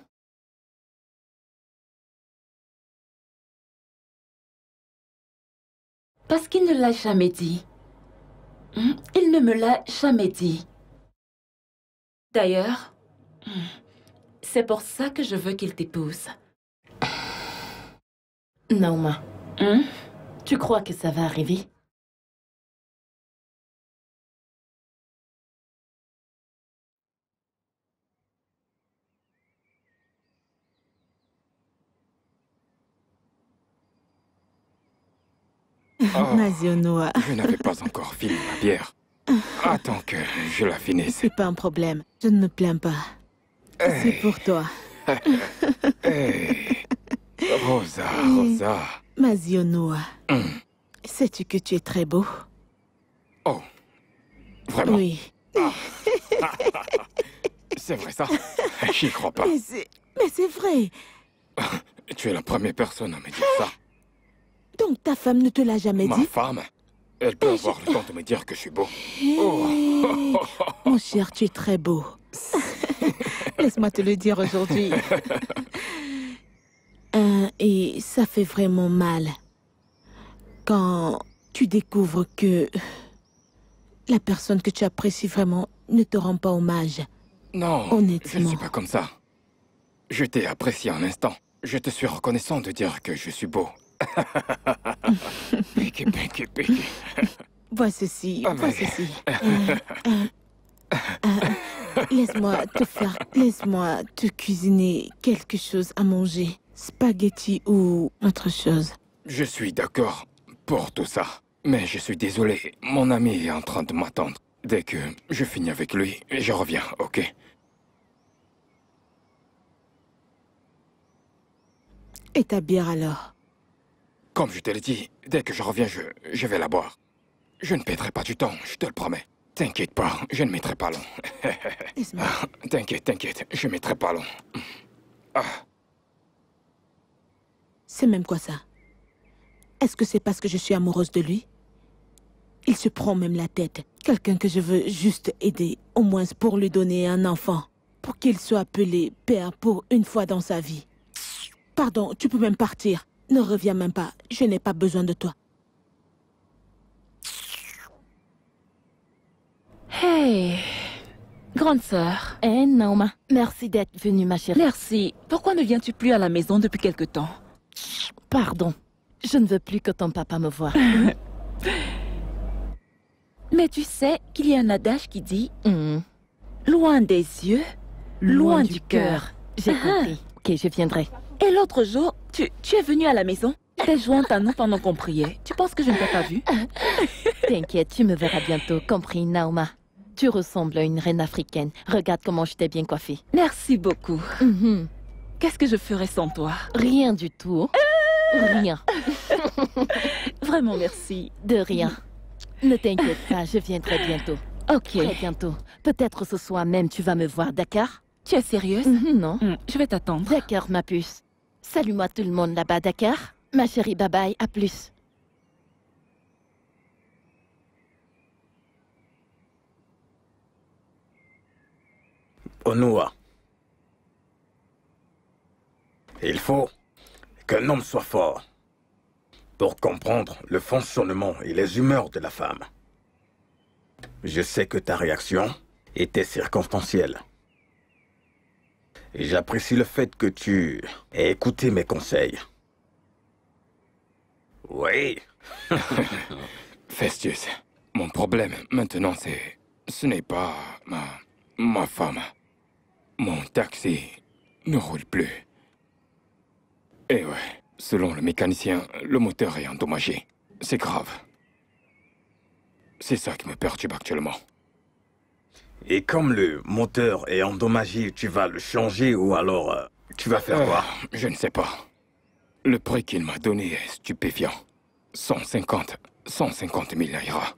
Parce qu'il ne l'a jamais dit. Hmm, il ne me l'a jamais dit. D'ailleurs, hmm, c'est pour ça que je veux qu'il t'épouse. Naoma, hmm? tu crois que ça va arriver Oh, Mazionoa. Je n'avais pas encore fini ma bière. Attends que je la finisse. C'est pas un problème. Je ne me plains pas. C'est eh. pour toi. Eh. Rosa, eh. Rosa. Mazionoa. Hmm. Sais-tu que tu es très beau Oh. Vraiment Oui. Ah. c'est vrai ça J'y crois pas. Mais c'est vrai. tu es la première personne à me dire ça. Donc ta femme ne te l'a jamais dit Ma femme Elle peut ah, avoir le temps de me dire que je suis beau. Eh, mon cher, tu es très beau. Laisse-moi te le dire aujourd'hui. Euh, et ça fait vraiment mal. Quand tu découvres que la personne que tu apprécies vraiment ne te rend pas hommage. Non, Honnêtement. je ne suis pas comme ça. Je t'ai apprécié un instant. Je te suis reconnaissant de dire que je suis beau voici Vois ceci, ah, vois ceci. Euh, euh, euh, laisse-moi te faire, laisse-moi te cuisiner quelque chose à manger. Spaghetti ou autre chose. Je suis d'accord pour tout ça. Mais je suis désolé, mon ami est en train de m'attendre. Dès que je finis avec lui, je reviens, ok Et ta bière alors comme je te l'ai dit, dès que je reviens, je, vais la boire. Je ne perdrai pas du temps, je te le promets. T'inquiète pas, je ne mettrai pas long. Ah, t'inquiète, t'inquiète, je ne mettrai pas long. Ah. C'est même quoi ça Est-ce que c'est parce que je suis amoureuse de lui Il se prend même la tête. Quelqu'un que je veux juste aider, au moins pour lui donner un enfant. Pour qu'il soit appelé père pour une fois dans sa vie. Pardon, tu peux même partir. Ne reviens même pas, je n'ai pas besoin de toi. Hey, grande sœur. Eh, Naoma. Merci d'être venue, ma chérie. Merci. Pourquoi ne viens-tu plus à la maison depuis quelque temps Pardon. Je ne veux plus que ton papa me voie. Mais tu sais qu'il y a un adage qui dit hmm. Loin des yeux, loin, du, cœur. J'ai ah. compris. Ok, je viendrai. Et l'autre jour, tu, tu es venue à la maison T'es jointe à nous pendant qu'on priait. Tu penses que je ne t'ai pas vue T'inquiète, tu me verras bientôt, compris, Naoma. Tu ressembles à une reine africaine. Regarde comment je t'ai bien coiffée. Merci beaucoup. Mhm. Qu'est-ce que je ferais sans toi Rien du tout. Rien. Vraiment merci. De rien. Ne t'inquiète pas, je viendrai bientôt. Ok. Très bientôt. Peut-être ce soir même tu vas me voir, d'accord Tu es sérieuse mhm, Non. Hmm, je vais t'attendre. D'accord, ma puce. Salut-moi tout le monde là-bas, Dakar. Ma chérie, bye bye, à plus. Onua. Il faut qu'un homme soit fort pour comprendre le fonctionnement et les humeurs de la femme. Je sais que ta réaction était circonstancielle j'apprécie le fait que tu aies écouté mes conseils. Oui. Festus, mon problème maintenant, c'est... Ce n'est pas ma... ma femme. Mon taxi ne roule plus. Et eh ouais, selon le mécanicien, le moteur est endommagé. C'est grave. C'est ça qui me perturbe actuellement. Et comme le moteur est endommagé, tu vas le changer ou alors euh, tu vas faire euh. quoi Je ne sais pas. Le prix qu'il m'a donné est stupéfiant. 150, 150 000 naira.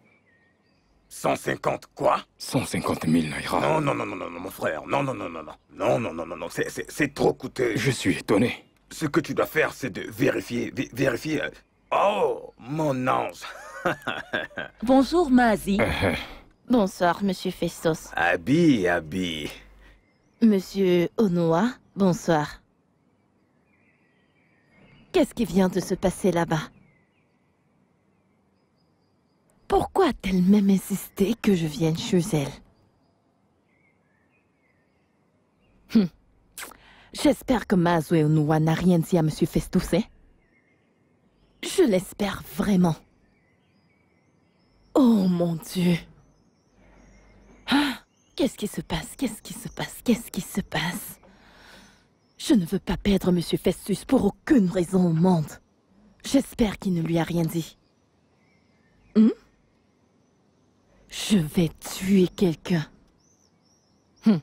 150 quoi 150 000 naira. Non, non, non, non, non, mon frère. Non, non, non, non, non. Non, non, non, non, non. C'est trop coûteux. Je suis étonné. Ce que tu dois faire, c'est de vérifier, vérifier. Oh, mon ange. Bonjour, Mazi. Euh, Bonsoir, monsieur Festos. Abi, Abi. Monsieur Onoa, bonsoir. Qu'est-ce qui vient de se passer là-bas Pourquoi a-t-elle même insisté que je vienne chez elle hum. J'espère que Mazou et Onoa n'a rien dit à monsieur Festos, hein? Je l'espère vraiment. Oh mon dieu Qu'est-ce qui se passe Qu'est-ce qui se passe Qu'est-ce qui se passe Je ne veux pas perdre Monsieur Festus pour aucune raison au monde. J'espère qu'il ne lui a rien dit. Hmm? Je vais tuer quelqu'un. Hmm.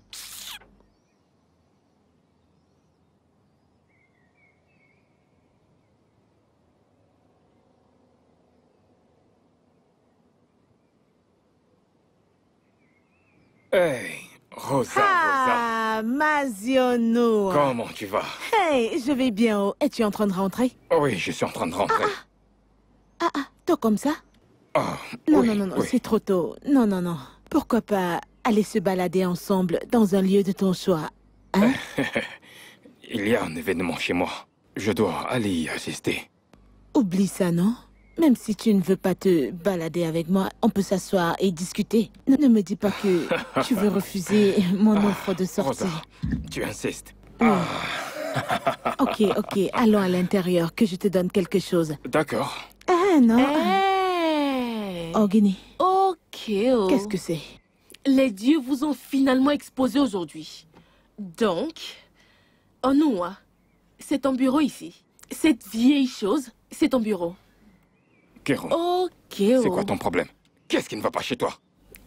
Hey, Rosa, ah, Maziono. Comment tu vas Hey, je vais bien. Oh. Es-tu en train de rentrer Oui, je suis en train de rentrer. Ah, ah, ah, ah. tôt comme ça ah, non, non, non, non, c'est trop tôt. Non, non, non. Pourquoi pas aller se balader ensemble dans un lieu de ton choix hein? Il y a un événement chez moi. Je dois aller y assister. Oublie ça, non même si tu ne veux pas te balader avec moi, on peut s'asseoir et discuter. Ne me dis pas que tu veux refuser mon ah, offre de sortie. Tu insistes. Ah. ok, ok, allons à l'intérieur, que je te donne quelque chose. D'accord. Ah non. Eh. Oh, Ok. Oh. Qu'est-ce que c'est Les dieux vous ont finalement exposé aujourd'hui. Donc, Onoua, hein. c'est ton bureau ici. Cette vieille chose, c'est ton bureau. Ok. Oh. C'est quoi ton problème Qu'est-ce qui ne va pas chez toi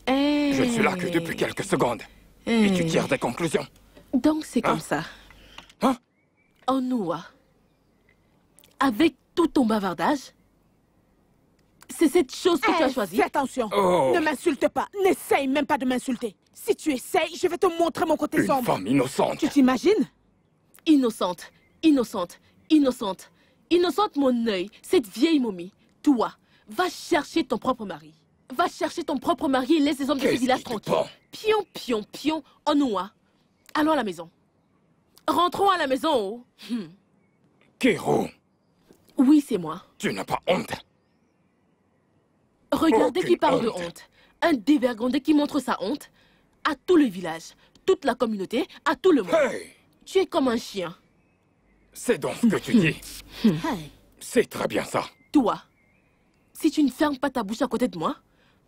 Je ne suis là que eh. depuis quelques secondes. Eh. Et tu tires des conclusions. Donc c'est comme hein? ça. Hein Onoua, avec tout ton bavardage, c'est cette chose que tu as eh, choisie. attention. Oh. Ne m'insulte pas. N'essaye même pas de m'insulter. Si tu essayes, je vais te montrer mon côté sombre. Une femme innocente. Tu t'imagines Innocente, innocente, innocente. Innocente, mon œil, cette vieille momie toi, va chercher ton propre mari. Va chercher ton propre mari et laisse les hommes de ce village tranquilles. Pion, pion, pion, oua. Allons à la maison. Rentrons à la maison, oh. Hmm. Oui, c'est moi. Tu n'as pas honte. Regardez oh, qui parle de honte. Un dévergondé qui montre sa honte à tout le village, toute la communauté, à tout le monde. Hey. Tu es comme un chien. C'est donc ce que tu dis. Hmm. Hmm. C'est très bien ça. Toi, si tu ne fermes pas ta bouche à côté de moi,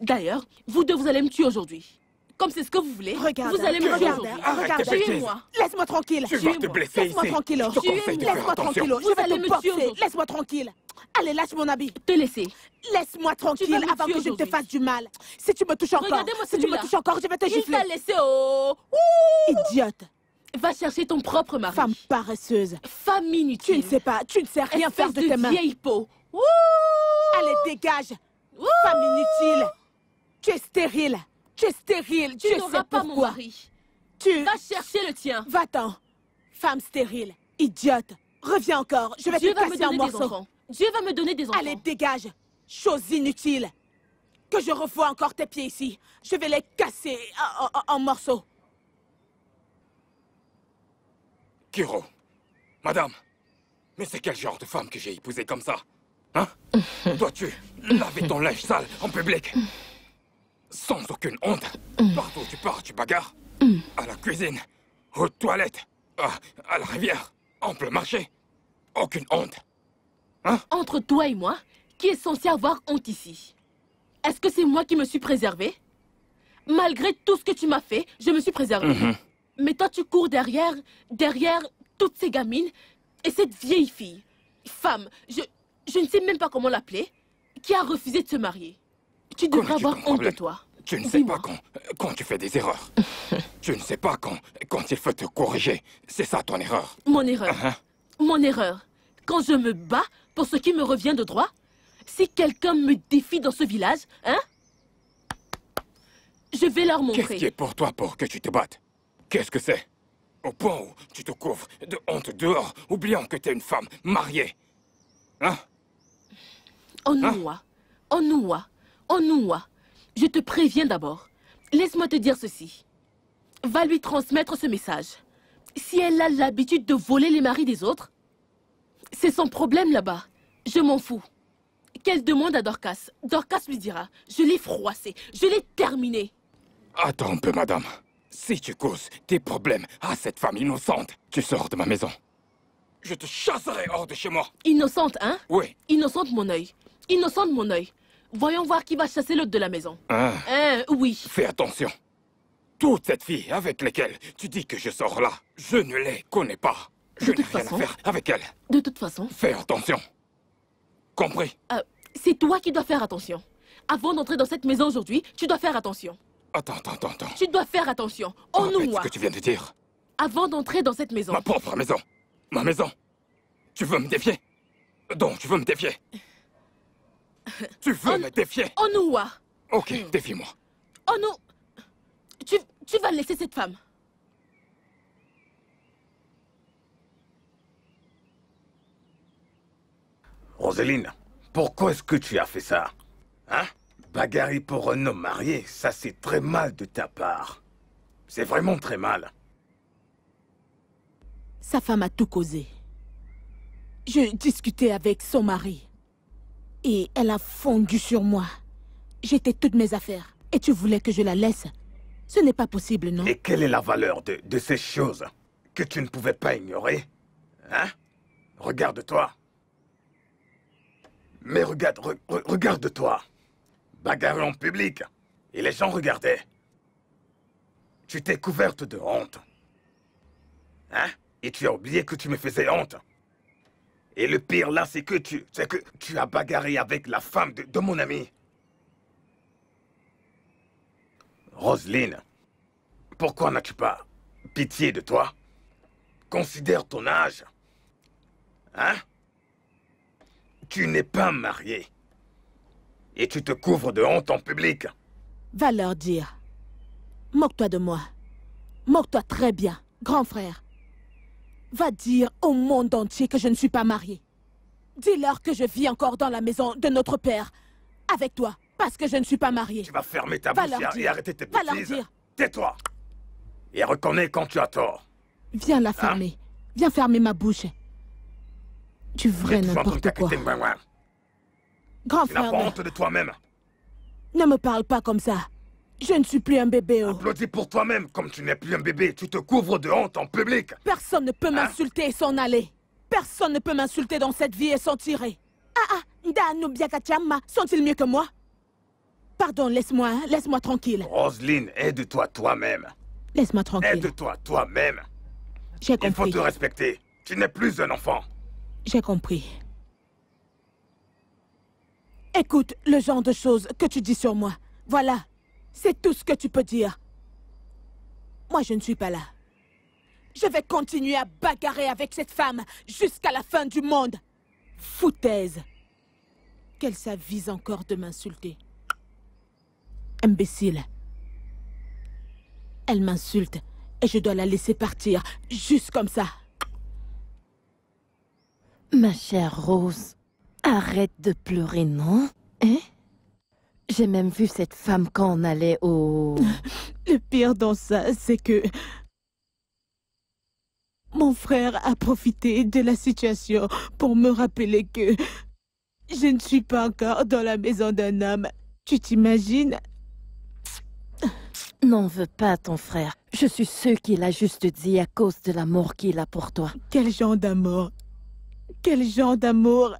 d'ailleurs, vous deux, vous allez me tuer aujourd'hui. Comme c'est ce que vous voulez, regarde, vous allez me tuer aujourd'hui. Regarde, tuez-moi. Laisse-moi tranquille. Je vais te blesser Laisse-moi tranquille. Laisse-moi tranquille. je vais te tuer Laisse-moi tranquille. Allez, lâche mon habit. Te laisser. Laisse-moi tranquille avant que je te fasse du mal. Si tu me touches encore, si tu me touches encore, je vais te gifler. Il t'a laissé au... Oh. Idiote. Va chercher ton propre mari. Femme paresseuse. Femme inutile. Tu ne sais pas, tu ne sais rien faire de, tes mains. vieille peau. Allez, dégage Femme inutile Tu es stérile Tu es stérile Tu, ne sais pas pourquoi. Tu... Va chercher le tien Va-t'en Femme stérile Idiote Reviens encore Je vais te donner casser en morceaux Dieu va me donner des enfants Allez, dégage Chose inutile Que je revoie encore tes pieds ici Je vais les casser en, en morceaux Kiro Madame Mais c'est quel genre de femme que j'ai épousée comme ça Hein Toi, tu laver ton linge sale en public. Sans aucune honte. Partout où tu pars, tu bagarres. À la cuisine, aux toilettes, à, la rivière, en plein marché. Aucune honte. Hein Entre toi et moi, qui est censé avoir honte ici Est-ce que c'est moi qui me suis préservée Malgré tout ce que tu m'as fait, je me suis préservée. Mhm. Mais toi, tu cours derrière, derrière toutes ces gamines et cette vieille fille. Femme, je, je ne sais même pas comment l'appeler, qui a refusé de se marier. Tu devrais avoir honte de toi. Tu ne sais pas quand, tu fais des erreurs. tu ne sais pas quand, quand il faut te corriger. C'est ça ton erreur. Mon erreur. Uh-huh. Mon erreur. Quand je me bats pour ce qui me revient de droit, si quelqu'un me défie dans ce village, hein Je vais leur montrer. Qu'est-ce qui est pour toi pour que tu te battes Qu'est-ce que c'est Au point où tu te couvres de honte dehors, oubliant que tu es une femme mariée. Hein Onoua, Onoua, Onoua, je te préviens d'abord. Laisse-moi te dire ceci. Va lui transmettre ce message. Si elle a l'habitude de voler les maris des autres, c'est son problème là-bas. Je m'en fous. Qu'elle demande à Dorcas. Dorcas lui dira, je l'ai froissé, je l'ai terminé. Attends un peu, madame. Si tu causes tes problèmes à cette femme innocente, tu sors de ma maison. Je te chasserai hors de chez moi. Innocente, hein Oui. Innocente, mon œil innocent mon oeil. Voyons voir qui va chasser l'autre de la maison. Hein? Euh, oui. Fais attention. Toute cette fille avec laquelle tu dis que je sors là, je ne les connais pas. Je n'ai rien à faire avec elle. De toute façon. Fais attention. Compris euh, C'est toi qui dois faire attention. Avant d'entrer dans cette maison aujourd'hui, tu dois faire attention. Attends, attends, attends. Tu dois faire attention. On nous ce que tu viens de dire. Avant d'entrer dans cette maison. Ma propre maison. Ma maison. Tu veux me défier Donc, tu veux me défier tu veux me défier Onoua Ok, hmm. défie-moi. Onu, Tu... tu vas laisser cette femme. Roseline, pourquoi est-ce que tu as fait ça Hein Bagarre pour un homme marié, ça c'est très mal de ta part. C'est vraiment très mal. Sa femme a tout causé. Je discutais avec son mari. Et elle a fondu sur moi. J'étais toutes mes affaires. Et tu voulais que je la laisse Ce n'est pas possible, non Et quelle est la valeur de, ces choses que tu ne pouvais pas ignorer Hein Regarde-toi. Mais regarde, regarde-toi. Bagarre en public. Et les gens regardaient. Tu t'es couverte de honte. Hein Et tu as oublié que tu me faisais honte. Et le pire là, c'est que tu... C'est que tu as bagarré avec la femme de, de mon ami. Roselyne, pourquoi n'as-tu pas pitié de toi Considère ton âge. Hein Tu n'es pas marié. Et tu te couvres de honte en public. Va leur dire. Moque-toi de moi. Moque-toi très bien, grand frère. Va dire au monde entier que je ne suis pas mariée. Dis-leur que je vis encore dans la maison de notre père. Avec toi, parce que je ne suis pas mariée. Tu vas fermer ta bouche et arrêter tes Va Tais-toi. Et reconnais quand tu as tort. Viens la hein fermer. Viens fermer ma bouche. Tu vraiment n'importe quoi. Grand frère. Tu honte de toi-même. Ne me parle pas comme ça. Je ne suis plus un bébé, oh. Applaudis pour toi-même. Comme tu n'es plus un bébé, tu te couvres de honte en public. Personne ne peut hein? m'insulter et s'en aller. Personne ne peut m'insulter dans cette vie et s'en tirer. Ah ah, Chama, sont-ils mieux que moi Pardon, laisse-moi, hein, laisse-moi tranquille. Roselyne, aide-toi toi-même. Laisse-moi tranquille. Aide-toi toi-même. J'ai compris. Il faut te respecter. Tu n'es plus un enfant. J'ai compris. Écoute, le genre de choses que tu dis sur moi. Voilà, c'est tout ce que tu peux dire. Moi, je ne suis pas là. Je vais continuer à bagarrer avec cette femme jusqu'à la fin du monde. Foutaise. Qu'elle s'avise encore de m'insulter. Imbécile. Elle m'insulte et je dois la laisser partir, juste comme ça. Ma chère Rose, arrête de pleurer, non Hein j'ai même vu cette femme quand on allait au... Le pire dans ça, c'est que... Mon frère a profité de la situation pour me rappeler que... Je ne suis pas encore dans la maison d'un homme. Tu t'imagines N'en veux pas, ton frère. Je suis ce qu'il a juste dit à cause de l'amour qu'il a pour toi. Quel genre d'amour Quel genre d'amour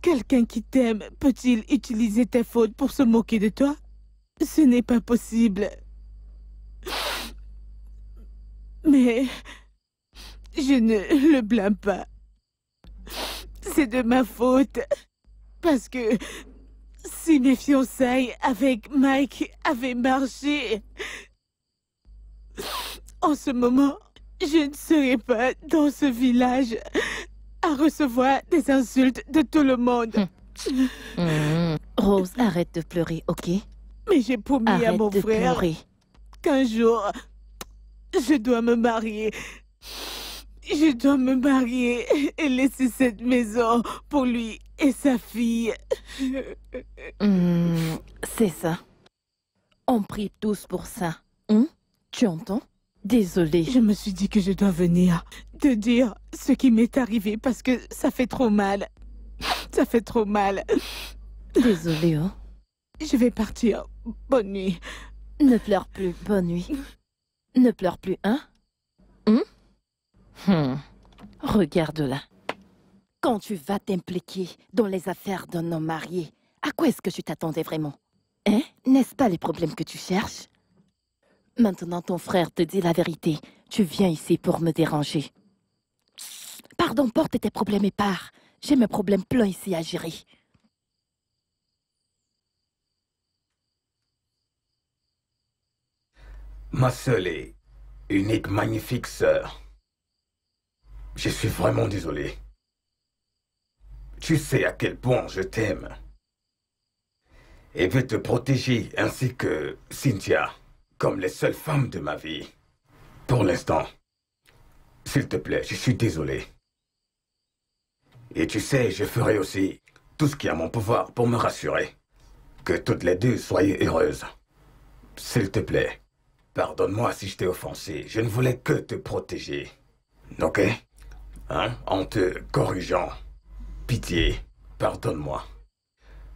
Quelqu'un qui t'aime peut-il utiliser ta faute pour se moquer de toi Ce n'est pas possible. Mais je ne le blâme pas. C'est de ma faute. Parce que si mes fiançailles avec Mike avaient marché, en ce moment, je ne serais pas dans ce village à recevoir des insultes de tout le monde. Hum. Rose, arrête de pleurer, ok Mais j'ai promis à mon frère qu'un jour, je dois me marier. Je dois me marier et laisser cette maison pour lui et sa fille. Hum, c'est ça. On prie tous pour ça. Hum, tu entends Désolée. Je me suis dit que je dois venir te dire ce qui m'est arrivé parce que ça fait trop mal. Ça fait trop mal. Désolée, oh. Je vais partir. Bonne nuit. Ne pleure plus. Bonne nuit. Ne pleure plus, hein Hum. Regarde-la. Quand tu vas t'impliquer dans les affaires d'un homme marié, à quoi est-ce que tu t'attendais vraiment Hein N'est-ce pas les problèmes que tu cherches Maintenant ton frère te dit la vérité. Tu viens ici pour me déranger. Pardon, porte tes problèmes et pars. J'ai mes problèmes pleins ici à gérer. Ma seule et unique magnifique sœur. Je suis vraiment désolé. Tu sais à quel point je t'aime. Et veux te protéger ainsi que Cynthia. Comme les seules femmes de ma vie. Pour l'instant. S'il te plaît, je suis désolé. Et tu sais, je ferai aussi tout ce qui est à mon pouvoir pour me rassurer. Que toutes les deux soyez heureuses. S'il te plaît, pardonne-moi si je t'ai offensé. Je ne voulais que te protéger. Ok Hein En te corrigeant. Pitié, pardonne-moi.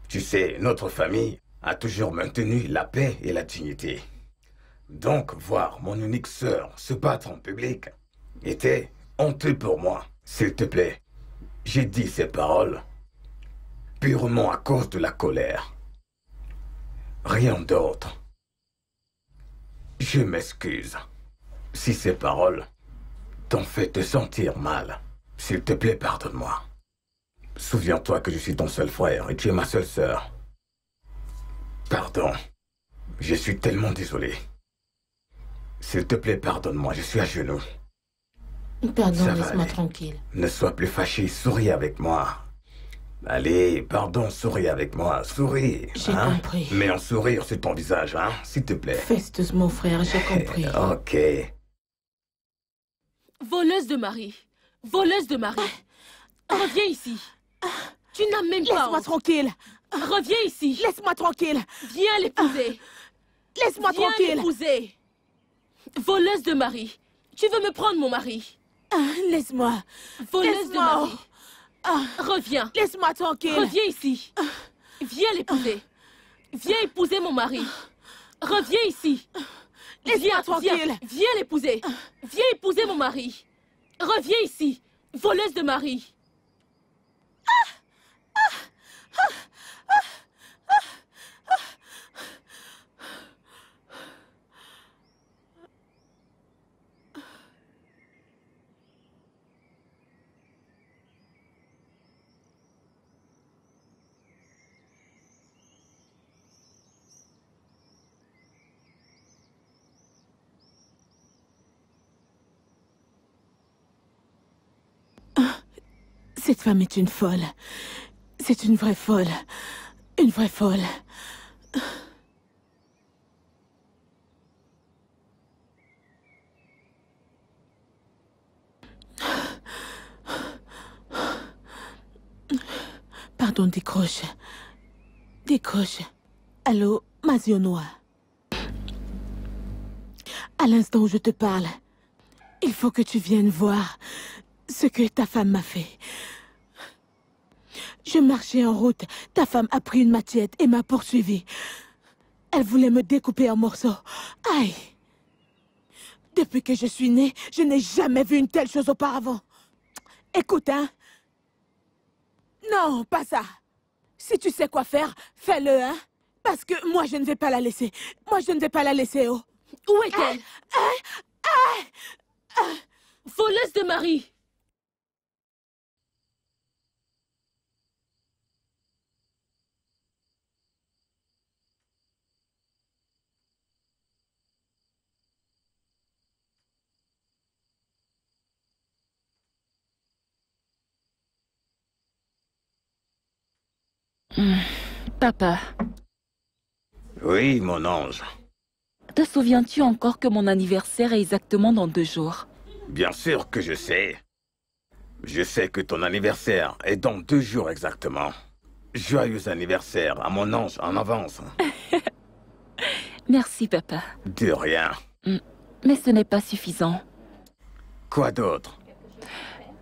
Tu sais, notre famille a toujours maintenu la paix et la dignité. Donc voir mon unique sœur se battre en public était honteux pour moi. S'il te plaît, j'ai dit ces paroles purement à cause de la colère. Rien d'autre. Je m'excuse si ces paroles t'ont fait te sentir mal. S'il te plaît, pardonne-moi. Souviens-toi que je suis ton seul frère et tu es ma seule sœur. Pardon. Je suis tellement désolé. S'il te plaît, pardonne-moi, je suis à genoux. Pardon, laisse-moi tranquille. Ne sois plus fâché, souris avec moi. Allez, pardon, souris avec moi, souris. J'ai hein. compris. Mets un sourire sur ton visage, hein, s'il te plaît. Festus, mon frère, j'ai eh, compris. ok. Voleuse de Marie, voleuse de Marie, reviens ici. Tu n'as même pas. Laisse-moi tranquille. Reviens ici. Laisse-moi tranquille. Viens l'épouser. Laisse-moi tranquille. Viens l'épouser. Voleuse de mari. Tu veux me prendre mon mari ah, Laisse-moi. Voleuse de mari. Ah. Reviens. Laisse-moi tranquille. Reviens ici. Ah. Viens l'épouser. Viens épouser mon mari. Reviens ici. Laisse-moi tranquille. Viens, l'épouser. Viens épouser mon mari. Reviens ici. Voleuse de mari. Ah, ah, Cette femme est une folle. C'est une vraie folle. Une vraie folle. Pardon, décroche. Décroche. Allô, Mazionoa. À l'instant où je te parle, il faut que tu viennes voir ce que ta femme m'a fait. Je marchais en route, ta femme a pris une machette et m'a poursuivi. Elle voulait me découper en morceaux. Aïe Depuis que je suis née, je n'ai jamais vu une telle chose auparavant. Écoute, hein Non, pas ça Si tu sais quoi faire, fais-le, hein Parce que moi, je ne vais pas la laisser. Moi, je ne vais pas la laisser, oh Où est-elle Hein Hein ah, ah, ah. de Marie Hmm. papa. Oui, mon ange. Te souviens-tu encore que mon anniversaire est exactement dans deux jours Bien sûr que je sais. Je sais que ton anniversaire est dans deux jours exactement. Joyeux anniversaire à mon ange en avance. Merci, papa. De rien. Hmm. Mais ce n'est pas suffisant. Quoi d'autre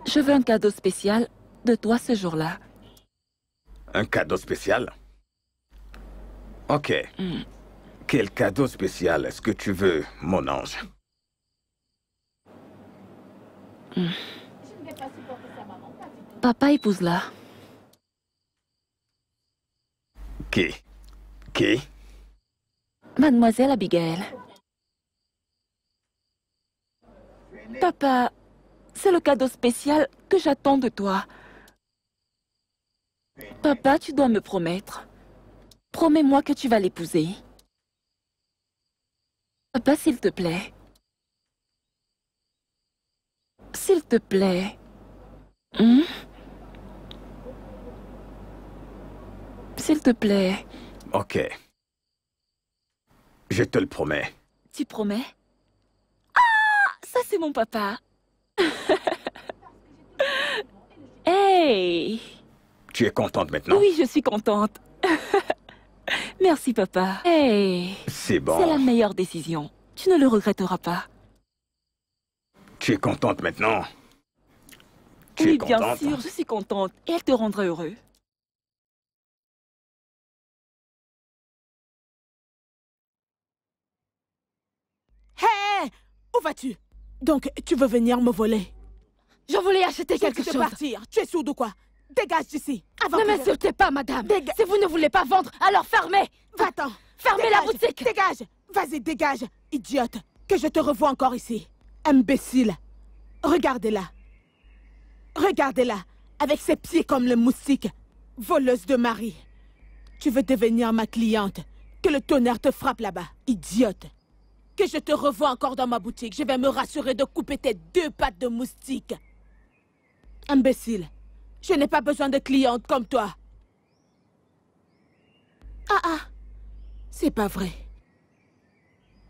Je veux un cadeau spécial de toi ce jour-là. Un cadeau spécial Ok. Mm. Quel cadeau spécial est-ce que tu veux, mon ange mm. Papa épouse là. Qui Qui Mademoiselle Abigail. Papa, c'est le cadeau spécial que j'attends de toi. Papa, tu dois me promettre. Promets-moi que tu vas l'épouser. Papa, s'il te plaît. S'il te plaît. Hmm? S'il te plaît. Ok. Je te le promets. Tu promets Ah Ça, c'est mon papa. hey tu es contente maintenant Oui, je suis contente. Merci, papa. Eh, c'est bon. C'est la meilleure décision. Tu ne le regretteras pas. Tu es contente maintenant Oui, bien sûr, je suis contente. Et elle te rendra heureux. Hé Où vas-tu Donc, tu veux venir me voler Je voulais acheter quelque chose. Tu partir. Tu es sourde ou quoi Dégage d'ici Avant Ne m'insultez pas, madame Si vous ne voulez pas vendre, alors fermez Va-t'en Fermez la boutique Dégage Vas-y, dégage Idiote Que je te revois encore ici Imbécile Regardez-la Regardez-la Avec ses pieds comme le moustique Voleuse de mari Tu veux devenir ma cliente Que le tonnerre te frappe là-bas Idiote Que je te revois encore dans ma boutique Je vais me rassurer de couper tes deux pattes de moustique Imbécile je n'ai pas besoin de clientes comme toi. Ah ah C'est pas vrai.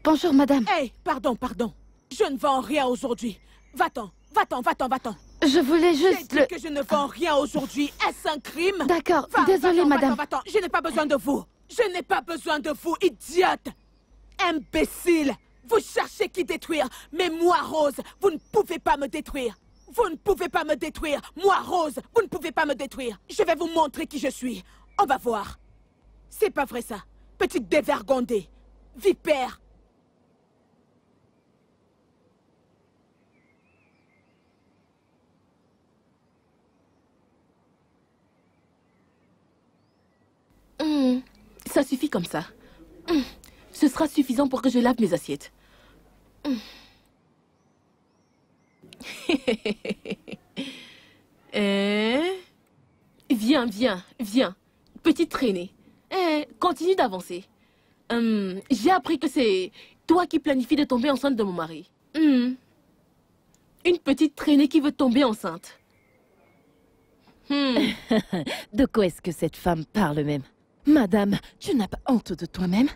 Bonjour, madame. Hé, eh, pardon, pardon. Je ne vends rien aujourd'hui. Va-t'en, va-t'en, va-t'en, va ten Je voulais juste le... que je ne vends rien aujourd'hui. Est-ce un crime D'accord, désolée, madame. va-t'en. Je n'ai pas besoin de vous. Je n'ai pas besoin de vous, idiote Imbécile Vous cherchez qui détruire, mais moi, Rose, vous ne pouvez pas me détruire. Vous ne pouvez pas me détruire. Moi, Rose, vous ne pouvez pas me détruire. Je vais vous montrer qui je suis. On va voir. C'est pas vrai ça. Petite dévergondée. Vipère. Hum, ça suffit comme ça. Hum, ce sera suffisant pour que je lave mes assiettes. Hum. Eh, viens, viens, viens. Petite traînée. Eh, continue d'avancer. Hum, j'ai appris que c'est toi qui planifies de tomber enceinte de mon mari. Hum. Une petite traînée qui veut tomber enceinte. Hum. de quoi est-ce que cette femme parle même Madame, tu n'as pas honte de toi-même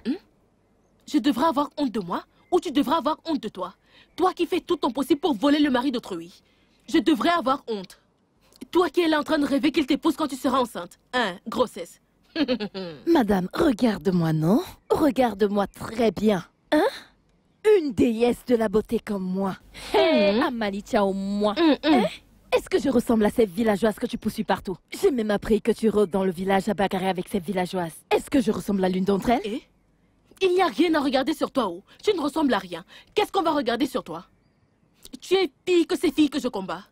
Je devrais avoir honte de moi ou tu devrais avoir honte de toi toi qui fais tout ton possible pour voler le mari d'autrui. Je devrais avoir honte. Toi qui es là en train de rêver qu'il t'épouse quand tu seras enceinte. Hein, grossesse. Madame, regarde-moi, non Regarde-moi très bien. Hein Une déesse de la beauté comme moi. Hein hey, au moins. Hum, hum. Hein? Est-ce que je ressemble à cette villageoise que tu poursuis partout J'ai même appris que tu rôdes dans le village à bagarrer avec cette villageoise. Est-ce que je ressemble à l'une d'entre elles eh? Il n'y a rien à regarder sur toi, oh. Tu ne ressembles à rien. Qu'est-ce qu'on va regarder sur toi Tu es pire que ces filles que je combats.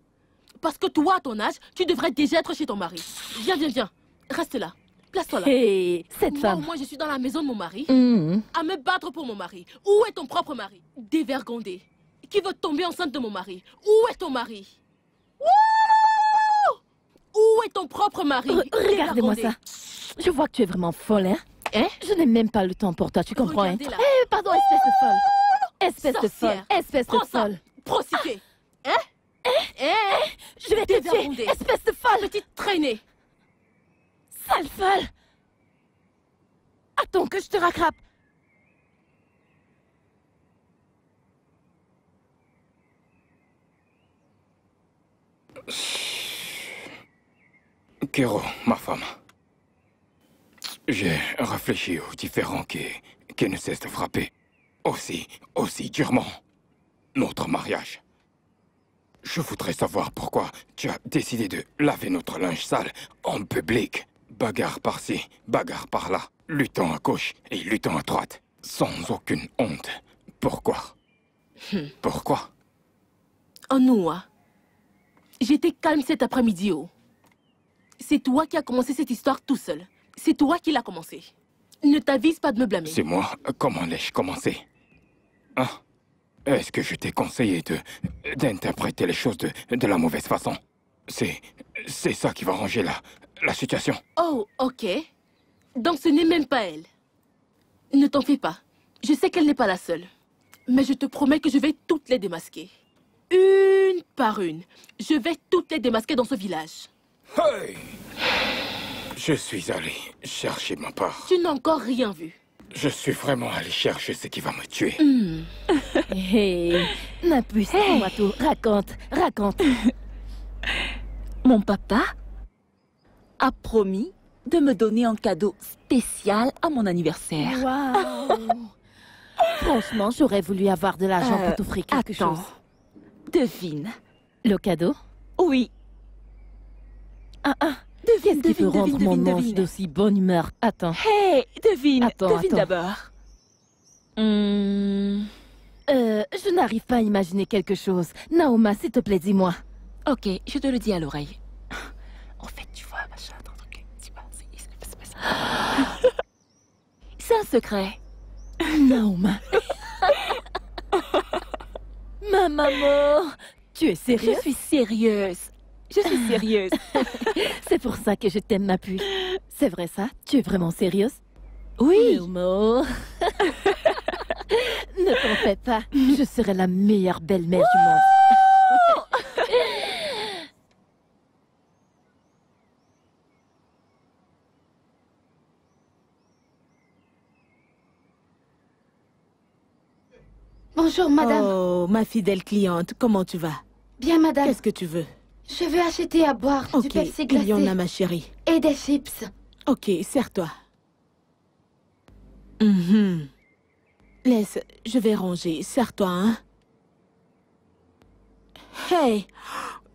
Parce que toi, à ton âge, tu devrais déjà être chez ton mari. Viens, viens, viens. Reste là. Place-toi là. Hé, cette moi, femme. Moi, je suis dans la maison de mon mari. Hum. À me battre pour mon mari. Où est ton propre mari Dévergondé. Qui veut tomber enceinte de mon mari Où est ton mari Où est ton propre mari Regardez-moi ça. Je vois que tu es vraiment folle, hein Hein? Je n'ai même pas le temps pour toi, tu comprends hein? Eh, pardon, espèce de folle oh, Espèce de folle Espèce de folle Prostituée ah. Hein Hein Je vais te tuer Espèce de folle Petite traînée Sale folle Attends que je te rattrape Kero, ma femme. J'ai réfléchi aux différents qui, qui ne cessent de frapper. Aussi, aussi durement. Notre mariage. Je voudrais savoir pourquoi tu as décidé de laver notre linge sale en public. Bagarre par-ci, bagarre par-là, luttant à gauche et luttant à droite, sans aucune honte. Pourquoi hmm. Pourquoi En oh, nous, j'étais calme cet après-midi. Oh. C'est toi qui as commencé cette histoire tout seul. C'est toi qui l'as commencé. Ne t'avise pas de me blâmer. C'est moi. Comment l'ai-je commencé hein? Est-ce que je t'ai conseillé de d'interpréter les choses de, la mauvaise façon C'est... c'est ça qui va ranger la, la situation. Oh, ok. Donc ce n'est même pas elle. Ne t'en fais pas. Je sais qu'elle n'est pas la seule. Mais je te promets que je vais toutes les démasquer. Une par une. Je vais toutes les démasquer dans ce village. Hey je suis allé chercher mon part. Tu n'as encore rien vu. Je suis vraiment allé chercher ce qui va me tuer. Mmh. hey, Nampus, tout. raconte, raconte. mon papa a promis de me donner un cadeau spécial à mon anniversaire. Franchement, j'aurais voulu avoir de l'argent pour euh, t'offrir quelque attends. chose. Devine. Le cadeau Oui. Ah ah. Devine, Qu'est-ce qui devine, peut devine, rendre mon d'aussi bonne humeur Attends. Hey, devine, attends, devine d'abord. Hmm. Euh, je n'arrive pas à imaginer quelque chose. Naoma, s'il te plaît, dis-moi. Ok, je te le dis à l'oreille. en fait, tu vois, machin, Attends, ok, tu moi c'est pas ça. c'est un secret. Naoma. Ma maman, tu es sérieuse Je suis sérieuse. Je suis sérieuse. C'est pour ça que je t'aime, ma puce. C'est vrai ça Tu es vraiment sérieuse Oui. ne t'en fais pas. Je serai la meilleure belle-mère du monde. Bonjour, madame. Oh, ma fidèle cliente, comment tu vas Bien, madame. Qu'est-ce que tu veux je vais acheter à boire du okay, glacé. il y en a, ma chérie. Et des chips. Ok, serre-toi. Mhm. Laisse, je vais ranger. Serre-toi, hein. Hey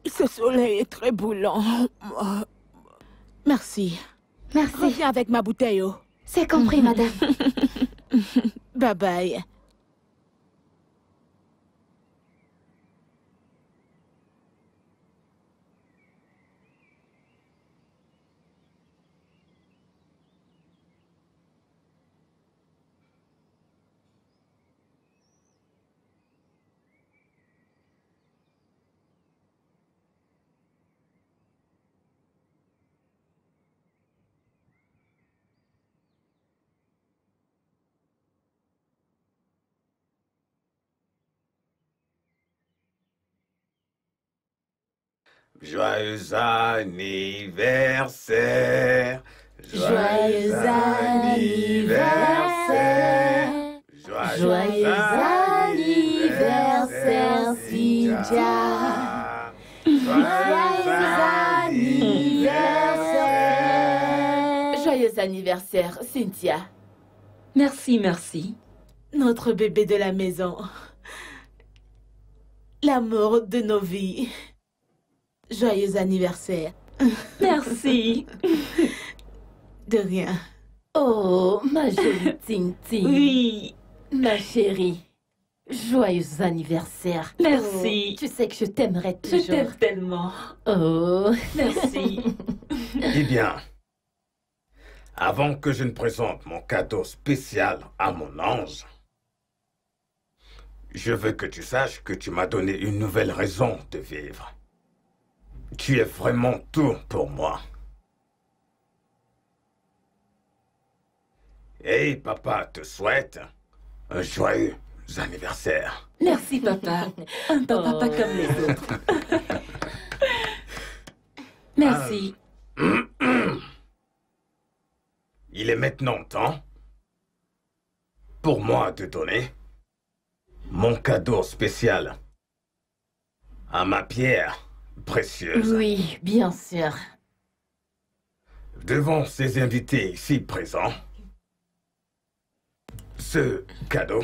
Ce soleil est très boulant. Merci. Merci. Reviens avec ma bouteille, oh. C'est compris, madame. bye bye. Joyeux anniversaire. Joyeux anniversaire. Joyeux anniversaire, Cynthia Joyeux anniversaire. Joyeux anniversaire, Cynthia. Merci, merci. Notre bébé de la maison. L'amour de nos vies. Joyeux anniversaire. Merci. De rien. Oh, ma jolie Ting Oui. Ma chérie. Joyeux anniversaire. Merci. Oh, tu sais que je t'aimerais toujours. Je t'aime tellement. Oh. Merci. eh bien, avant que je ne présente mon cadeau spécial à mon ange, je veux que tu saches que tu m'as donné une nouvelle raison de vivre. Tu es vraiment tout pour moi. Et papa, te souhaite un joyeux anniversaire. Merci, papa. Un papa oh. comme les autres. Merci. Il est maintenant temps pour moi de donner mon cadeau spécial à ma pierre. Oui, bien sûr. Devant ces invités ici présents, ce cadeau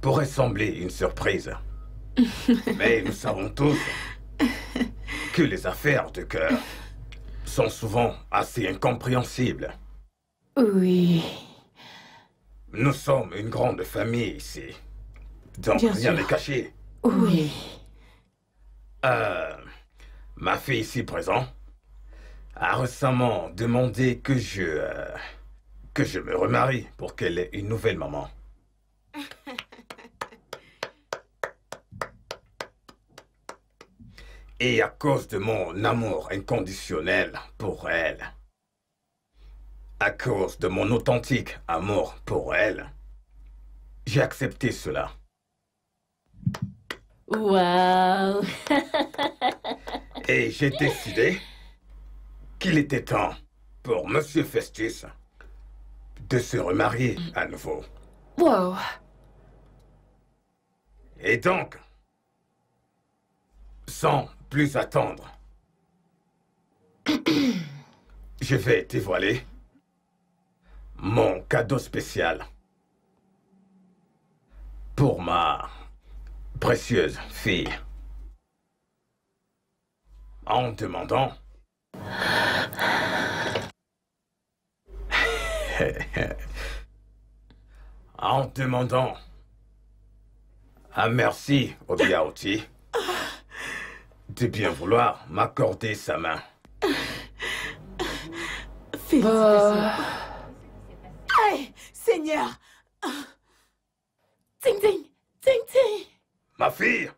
pourrait sembler une surprise. Mais nous savons tous que les affaires de cœur sont souvent assez incompréhensibles. Oui. Nous sommes une grande famille ici. Donc rien n'est caché. Oui. Euh, ma fille ici présent a récemment demandé que je... Euh, que je me remarie pour qu'elle ait une nouvelle maman. Et à cause de mon amour inconditionnel pour elle, à cause de mon authentique amour pour elle, j'ai accepté cela. Wow Et j'ai décidé qu'il était temps pour Monsieur Festus de se remarier à nouveau. Wow Et donc, sans plus attendre, je vais dévoiler mon cadeau spécial pour ma précieuse fille. En demandant... en demandant un merci au de bien vouloir m'accorder sa main. Félicitations. Hey, ah. Seigneur ah. Ting ting Ting ting Ma fille